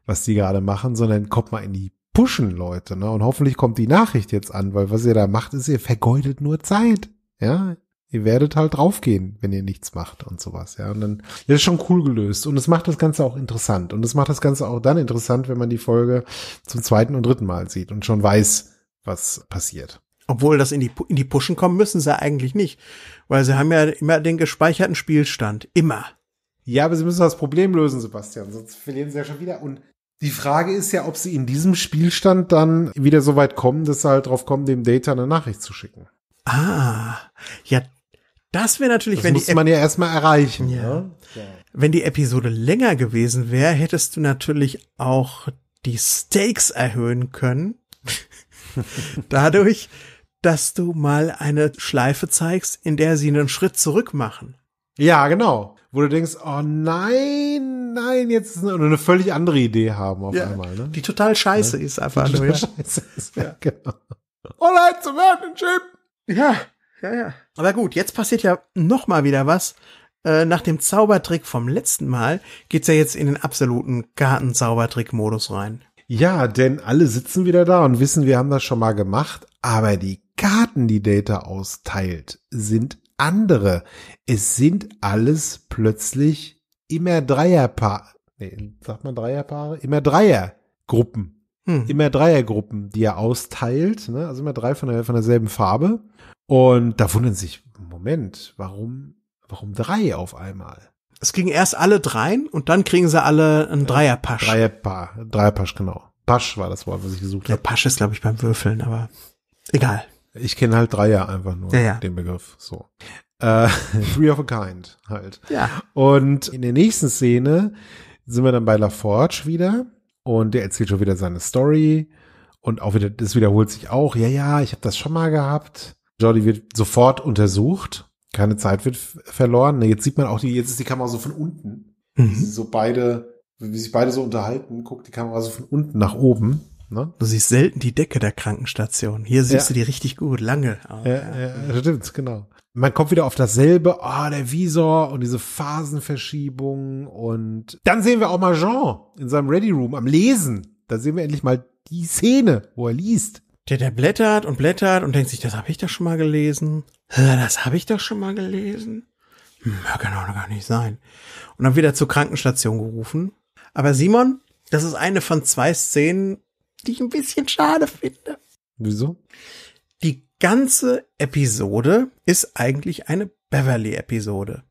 was die gerade machen, sondern kommt mal in die pushen Leute, ne? Und hoffentlich kommt die Nachricht jetzt an, weil was ihr da macht, ist, ihr vergeudet nur Zeit. Ja, ihr werdet halt draufgehen, wenn ihr nichts macht und sowas, ja. Und dann, das ist schon cool gelöst. Und es macht das Ganze auch interessant. Und es macht das Ganze auch dann interessant, wenn man die Folge zum zweiten und dritten Mal sieht und schon weiß, was passiert. Obwohl das in die, in die Pushen kommen müssen sie eigentlich nicht, weil sie haben ja immer den gespeicherten Spielstand. Immer. Ja, aber sie müssen das Problem lösen, Sebastian, sonst verlieren sie ja schon wieder. Und die Frage ist ja, ob sie in diesem Spielstand dann wieder so weit kommen, dass sie halt drauf kommen, dem Data eine Nachricht zu schicken. Ah, ja, das wäre natürlich, das wenn muss die. man ja erstmal erreichen. Ja. ja. Ne? Wenn die Episode länger gewesen wäre, hättest du natürlich auch die Stakes erhöhen können. Dadurch, dass du mal eine Schleife zeigst, in der sie einen Schritt zurück machen. Ja, genau. Wo du denkst, oh nein, nein, jetzt ist eine, eine völlig andere Idee haben auf ja, einmal. Ne? Die total scheiße ja? Ne? ist einfach die nur. Ja. Scheiße ist, ja. genau. All zum Championship! Ja, ja, ja. Aber gut, jetzt passiert ja noch mal wieder was. Äh, nach dem Zaubertrick vom letzten Mal geht's ja jetzt in den absoluten Gartenzaubertrick-Modus rein. Ja, denn alle sitzen wieder da und wissen, wir haben das schon mal gemacht, aber die Karten, die Data austeilt, sind andere. Es sind alles plötzlich immer Dreierpaare, nee, sagt man Dreierpaare? Immer Dreiergruppen. Hm. Immer Dreiergruppen, die er austeilt, ne? also immer drei von, der, von derselben Farbe. Und da wundern sich, Moment, warum, warum drei auf einmal? Es kriegen erst alle dreien und dann kriegen sie alle ein Dreierpasch. Dreierpaar, Dreierpasch, genau. Pasch war das Wort, was ich gesucht habe. Der Pasch ist, glaube ich, beim Würfeln, aber egal. Ich kenne halt Dreier einfach nur, ja, ja. den Begriff. So. Äh, three of a kind halt. Ja. Und in der nächsten Szene sind wir dann bei LaForge wieder und der erzählt schon wieder seine Story und auch wieder, das wiederholt sich auch. Ja, ja, ich habe das schon mal gehabt. Jordi wird sofort untersucht. Keine Zeit wird verloren. Ne, jetzt sieht man auch die, jetzt ist die Kamera so von unten. Mhm. So beide, wie sich beide so unterhalten, guckt die Kamera so von unten nach oben. Ne? Du siehst selten die Decke der Krankenstation. Hier siehst ja. du die richtig gut, lange. Oh, ja, ja, stimmt, genau. Man kommt wieder auf dasselbe, ah, oh, der Visor und diese Phasenverschiebung und dann sehen wir auch mal Jean in seinem Ready Room am Lesen. Da sehen wir endlich mal die Szene, wo er liest. Der, der blättert und blättert und denkt sich, das habe ich doch schon mal gelesen. Das habe ich doch schon mal gelesen. Hm, kann auch noch gar nicht sein. Und dann wieder zur Krankenstation gerufen. Aber Simon, das ist eine von zwei Szenen, die ich ein bisschen schade finde. Wieso? Die ganze Episode ist eigentlich eine Beverly-Episode.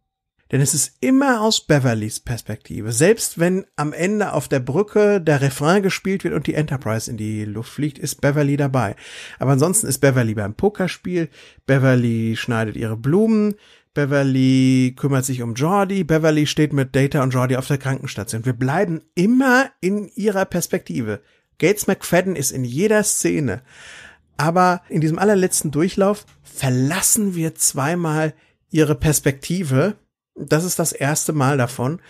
Denn es ist immer aus Beverlys Perspektive. Selbst wenn am Ende auf der Brücke der Refrain gespielt wird und die Enterprise in die Luft fliegt, ist Beverly dabei. Aber ansonsten ist Beverly beim Pokerspiel, Beverly schneidet ihre Blumen, Beverly kümmert sich um Jordi, Beverly steht mit Data und Jordi auf der Krankenstation. Wir bleiben immer in ihrer Perspektive. Gates McFadden ist in jeder Szene. Aber in diesem allerletzten Durchlauf verlassen wir zweimal ihre Perspektive. Das ist das erste Mal davon.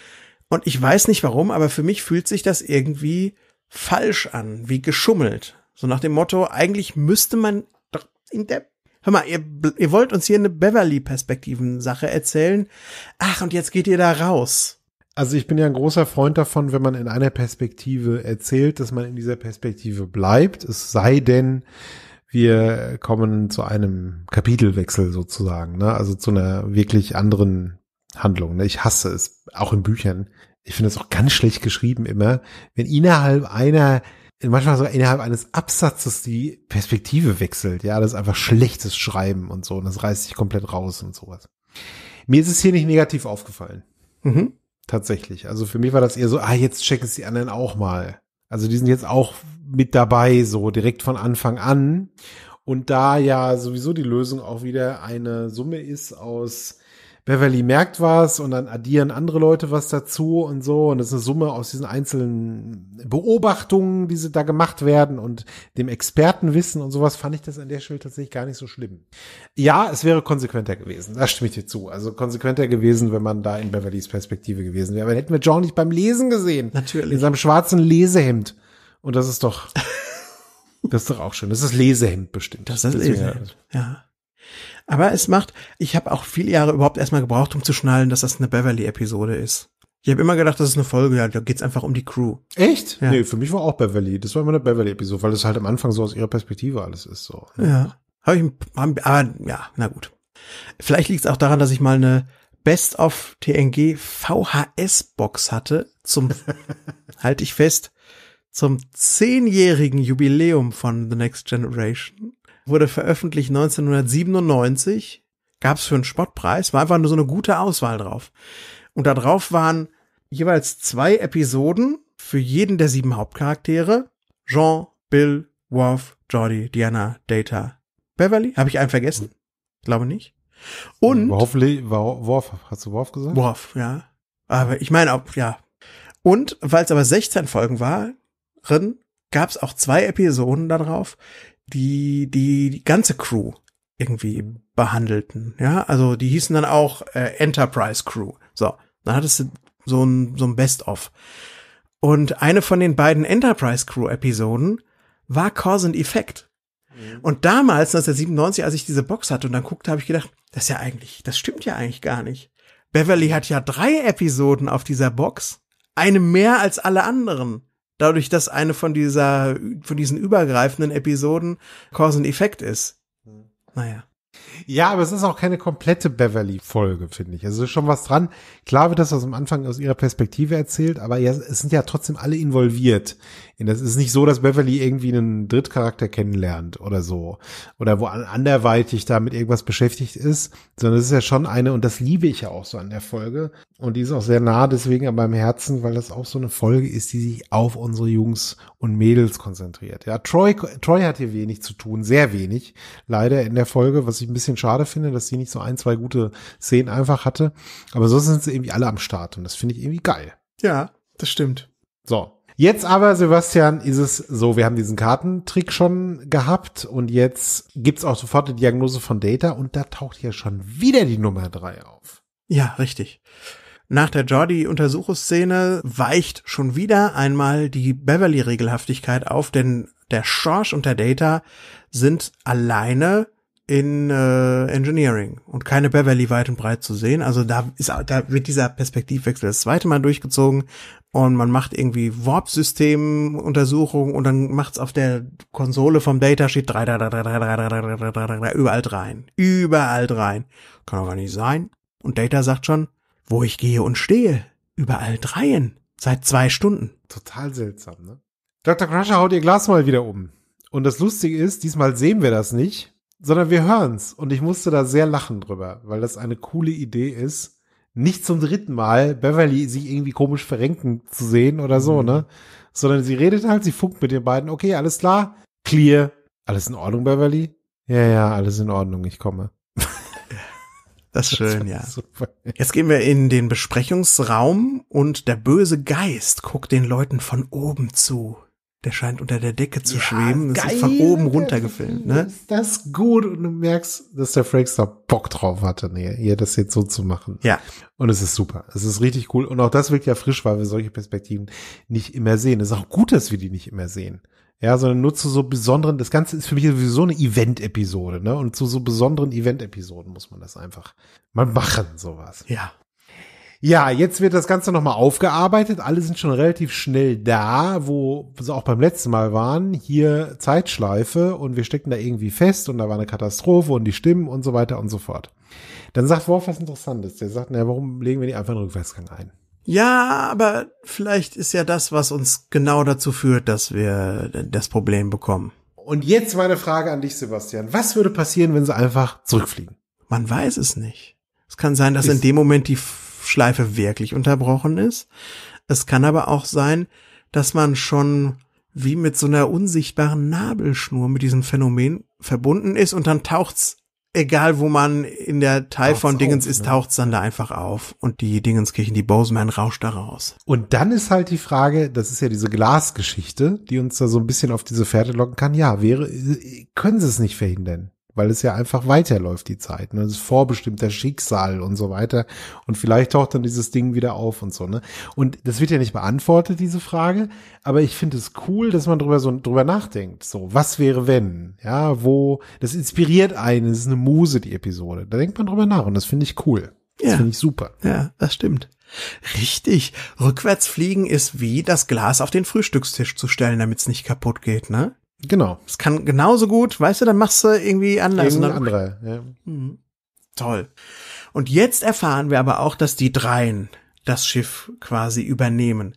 Und ich weiß nicht warum, aber für mich fühlt sich das irgendwie falsch an, wie geschummelt. So nach dem Motto, eigentlich müsste man doch in der Hör mal, ihr, ihr wollt uns hier eine Beverly-Perspektiven-Sache erzählen. Ach, und jetzt geht ihr da raus. Also ich bin ja ein großer Freund davon, wenn man in einer Perspektive erzählt, dass man in dieser Perspektive bleibt, es sei denn, wir kommen zu einem Kapitelwechsel sozusagen, ne? also zu einer wirklich anderen Handlung. Ne? Ich hasse es, auch in Büchern. Ich finde es auch ganz schlecht geschrieben immer, wenn innerhalb einer manchmal sogar innerhalb eines Absatzes die Perspektive wechselt. Ja, das ist einfach schlechtes Schreiben und so. Und das reißt sich komplett raus und sowas. Mir ist es hier nicht negativ aufgefallen. Mhm. Tatsächlich. Also für mich war das eher so, ah, jetzt checken es die anderen auch mal. Also die sind jetzt auch mit dabei, so direkt von Anfang an. Und da ja sowieso die Lösung auch wieder eine Summe ist aus Beverly merkt was und dann addieren andere Leute was dazu und so. Und das ist eine Summe aus diesen einzelnen Beobachtungen, die sie da gemacht werden und dem Expertenwissen und sowas fand ich das an der Stelle tatsächlich gar nicht so schlimm. Ja, es wäre konsequenter gewesen. Da stimme ich dir zu. Also konsequenter gewesen, wenn man da in Beverlys Perspektive gewesen wäre. Aber hätten wir John nicht beim Lesen gesehen. Natürlich. In seinem schwarzen Lesehemd. Und das ist doch, das ist doch auch schön. Das ist Lesehemd bestimmt. Das ist Lesehemd. Ja. Aber es macht, ich habe auch viele Jahre überhaupt erstmal gebraucht, um zu schnallen, dass das eine Beverly-Episode ist. Ich habe immer gedacht, das ist eine Folge, ja, da geht's einfach um die Crew. Echt? Ja. Nee, für mich war auch Beverly. Das war immer eine Beverly-Episode, weil das halt am Anfang so aus ihrer Perspektive alles ist. So. Ne? Ja. Hab ich, hab, ah, ja, na gut. Vielleicht liegt es auch daran, dass ich mal eine Best of TNG VHS-Box hatte zum, halte ich fest, zum zehnjährigen Jubiläum von The Next Generation wurde veröffentlicht 1997, gab es für einen Spottpreis, war einfach nur so eine gute Auswahl drauf. Und da drauf waren jeweils zwei Episoden für jeden der sieben Hauptcharaktere. Jean, Bill, Worf, Jordi, Diana, Data, Beverly. Habe ich einen vergessen? Ich glaube nicht. Und. Hoffentlich, Worf, hast du Worf gesagt? Worf, ja. Aber ich meine, auch, ja. Und weil es aber 16 Folgen waren, gab es auch zwei Episoden darauf, die, die, ganze Crew irgendwie behandelten. Ja, also die hießen dann auch äh, Enterprise Crew. So, dann hattest du so ein, so ein Best-of. Und eine von den beiden Enterprise Crew Episoden war Cause and Effect. Mhm. Und damals, 1997, als ich diese Box hatte und dann guckte, habe ich gedacht, das ist ja eigentlich, das stimmt ja eigentlich gar nicht. Beverly hat ja drei Episoden auf dieser Box, eine mehr als alle anderen dadurch, dass eine von dieser, von diesen übergreifenden Episoden Cause and Effect ist. Hm. Naja. Ja, aber es ist auch keine komplette Beverly-Folge, finde ich. Also schon was dran. Klar wird das aus dem Anfang aus ihrer Perspektive erzählt, aber ja, es sind ja trotzdem alle involviert das ist nicht so, dass Beverly irgendwie einen Drittcharakter kennenlernt oder so. Oder wo anderweitig damit irgendwas beschäftigt ist, sondern es ist ja schon eine, und das liebe ich ja auch so an der Folge. Und die ist auch sehr nah deswegen an meinem Herzen, weil das auch so eine Folge ist, die sich auf unsere Jungs und Mädels konzentriert. Ja, Troy, Troy hat hier wenig zu tun, sehr wenig. Leider in der Folge, was ich ein bisschen schade finde, dass sie nicht so ein, zwei gute Szenen einfach hatte. Aber sonst sind sie irgendwie alle am Start und das finde ich irgendwie geil. Ja, das stimmt. So, Jetzt aber, Sebastian, ist es so, wir haben diesen Kartentrick schon gehabt und jetzt gibt's auch sofort die Diagnose von Data und da taucht ja schon wieder die Nummer drei auf. Ja, richtig. Nach der Jordi-Untersuchungsszene weicht schon wieder einmal die Beverly-Regelhaftigkeit auf, denn der Schorsch und der Data sind alleine in äh, Engineering und keine Beverly weit und breit zu sehen. Also da ist da wird dieser Perspektivwechsel das zweite Mal durchgezogen und man macht irgendwie Warp-System-Untersuchungen und dann macht's auf der Konsole vom Datasheet drei, drei, drei, drei, drei, drei, drei, drei, drei, drei, überall rein. Überall rein. Kann aber nicht sein. Und Data sagt schon, wo ich gehe und stehe. Überall dreien. Seit zwei Stunden. Total seltsam, ne? Dr. Crusher haut ihr Glas mal wieder um. Und das Lustige ist, diesmal sehen wir das nicht, sondern wir hören's. Und ich musste da sehr lachen drüber, weil das eine coole Idee ist, nicht zum dritten Mal Beverly sich irgendwie komisch verrenken zu sehen oder so, mhm. ne? Sondern sie redet halt, sie funkt mit den beiden, okay, alles klar, clear, alles in Ordnung, Beverly? Ja, ja, alles in Ordnung, ich komme. Das ist schön, das ja. Super. Jetzt gehen wir in den Besprechungsraum und der böse Geist guckt den Leuten von oben zu der scheint unter der Decke zu ja, schweben. Das geil, ist von oben runter gefilmt, ne? Ist das gut und du merkst, dass der Frankster Bock drauf hatte, nee, hier das jetzt so zu machen. Ja. Und es ist super. Es ist richtig cool. Und auch das wirkt ja frisch, weil wir solche Perspektiven nicht immer sehen. Es ist auch gut, dass wir die nicht immer sehen. Ja, sondern nur zu so besonderen, das Ganze ist für mich sowieso eine Event-Episode, ne? Und zu so besonderen Event-Episoden muss man das einfach mal machen, sowas. Ja. Ja, jetzt wird das Ganze nochmal aufgearbeitet. Alle sind schon relativ schnell da, wo sie auch beim letzten Mal waren. Hier Zeitschleife und wir stecken da irgendwie fest und da war eine Katastrophe und die Stimmen und so weiter und so fort. Dann sagt Worf was Interessantes. Der sagt, naja, warum legen wir nicht einfach einen Rückwärtsgang ein? Ja, aber vielleicht ist ja das, was uns genau dazu führt, dass wir das Problem bekommen. Und jetzt meine Frage an dich, Sebastian. Was würde passieren, wenn sie einfach zurückfliegen? Man weiß es nicht. Es kann sein, dass ist in dem Moment die Schleife wirklich unterbrochen ist. Es kann aber auch sein, dass man schon wie mit so einer unsichtbaren Nabelschnur mit diesem Phänomen verbunden ist und dann taucht's, egal wo man in der Teil taucht's von Dingens auf, ne? ist, ne? taucht's dann da einfach auf und die Dingenskirchen, die Boseman rauscht da raus. Und dann ist halt die Frage, das ist ja diese Glasgeschichte, die uns da so ein bisschen auf diese Pferde locken kann. Ja, wäre, äh, können sie es nicht verhindern? weil es ja einfach weiterläuft, die Zeit. Ne? Das ist vorbestimmter Schicksal und so weiter. Und vielleicht taucht dann dieses Ding wieder auf und so. Ne? Und das wird ja nicht beantwortet, diese Frage. Aber ich finde es cool, dass man drüber so drüber nachdenkt. So, was wäre wenn? Ja, wo? Das inspiriert einen. Das ist eine Muse, die Episode. Da denkt man drüber nach und das finde ich cool. Ja. Das finde ich super. Ja, das stimmt. Richtig. Rückwärts fliegen ist wie das Glas auf den Frühstückstisch zu stellen, damit es nicht kaputt geht, ne? Genau. Es kann genauso gut, weißt du, dann machst du irgendwie anders. Irgendeine andere, ja. Mhm. Toll. Und jetzt erfahren wir aber auch, dass die Dreien das Schiff quasi übernehmen.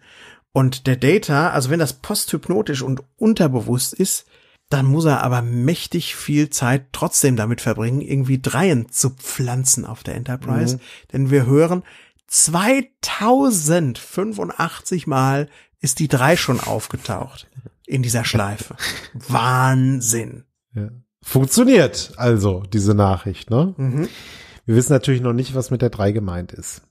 Und der Data, also wenn das posthypnotisch und unterbewusst ist, dann muss er aber mächtig viel Zeit trotzdem damit verbringen, irgendwie Dreien zu pflanzen auf der Enterprise. Mhm. Denn wir hören, 2085 Mal ist die Drei schon aufgetaucht in dieser Schleife. Wahnsinn. Ja. Funktioniert also diese Nachricht, ne? Mhm. Wir wissen natürlich noch nicht, was mit der 3 gemeint ist.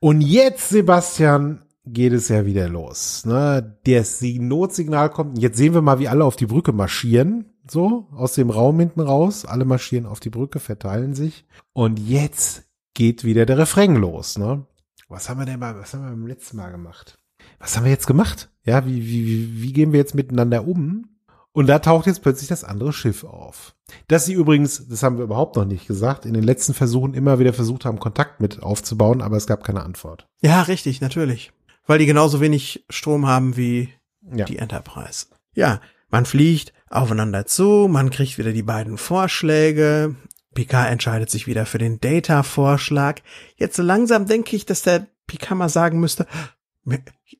Und jetzt, Sebastian, geht es ja wieder los. Ne? Das Notsignal kommt. Jetzt sehen wir mal, wie alle auf die Brücke marschieren. So, aus dem Raum hinten raus. Alle marschieren auf die Brücke, verteilen sich. Und jetzt geht wieder der Refrain los. Ne? Was haben wir denn mal, was haben wir beim letzten Mal gemacht? Was haben wir jetzt gemacht? Ja, wie, wie, wie gehen wir jetzt miteinander um? Und da taucht jetzt plötzlich das andere Schiff auf. Dass sie übrigens, das haben wir überhaupt noch nicht gesagt, in den letzten Versuchen immer wieder versucht haben, Kontakt mit aufzubauen, aber es gab keine Antwort. Ja, richtig, natürlich. Weil die genauso wenig Strom haben wie ja. die Enterprise. Ja, man fliegt aufeinander zu, man kriegt wieder die beiden Vorschläge. Picard entscheidet sich wieder für den Data-Vorschlag. Jetzt so langsam denke ich, dass der Picard mal sagen müsste,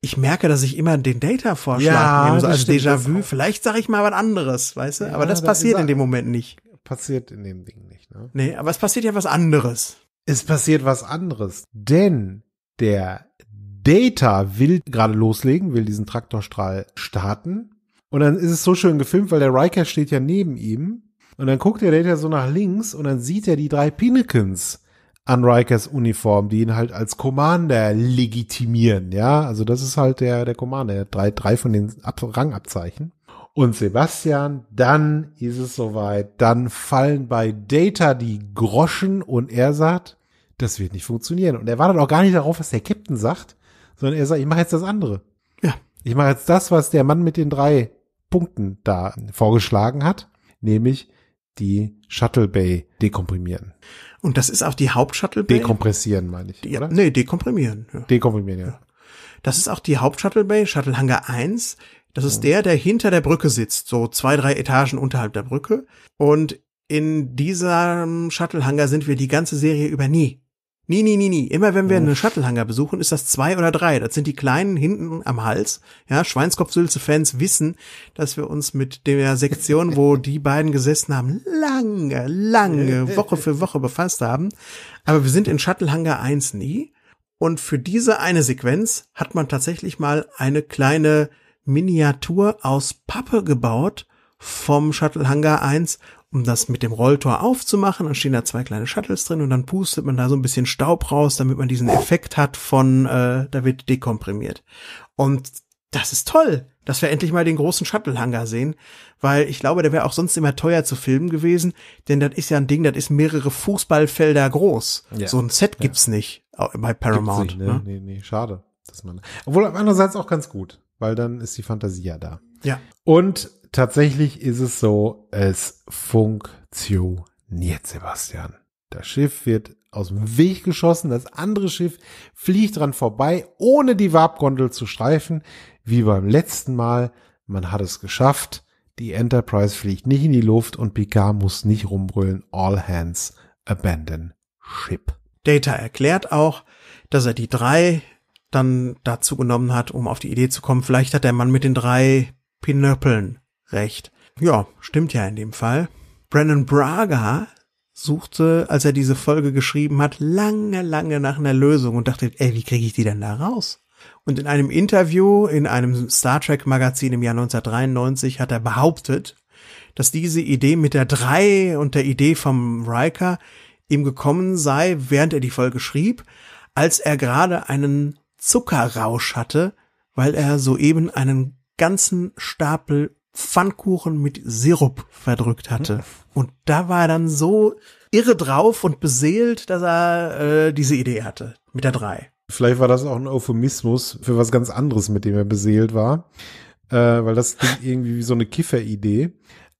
ich merke, dass ich immer den Data-Vorschlag ja, nehme, so als Déjà-vu. Vielleicht sage ich mal was anderes, weißt du? Ja, aber das, das passiert in dem Moment nicht. Passiert in dem Ding nicht, ne? Nee, aber es passiert ja was anderes. Es passiert was anderes, denn der Data will gerade loslegen, will diesen Traktorstrahl starten. Und dann ist es so schön gefilmt, weil der Riker steht ja neben ihm. Und dann guckt der Data so nach links und dann sieht er die drei Pinnacles an Rikers Uniform, die ihn halt als Commander legitimieren, ja. Also das ist halt der, der Commander, drei, drei von den Ab Rangabzeichen. Und Sebastian, dann ist es soweit, dann fallen bei Data die Groschen und er sagt, das wird nicht funktionieren. Und er wartet auch gar nicht darauf, was der Captain sagt, sondern er sagt, ich mache jetzt das andere. Ja. Ich mache jetzt das, was der Mann mit den drei Punkten da vorgeschlagen hat, nämlich die Shuttle Bay dekomprimieren. Und das ist auch die Hauptshuttlebay. Dekompressieren, meine ich. Ja, Nee, dekomprimieren. Ja. Dekomprimieren, ja. ja. Das ist auch die Hauptshuttlebay, shuttle Shuttle-Hangar 1. Das ist ja. der, der hinter der Brücke sitzt, so zwei, drei Etagen unterhalb der Brücke. Und in diesem Shuttle-Hangar sind wir die ganze Serie über nie. Nee, nee, nee, nee. Immer wenn wir einen Shuttlehanger besuchen, ist das zwei oder drei. Das sind die kleinen hinten am Hals. Ja, Schweinskopfsülze-Fans wissen, dass wir uns mit der Sektion, wo die beiden gesessen haben, lange, lange, Woche für Woche befasst haben. Aber wir sind in Shuttlehanger 1 nie. Und für diese eine Sequenz hat man tatsächlich mal eine kleine Miniatur aus Pappe gebaut vom Shuttlehanger 1 um das mit dem Rolltor aufzumachen. Dann stehen da zwei kleine Shuttles drin und dann pustet man da so ein bisschen Staub raus, damit man diesen Effekt hat von, äh, da wird dekomprimiert. Und das ist toll, dass wir endlich mal den großen Shuttle-Hangar sehen, weil ich glaube, der wäre auch sonst immer teuer zu filmen gewesen, denn das ist ja ein Ding, das ist mehrere Fußballfelder groß. Ja. So ein Set gibt's ja. nicht äh, bei Paramount. Nicht, ne? Ne? Nee, nee, schade. Dass man, obwohl andererseits auch ganz gut, weil dann ist die Fantasie ja da. Ja. Und tatsächlich ist es so, es funktioniert, Sebastian. Das Schiff wird aus dem Weg geschossen, das andere Schiff fliegt dran vorbei, ohne die Warpgondel zu streifen, wie beim letzten Mal. Man hat es geschafft. Die Enterprise fliegt nicht in die Luft und Picard muss nicht rumbrüllen. All hands abandon ship. Data erklärt auch, dass er die drei dann dazu genommen hat, um auf die Idee zu kommen, vielleicht hat der Mann mit den drei Pinöppeln recht. Ja, stimmt ja in dem Fall. Brandon Braga suchte, als er diese Folge geschrieben hat, lange, lange nach einer Lösung und dachte, ey, wie kriege ich die denn da raus? Und in einem Interview in einem Star Trek Magazin im Jahr 1993 hat er behauptet, dass diese Idee mit der 3 und der Idee vom Riker ihm gekommen sei, während er die Folge schrieb, als er gerade einen Zuckerrausch hatte, weil er soeben einen ganzen Stapel Pfannkuchen mit Sirup verdrückt hatte. Und da war er dann so irre drauf und beseelt, dass er äh, diese Idee hatte mit der drei. Vielleicht war das auch ein Euphemismus für was ganz anderes, mit dem er beseelt war, äh, weil das klingt irgendwie wie so eine Kifferidee.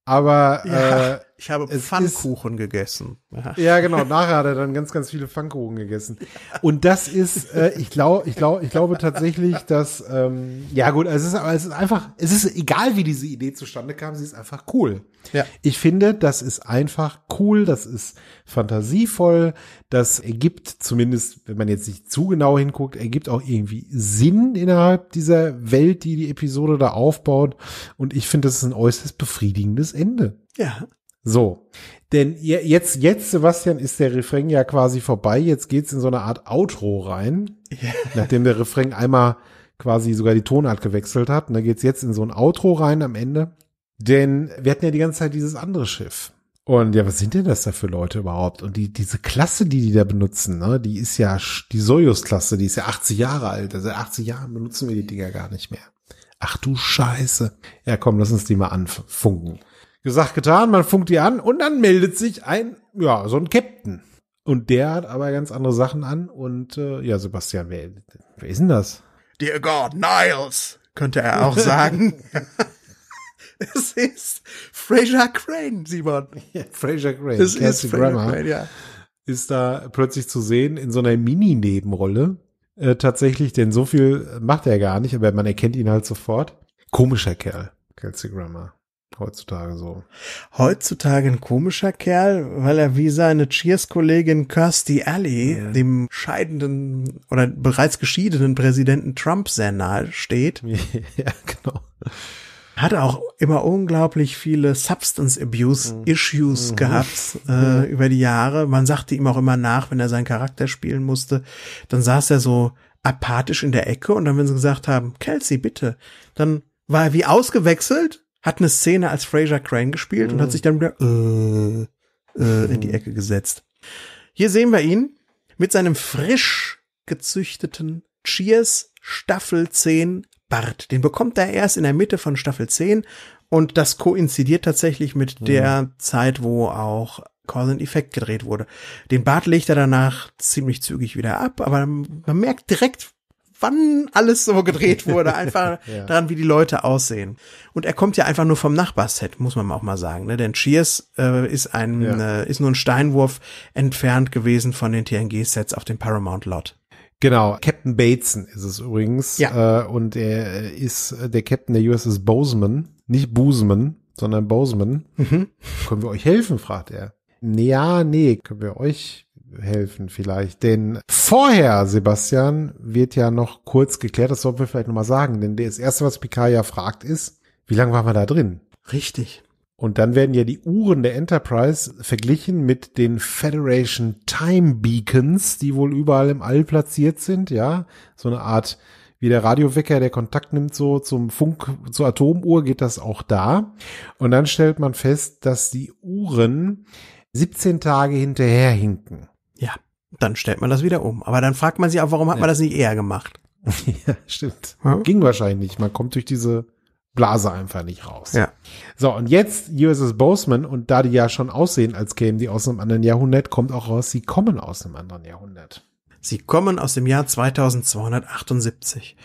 Aber ja. äh, ich habe es Pfannkuchen ist, gegessen. Ja, genau. Nachher hat er dann ganz, ganz viele Pfannkuchen gegessen. Und das ist, äh, ich glaube, ich glaube, ich glaube tatsächlich, dass, ähm, ja gut, es ist, es ist einfach, es ist egal, wie diese Idee zustande kam, sie ist einfach cool. Ja. Ich finde, das ist einfach cool, das ist fantasievoll, das ergibt zumindest, wenn man jetzt nicht zu genau hinguckt, ergibt auch irgendwie Sinn innerhalb dieser Welt, die die Episode da aufbaut. Und ich finde, das ist ein äußerst befriedigendes Ende. Ja. So, denn jetzt, jetzt, Sebastian, ist der Refrain ja quasi vorbei. Jetzt geht's in so eine Art Outro rein, yeah. nachdem der Refrain einmal quasi sogar die Tonart gewechselt hat. Und da geht's jetzt in so ein Outro rein am Ende. Denn wir hatten ja die ganze Zeit dieses andere Schiff. Und ja, was sind denn das da für Leute überhaupt? Und die, diese Klasse, die die da benutzen, ne, die ist ja, die soyuz klasse die ist ja 80 Jahre alt. Also 80 Jahren benutzen wir die Dinger gar nicht mehr. Ach du Scheiße. Ja, komm, lass uns die mal anfunken. Gesagt, getan, man funkt die an und dann meldet sich ein, ja, so ein Captain. Und der hat aber ganz andere Sachen an und äh, ja, Sebastian, wer, wer ist denn das? Dear God, Niles, könnte er auch sagen. es ist Fraser Crane, Simon. Fraser Crane, das Cassie ist Grammar. Crane, ja. Ist da plötzlich zu sehen in so einer Mini-Nebenrolle. Äh, tatsächlich, denn so viel macht er gar nicht, aber man erkennt ihn halt sofort. Komischer Kerl, Kelsey Grammer heutzutage so? Heutzutage ein komischer Kerl, weil er wie seine Cheers-Kollegin Kirsty Alley ja. dem scheidenden oder bereits geschiedenen Präsidenten Trump sehr nahe steht. Ja, genau. Hat auch immer unglaublich viele Substance Abuse Issues mhm. gehabt äh, über die Jahre. Man sagte ihm auch immer nach, wenn er seinen Charakter spielen musste, dann saß er so apathisch in der Ecke und dann, wenn sie gesagt haben, Kelsey, bitte, dann war er wie ausgewechselt, hat eine Szene als Fraser Crane gespielt mhm. und hat mhm. sich dann wieder äh, äh, in die mhm. Ecke gesetzt. Hier sehen wir ihn mit seinem frisch gezüchteten Cheers Staffel 10 Bart. Den bekommt er erst in der Mitte von Staffel 10 und das koinzidiert tatsächlich mit mhm. der Zeit, wo auch Cause and Effect gedreht wurde. Den Bart legt er danach ziemlich zügig wieder ab, aber man merkt direkt, wann alles so gedreht wurde, einfach ja. daran, wie die Leute aussehen. Und er kommt ja einfach nur vom Nachbarset, muss man auch mal sagen, ne? denn Cheers äh, ist ein ja. äh, ist nur ein Steinwurf entfernt gewesen von den TNG-Sets auf dem Paramount Lot. Genau, Captain Bateson ist es übrigens ja. äh, und er ist äh, der Captain der USS Bozeman, nicht Bozeman, sondern Bozeman. Mhm. Können wir euch helfen, fragt er. Ja, nee, können wir euch helfen vielleicht. Denn vorher, Sebastian, wird ja noch kurz geklärt, das sollten wir vielleicht nochmal sagen, denn das Erste, was Picard ja fragt, ist, wie lange waren wir da drin? Richtig. Und dann werden ja die Uhren der Enterprise verglichen mit den Federation Time Beacons, die wohl überall im All platziert sind, ja. So eine Art, wie der Radiowecker, der Kontakt nimmt so zum Funk, zur Atomuhr, geht das auch da. Und dann stellt man fest, dass die Uhren 17 Tage hinterher hinken dann stellt man das wieder um. Aber dann fragt man sich auch, warum hat ja. man das nicht eher gemacht? ja, stimmt. Hm? Ging wahrscheinlich nicht. Man kommt durch diese Blase einfach nicht raus. Ja. So, und jetzt USS Boseman, und da die ja schon aussehen, als kämen die aus einem anderen Jahrhundert, kommt auch raus, sie kommen aus einem anderen Jahrhundert. Sie kommen aus dem Jahr 2278.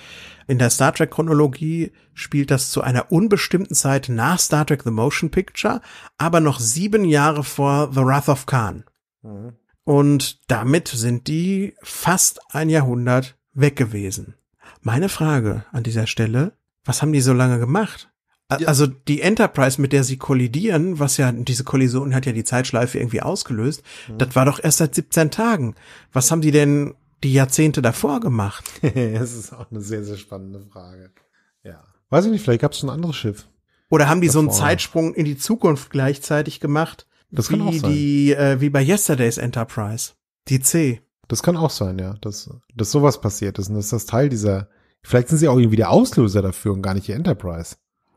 In der Star Trek Chronologie spielt das zu einer unbestimmten Zeit nach Star Trek The Motion Picture, aber noch sieben Jahre vor The Wrath of Khan. Mhm. Und damit sind die fast ein Jahrhundert weg gewesen. Meine Frage an dieser Stelle, was haben die so lange gemacht? Also die Enterprise, mit der sie kollidieren, was ja, diese Kollision hat ja die Zeitschleife irgendwie ausgelöst, mhm. das war doch erst seit 17 Tagen. Was haben die denn die Jahrzehnte davor gemacht? das ist auch eine sehr, sehr spannende Frage. Ja. Weiß ich nicht, vielleicht gab es ein anderes Schiff. Oder haben die davor. so einen Zeitsprung in die Zukunft gleichzeitig gemacht? Das kann wie, auch sein. Die, äh, wie bei Yesterday's Enterprise. Die C. Das kann auch sein, ja, dass, dass sowas passiert ist und dass das Teil dieser, vielleicht sind sie auch irgendwie der Auslöser dafür und gar nicht die Enterprise.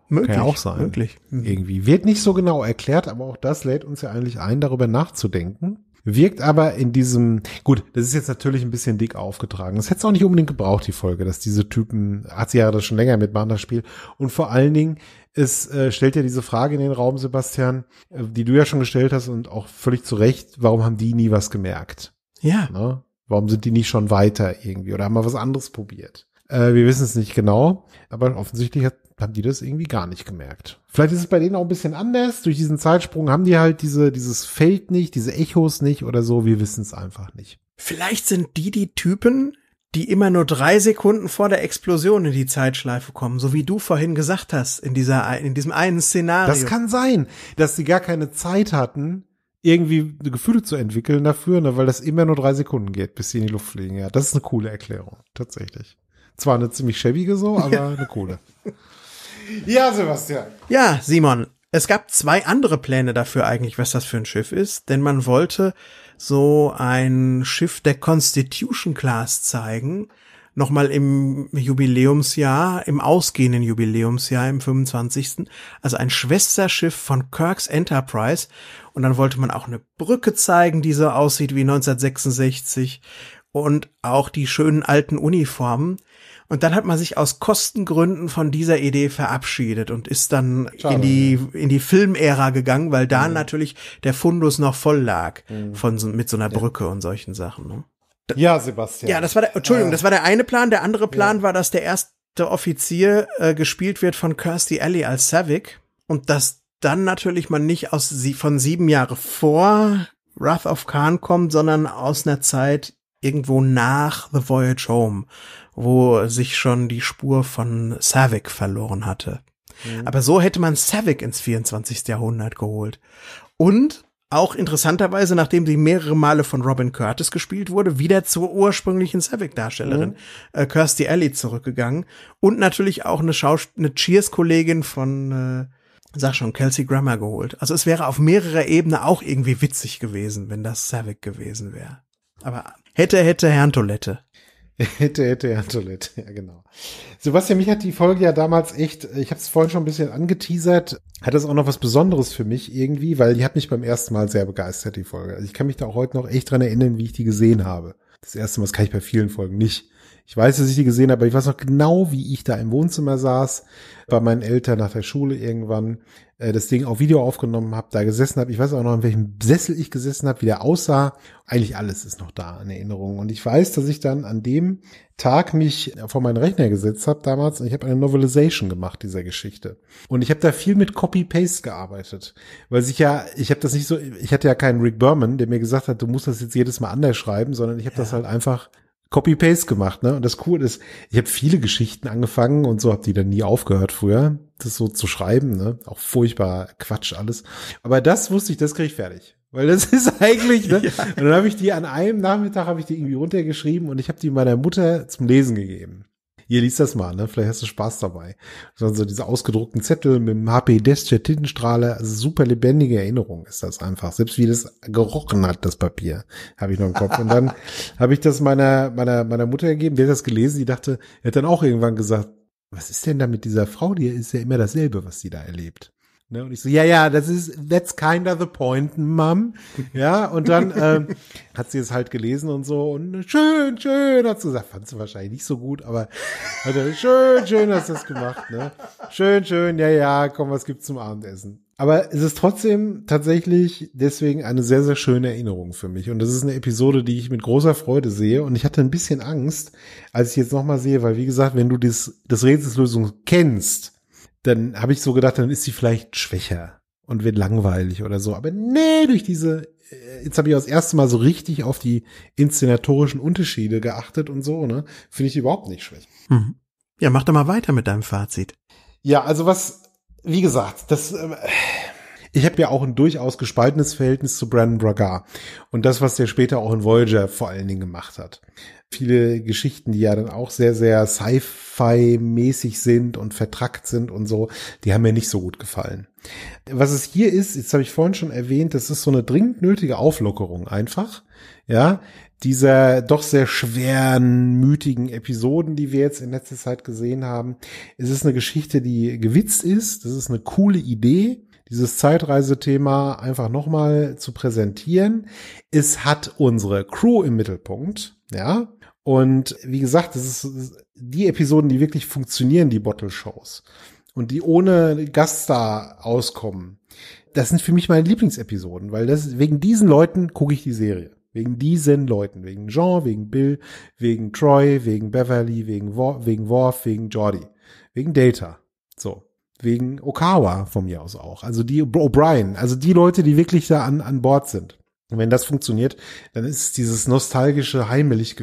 Möglich. Kann ja auch sein. Möglich. Mhm. Irgendwie. Wird nicht so genau erklärt, aber auch das lädt uns ja eigentlich ein, darüber nachzudenken. Wirkt aber in diesem, gut, das ist jetzt natürlich ein bisschen dick aufgetragen. Das hätte es auch nicht unbedingt gebraucht, die Folge, dass diese Typen, hat sie ja das schon länger mitmachen, das Spiel. Und vor allen Dingen es äh, stellt ja diese Frage in den Raum, Sebastian, äh, die du ja schon gestellt hast und auch völlig zu Recht, warum haben die nie was gemerkt? Ja. Ne? Warum sind die nicht schon weiter irgendwie oder haben mal was anderes probiert? Äh, wir wissen es nicht genau, aber offensichtlich hat, haben die das irgendwie gar nicht gemerkt. Vielleicht ist es bei denen auch ein bisschen anders. Durch diesen Zeitsprung haben die halt diese, dieses Feld nicht, diese Echos nicht oder so. Wir wissen es einfach nicht. Vielleicht sind die die Typen, die immer nur drei Sekunden vor der Explosion in die Zeitschleife kommen, so wie du vorhin gesagt hast, in dieser, in diesem einen Szenario. Das kann sein, dass sie gar keine Zeit hatten, irgendwie Gefühle zu entwickeln dafür, ne, weil das immer nur drei Sekunden geht, bis sie in die Luft fliegen. Ja, das ist eine coole Erklärung, tatsächlich. Zwar eine ziemlich schäbige so, aber eine coole. Ja, Sebastian. Ja, Simon, es gab zwei andere Pläne dafür eigentlich, was das für ein Schiff ist, denn man wollte so ein Schiff der Constitution Class zeigen, nochmal im Jubiläumsjahr, im ausgehenden Jubiläumsjahr, im 25. Also ein Schwesterschiff von Kirks Enterprise. Und dann wollte man auch eine Brücke zeigen, die so aussieht wie 1966. Und auch die schönen alten Uniformen. Und dann hat man sich aus Kostengründen von dieser Idee verabschiedet und ist dann Schade. in die, in die Filmära gegangen, weil da mhm. natürlich der Fundus noch voll lag mhm. von so, mit so einer Brücke ja. und solchen Sachen. Ne? Ja, Sebastian. Ja, das war der, Entschuldigung, äh. das war der eine Plan. Der andere Plan ja. war, dass der erste Offizier äh, gespielt wird von Kirsty Alley als Savick und dass dann natürlich man nicht aus sie von sieben Jahre vor Wrath of Khan kommt, sondern aus einer Zeit irgendwo nach The Voyage Home, wo sich schon die Spur von Savick verloren hatte. Mhm. Aber so hätte man Savick ins 24. Jahrhundert geholt. Und auch interessanterweise, nachdem sie mehrere Male von Robin Curtis gespielt wurde, wieder zur ursprünglichen Savick-Darstellerin, mhm. äh, Kirsty Alley, zurückgegangen. Und natürlich auch eine, Schaus eine Cheers-Kollegin von, äh, sag schon, Kelsey Grammer geholt. Also es wäre auf mehrerer Ebene auch irgendwie witzig gewesen, wenn das Savick gewesen wäre. Aber hätte, hätte Herrn Toilette. Hitte, Hitte, Herr Toilette, ja genau. Sebastian, mich hat die Folge ja damals echt, ich habe es vorhin schon ein bisschen angeteasert, hat das auch noch was Besonderes für mich irgendwie, weil die hat mich beim ersten Mal sehr begeistert, die Folge. Also ich kann mich da auch heute noch echt dran erinnern, wie ich die gesehen habe. Das erste Mal, das kann ich bei vielen Folgen nicht. Ich weiß, dass ich die gesehen habe, aber ich weiß noch genau, wie ich da im Wohnzimmer saß, bei meinen Eltern nach der Schule irgendwann, äh, das Ding auf Video aufgenommen habe, da gesessen habe. Ich weiß auch noch, in welchem Sessel ich gesessen habe, wie der aussah. Eigentlich alles ist noch da an Erinnerungen. Und ich weiß, dass ich dann an dem Tag mich vor meinen Rechner gesetzt habe damals und ich habe eine Novelization gemacht dieser Geschichte. Und ich habe da viel mit Copy-Paste gearbeitet, weil ich ja, ich habe das nicht so, ich hatte ja keinen Rick Berman, der mir gesagt hat, du musst das jetzt jedes Mal anders schreiben, sondern ich habe ja. das halt einfach Copy-Paste gemacht, ne? Und das Coole ist, ich habe viele Geschichten angefangen und so habe die dann nie aufgehört früher, das so zu schreiben, ne? Auch furchtbar Quatsch alles. Aber das wusste ich, das krieg ich fertig. Weil das ist eigentlich, ne? ja. Und dann habe ich die an einem Nachmittag habe ich die irgendwie runtergeschrieben und ich habe die meiner Mutter zum Lesen gegeben ihr liest das mal, ne? Vielleicht hast du Spaß dabei. Und so diese ausgedruckten Zettel mit dem HP der Tintenstrahler, also super lebendige Erinnerung ist das einfach. Selbst wie das gerochen hat, das Papier, habe ich noch im Kopf. Und dann habe ich das meiner, meiner, meiner Mutter gegeben, die hat das gelesen, die dachte, er hat dann auch irgendwann gesagt, was ist denn da mit dieser Frau? Die ist ja immer dasselbe, was sie da erlebt. Ne? Und ich so, ja, ja, das ist, that's kinda the point, Mom. Ja, und dann ähm, hat sie es halt gelesen und so und schön, schön, hat sie gesagt, fand sie wahrscheinlich nicht so gut, aber hat er, schön, schön hast du das gemacht, ne? Schön, schön, ja, ja, komm, was gibt's zum Abendessen? Aber es ist trotzdem tatsächlich deswegen eine sehr, sehr schöne Erinnerung für mich. Und das ist eine Episode, die ich mit großer Freude sehe. Und ich hatte ein bisschen Angst, als ich jetzt nochmal sehe, weil wie gesagt, wenn du das, das Rätselslösung kennst, dann habe ich so gedacht, dann ist sie vielleicht schwächer und wird langweilig oder so. Aber nee, durch diese, äh, jetzt habe ich das erste Mal so richtig auf die inszenatorischen Unterschiede geachtet und so, ne? Finde ich überhaupt nicht schlecht. Hm. Ja, mach doch mal weiter mit deinem Fazit. Ja, also was, wie gesagt, das, äh, ich habe ja auch ein durchaus gespaltenes Verhältnis zu Brandon Braga und das, was der später auch in Voyager vor allen Dingen gemacht hat. Viele Geschichten, die ja dann auch sehr, sehr Sci-Fi-mäßig sind und vertrackt sind und so, die haben mir nicht so gut gefallen. Was es hier ist, jetzt habe ich vorhin schon erwähnt, das ist so eine dringend nötige Auflockerung einfach. Ja, dieser doch sehr schweren, mütigen Episoden, die wir jetzt in letzter Zeit gesehen haben. Es ist eine Geschichte, die gewitzt ist. Das ist eine coole Idee dieses Zeitreisethema einfach nochmal zu präsentieren. Es hat unsere Crew im Mittelpunkt, ja. Und wie gesagt, das ist die Episoden, die wirklich funktionieren, die Bottle Shows. Und die ohne Gaststar auskommen. Das sind für mich meine Lieblingsepisoden, weil das, wegen diesen Leuten gucke ich die Serie. Wegen diesen Leuten. Wegen Jean, wegen Bill, wegen Troy, wegen Beverly, wegen, Wor wegen Worf, wegen Jordi. Wegen Data. So wegen Okawa von mir aus auch. Also die O'Brien, also die Leute, die wirklich da an, an Bord sind. Und wenn das funktioniert, dann ist dieses nostalgische heimelig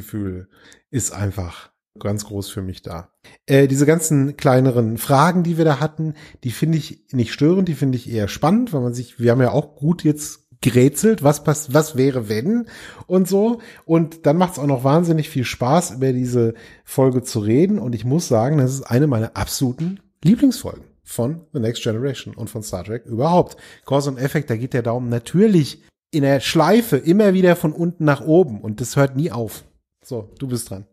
ist einfach ganz groß für mich da. Äh, diese ganzen kleineren Fragen, die wir da hatten, die finde ich nicht störend, die finde ich eher spannend, weil man sich, wir haben ja auch gut jetzt gerätselt, was passt, was wäre wenn und so. Und dann macht es auch noch wahnsinnig viel Spaß, über diese Folge zu reden. Und ich muss sagen, das ist eine meiner absoluten Lieblingsfolgen von The Next Generation und von Star Trek überhaupt. Cause und Effekt, da geht der Daumen natürlich in der Schleife immer wieder von unten nach oben und das hört nie auf. So, du bist dran.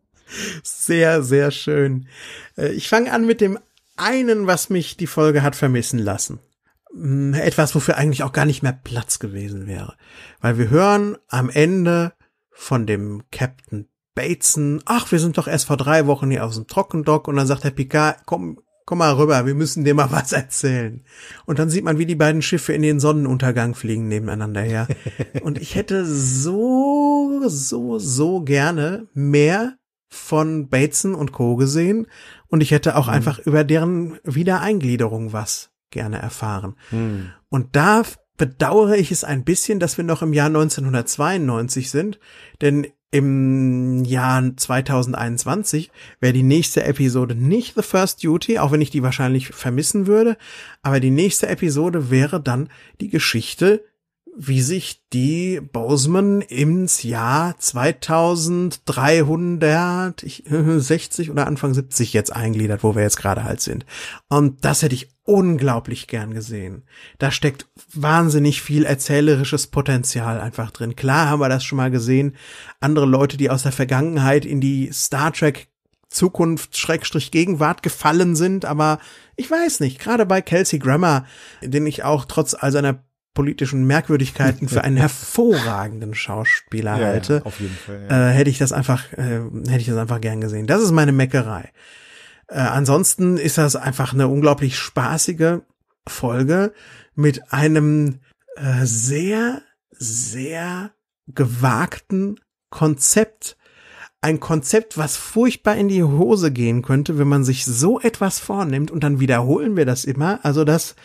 Sehr, sehr schön. Äh, ich fange an mit dem einen, was mich die Folge hat vermissen lassen. Mm, etwas, wofür eigentlich auch gar nicht mehr Platz gewesen wäre. Weil wir hören am Ende von dem Captain Bateson, ach, wir sind doch erst vor drei Wochen hier aus dem Trockendock und dann sagt der Picard, komm, komm mal rüber, wir müssen dir mal was erzählen. Und dann sieht man, wie die beiden Schiffe in den Sonnenuntergang fliegen nebeneinander her. Und ich hätte so, so, so gerne mehr von Bateson und Co. gesehen. Und ich hätte auch mhm. einfach über deren Wiedereingliederung was gerne erfahren. Mhm. Und da bedauere ich es ein bisschen, dass wir noch im Jahr 1992 sind, denn im Jahr 2021 wäre die nächste Episode nicht The First Duty, auch wenn ich die wahrscheinlich vermissen würde, aber die nächste Episode wäre dann die Geschichte, wie sich die Boseman ins Jahr 2360 oder Anfang 70 jetzt eingliedert, wo wir jetzt gerade halt sind. Und das hätte ich unglaublich gern gesehen. Da steckt wahnsinnig viel erzählerisches Potenzial einfach drin. Klar haben wir das schon mal gesehen. Andere Leute, die aus der Vergangenheit in die Star Trek Zukunft Schrägstrich Gegenwart gefallen sind, aber ich weiß nicht, gerade bei Kelsey Grammer, den ich auch trotz all seiner politischen Merkwürdigkeiten für einen hervorragenden Schauspieler ja, halte, ja, Fall, ja. äh, hätte ich das einfach, äh, hätte ich das einfach gern gesehen. Das ist meine Meckerei. Äh, ansonsten ist das einfach eine unglaublich spaßige Folge mit einem äh, sehr, sehr gewagten Konzept. Ein Konzept, was furchtbar in die Hose gehen könnte, wenn man sich so etwas vornimmt und dann wiederholen wir das immer. Also das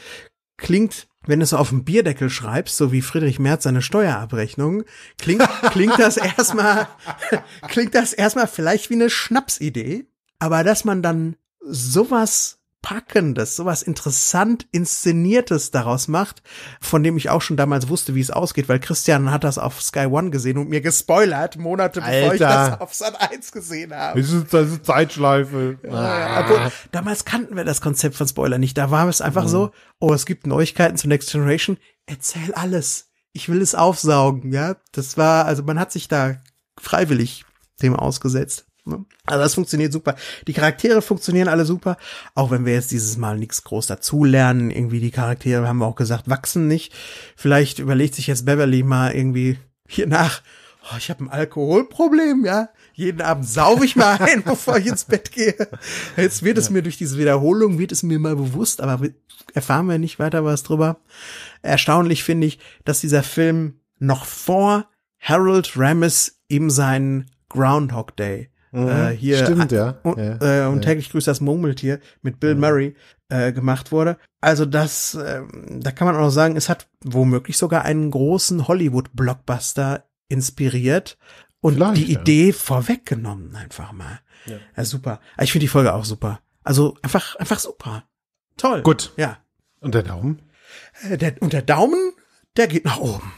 klingt, wenn du es auf dem Bierdeckel schreibst, so wie Friedrich Merz seine Steuerabrechnung, klingt, klingt das erstmal, klingt das erstmal vielleicht wie eine Schnapsidee. Aber dass man dann sowas Packendes, sowas interessant Inszeniertes daraus macht, von dem ich auch schon damals wusste, wie es ausgeht, weil Christian hat das auf Sky One gesehen und mir gespoilert, Monate Alter. bevor ich das auf Sat 1 gesehen habe. Das ist, das ist Zeitschleife. Ja, ah. damals kannten wir das Konzept von Spoiler nicht. Da war es einfach mhm. so, oh, es gibt Neuigkeiten zu Next Generation, erzähl alles. Ich will es aufsaugen, ja. Das war, also man hat sich da freiwillig dem ausgesetzt. Ne? Also das funktioniert super. Die Charaktere funktionieren alle super, auch wenn wir jetzt dieses Mal nichts groß dazulernen. Irgendwie die Charaktere, haben wir auch gesagt, wachsen nicht. Vielleicht überlegt sich jetzt Beverly mal irgendwie hier nach. Oh, ich habe ein Alkoholproblem, ja. Jeden Abend saufe ich mal ein, bevor ich ins Bett gehe. Jetzt wird es ja. mir durch diese Wiederholung, wird es mir mal bewusst, aber erfahren wir nicht weiter was drüber. Erstaunlich finde ich, dass dieser Film noch vor Harold Ramis eben seinen Groundhog Day äh, mhm. hier Stimmt, äh, ja. Und, ja, äh, und ja. täglich grüßt das Murmeltier mit Bill Murray äh, gemacht wurde. Also das, äh, da kann man auch noch sagen, es hat womöglich sogar einen großen Hollywood-Blockbuster inspiriert und Vielleicht, die Idee vorweggenommen einfach mal. Ja. super. Ah, ich finde die Folge auch super. Also einfach, einfach super. Toll. Gut. Ja. Und der Daumen? Äh, der, und der Daumen, der geht nach oben.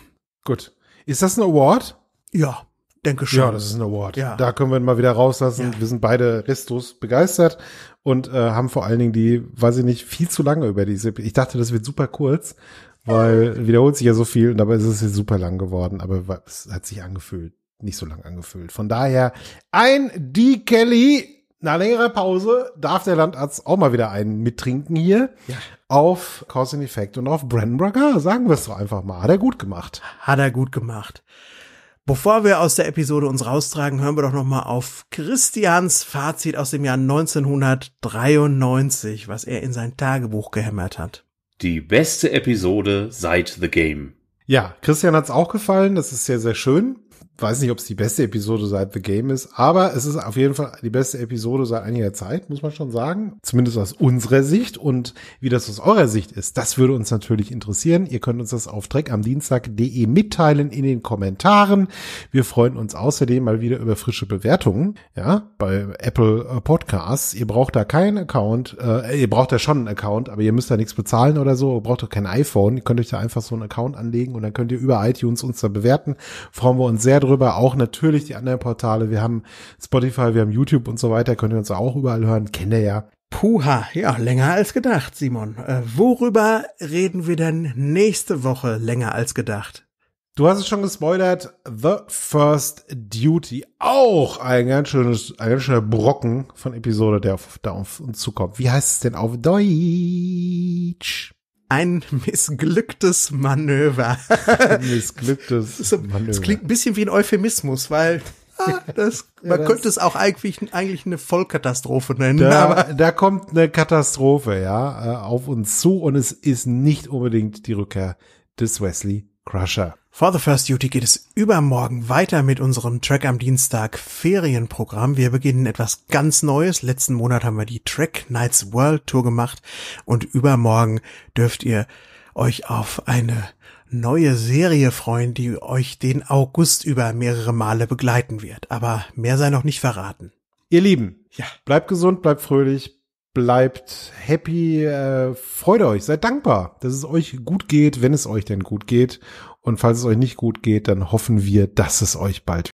Gut. Ist das ein Award? Ja. Denke schon. Ja, das ist ein Award. Ja. Da können wir ihn mal wieder rauslassen. Ja. Wir sind beide restlos begeistert und äh, haben vor allen Dingen die, weiß ich nicht, viel zu lange über diese. Ich dachte, das wird super kurz, weil wiederholt sich ja so viel und dabei ist es jetzt super lang geworden, aber es hat sich angefühlt, nicht so lang angefühlt. Von daher ein D. Kelly. Nach längerer Pause darf der Landarzt auch mal wieder einen mittrinken hier. Ja. Auf Cause and Effect und auf Brandon Sagen wir es doch einfach mal. Hat er gut gemacht. Hat er gut gemacht. Bevor wir aus der Episode uns raustragen, hören wir doch nochmal auf Christians Fazit aus dem Jahr 1993, was er in sein Tagebuch gehämmert hat. Die beste Episode seit The Game. Ja, Christian hat's auch gefallen, das ist sehr, sehr schön weiß nicht, ob es die beste Episode seit The Game ist, aber es ist auf jeden Fall die beste Episode seit einiger Zeit, muss man schon sagen. Zumindest aus unserer Sicht und wie das aus eurer Sicht ist, das würde uns natürlich interessieren. Ihr könnt uns das auf dreckamdienstag.de mitteilen in den Kommentaren. Wir freuen uns außerdem mal wieder über frische Bewertungen, ja, bei Apple äh, Podcasts. Ihr braucht da keinen Account, äh, ihr braucht da schon einen Account, aber ihr müsst da nichts bezahlen oder so, ihr braucht doch kein iPhone. Ihr könnt euch da einfach so einen Account anlegen und dann könnt ihr über iTunes uns da bewerten. Freuen wir uns sehr drüber darüber, auch natürlich die anderen Portale. Wir haben Spotify, wir haben YouTube und so weiter, könnt ihr uns auch überall hören, kennt ihr ja. Puha, ja, länger als gedacht, Simon. Äh, worüber reden wir denn nächste Woche länger als gedacht? Du hast es schon gespoilert, The First Duty. Auch ein ganz schönes, ein ganz schöner Brocken von Episode, der auf, da auf uns zukommt. Wie heißt es denn auf Deutsch? ein missglücktes Manöver. Ein missglücktes so, Manöver. Das klingt ein bisschen wie ein Euphemismus, weil ah, das, ja, man das könnte es auch eigentlich, eigentlich eine Vollkatastrophe nennen. Da, aber da kommt eine Katastrophe, ja, äh, auf uns zu und es ist nicht unbedingt die Rückkehr des Wesley Crusher. For the First Duty geht es übermorgen weiter mit unserem Track am Dienstag Ferienprogramm. Wir beginnen etwas ganz Neues. Letzten Monat haben wir die Track Nights World Tour gemacht und übermorgen dürft ihr euch auf eine neue Serie freuen, die euch den August über mehrere Male begleiten wird. Aber mehr sei noch nicht verraten. Ihr Lieben, ja. bleibt gesund, bleibt fröhlich, bleibt happy, äh, freut euch, seid dankbar, dass es euch gut geht, wenn es euch denn gut geht und falls es euch nicht gut geht, dann hoffen wir, dass es euch bald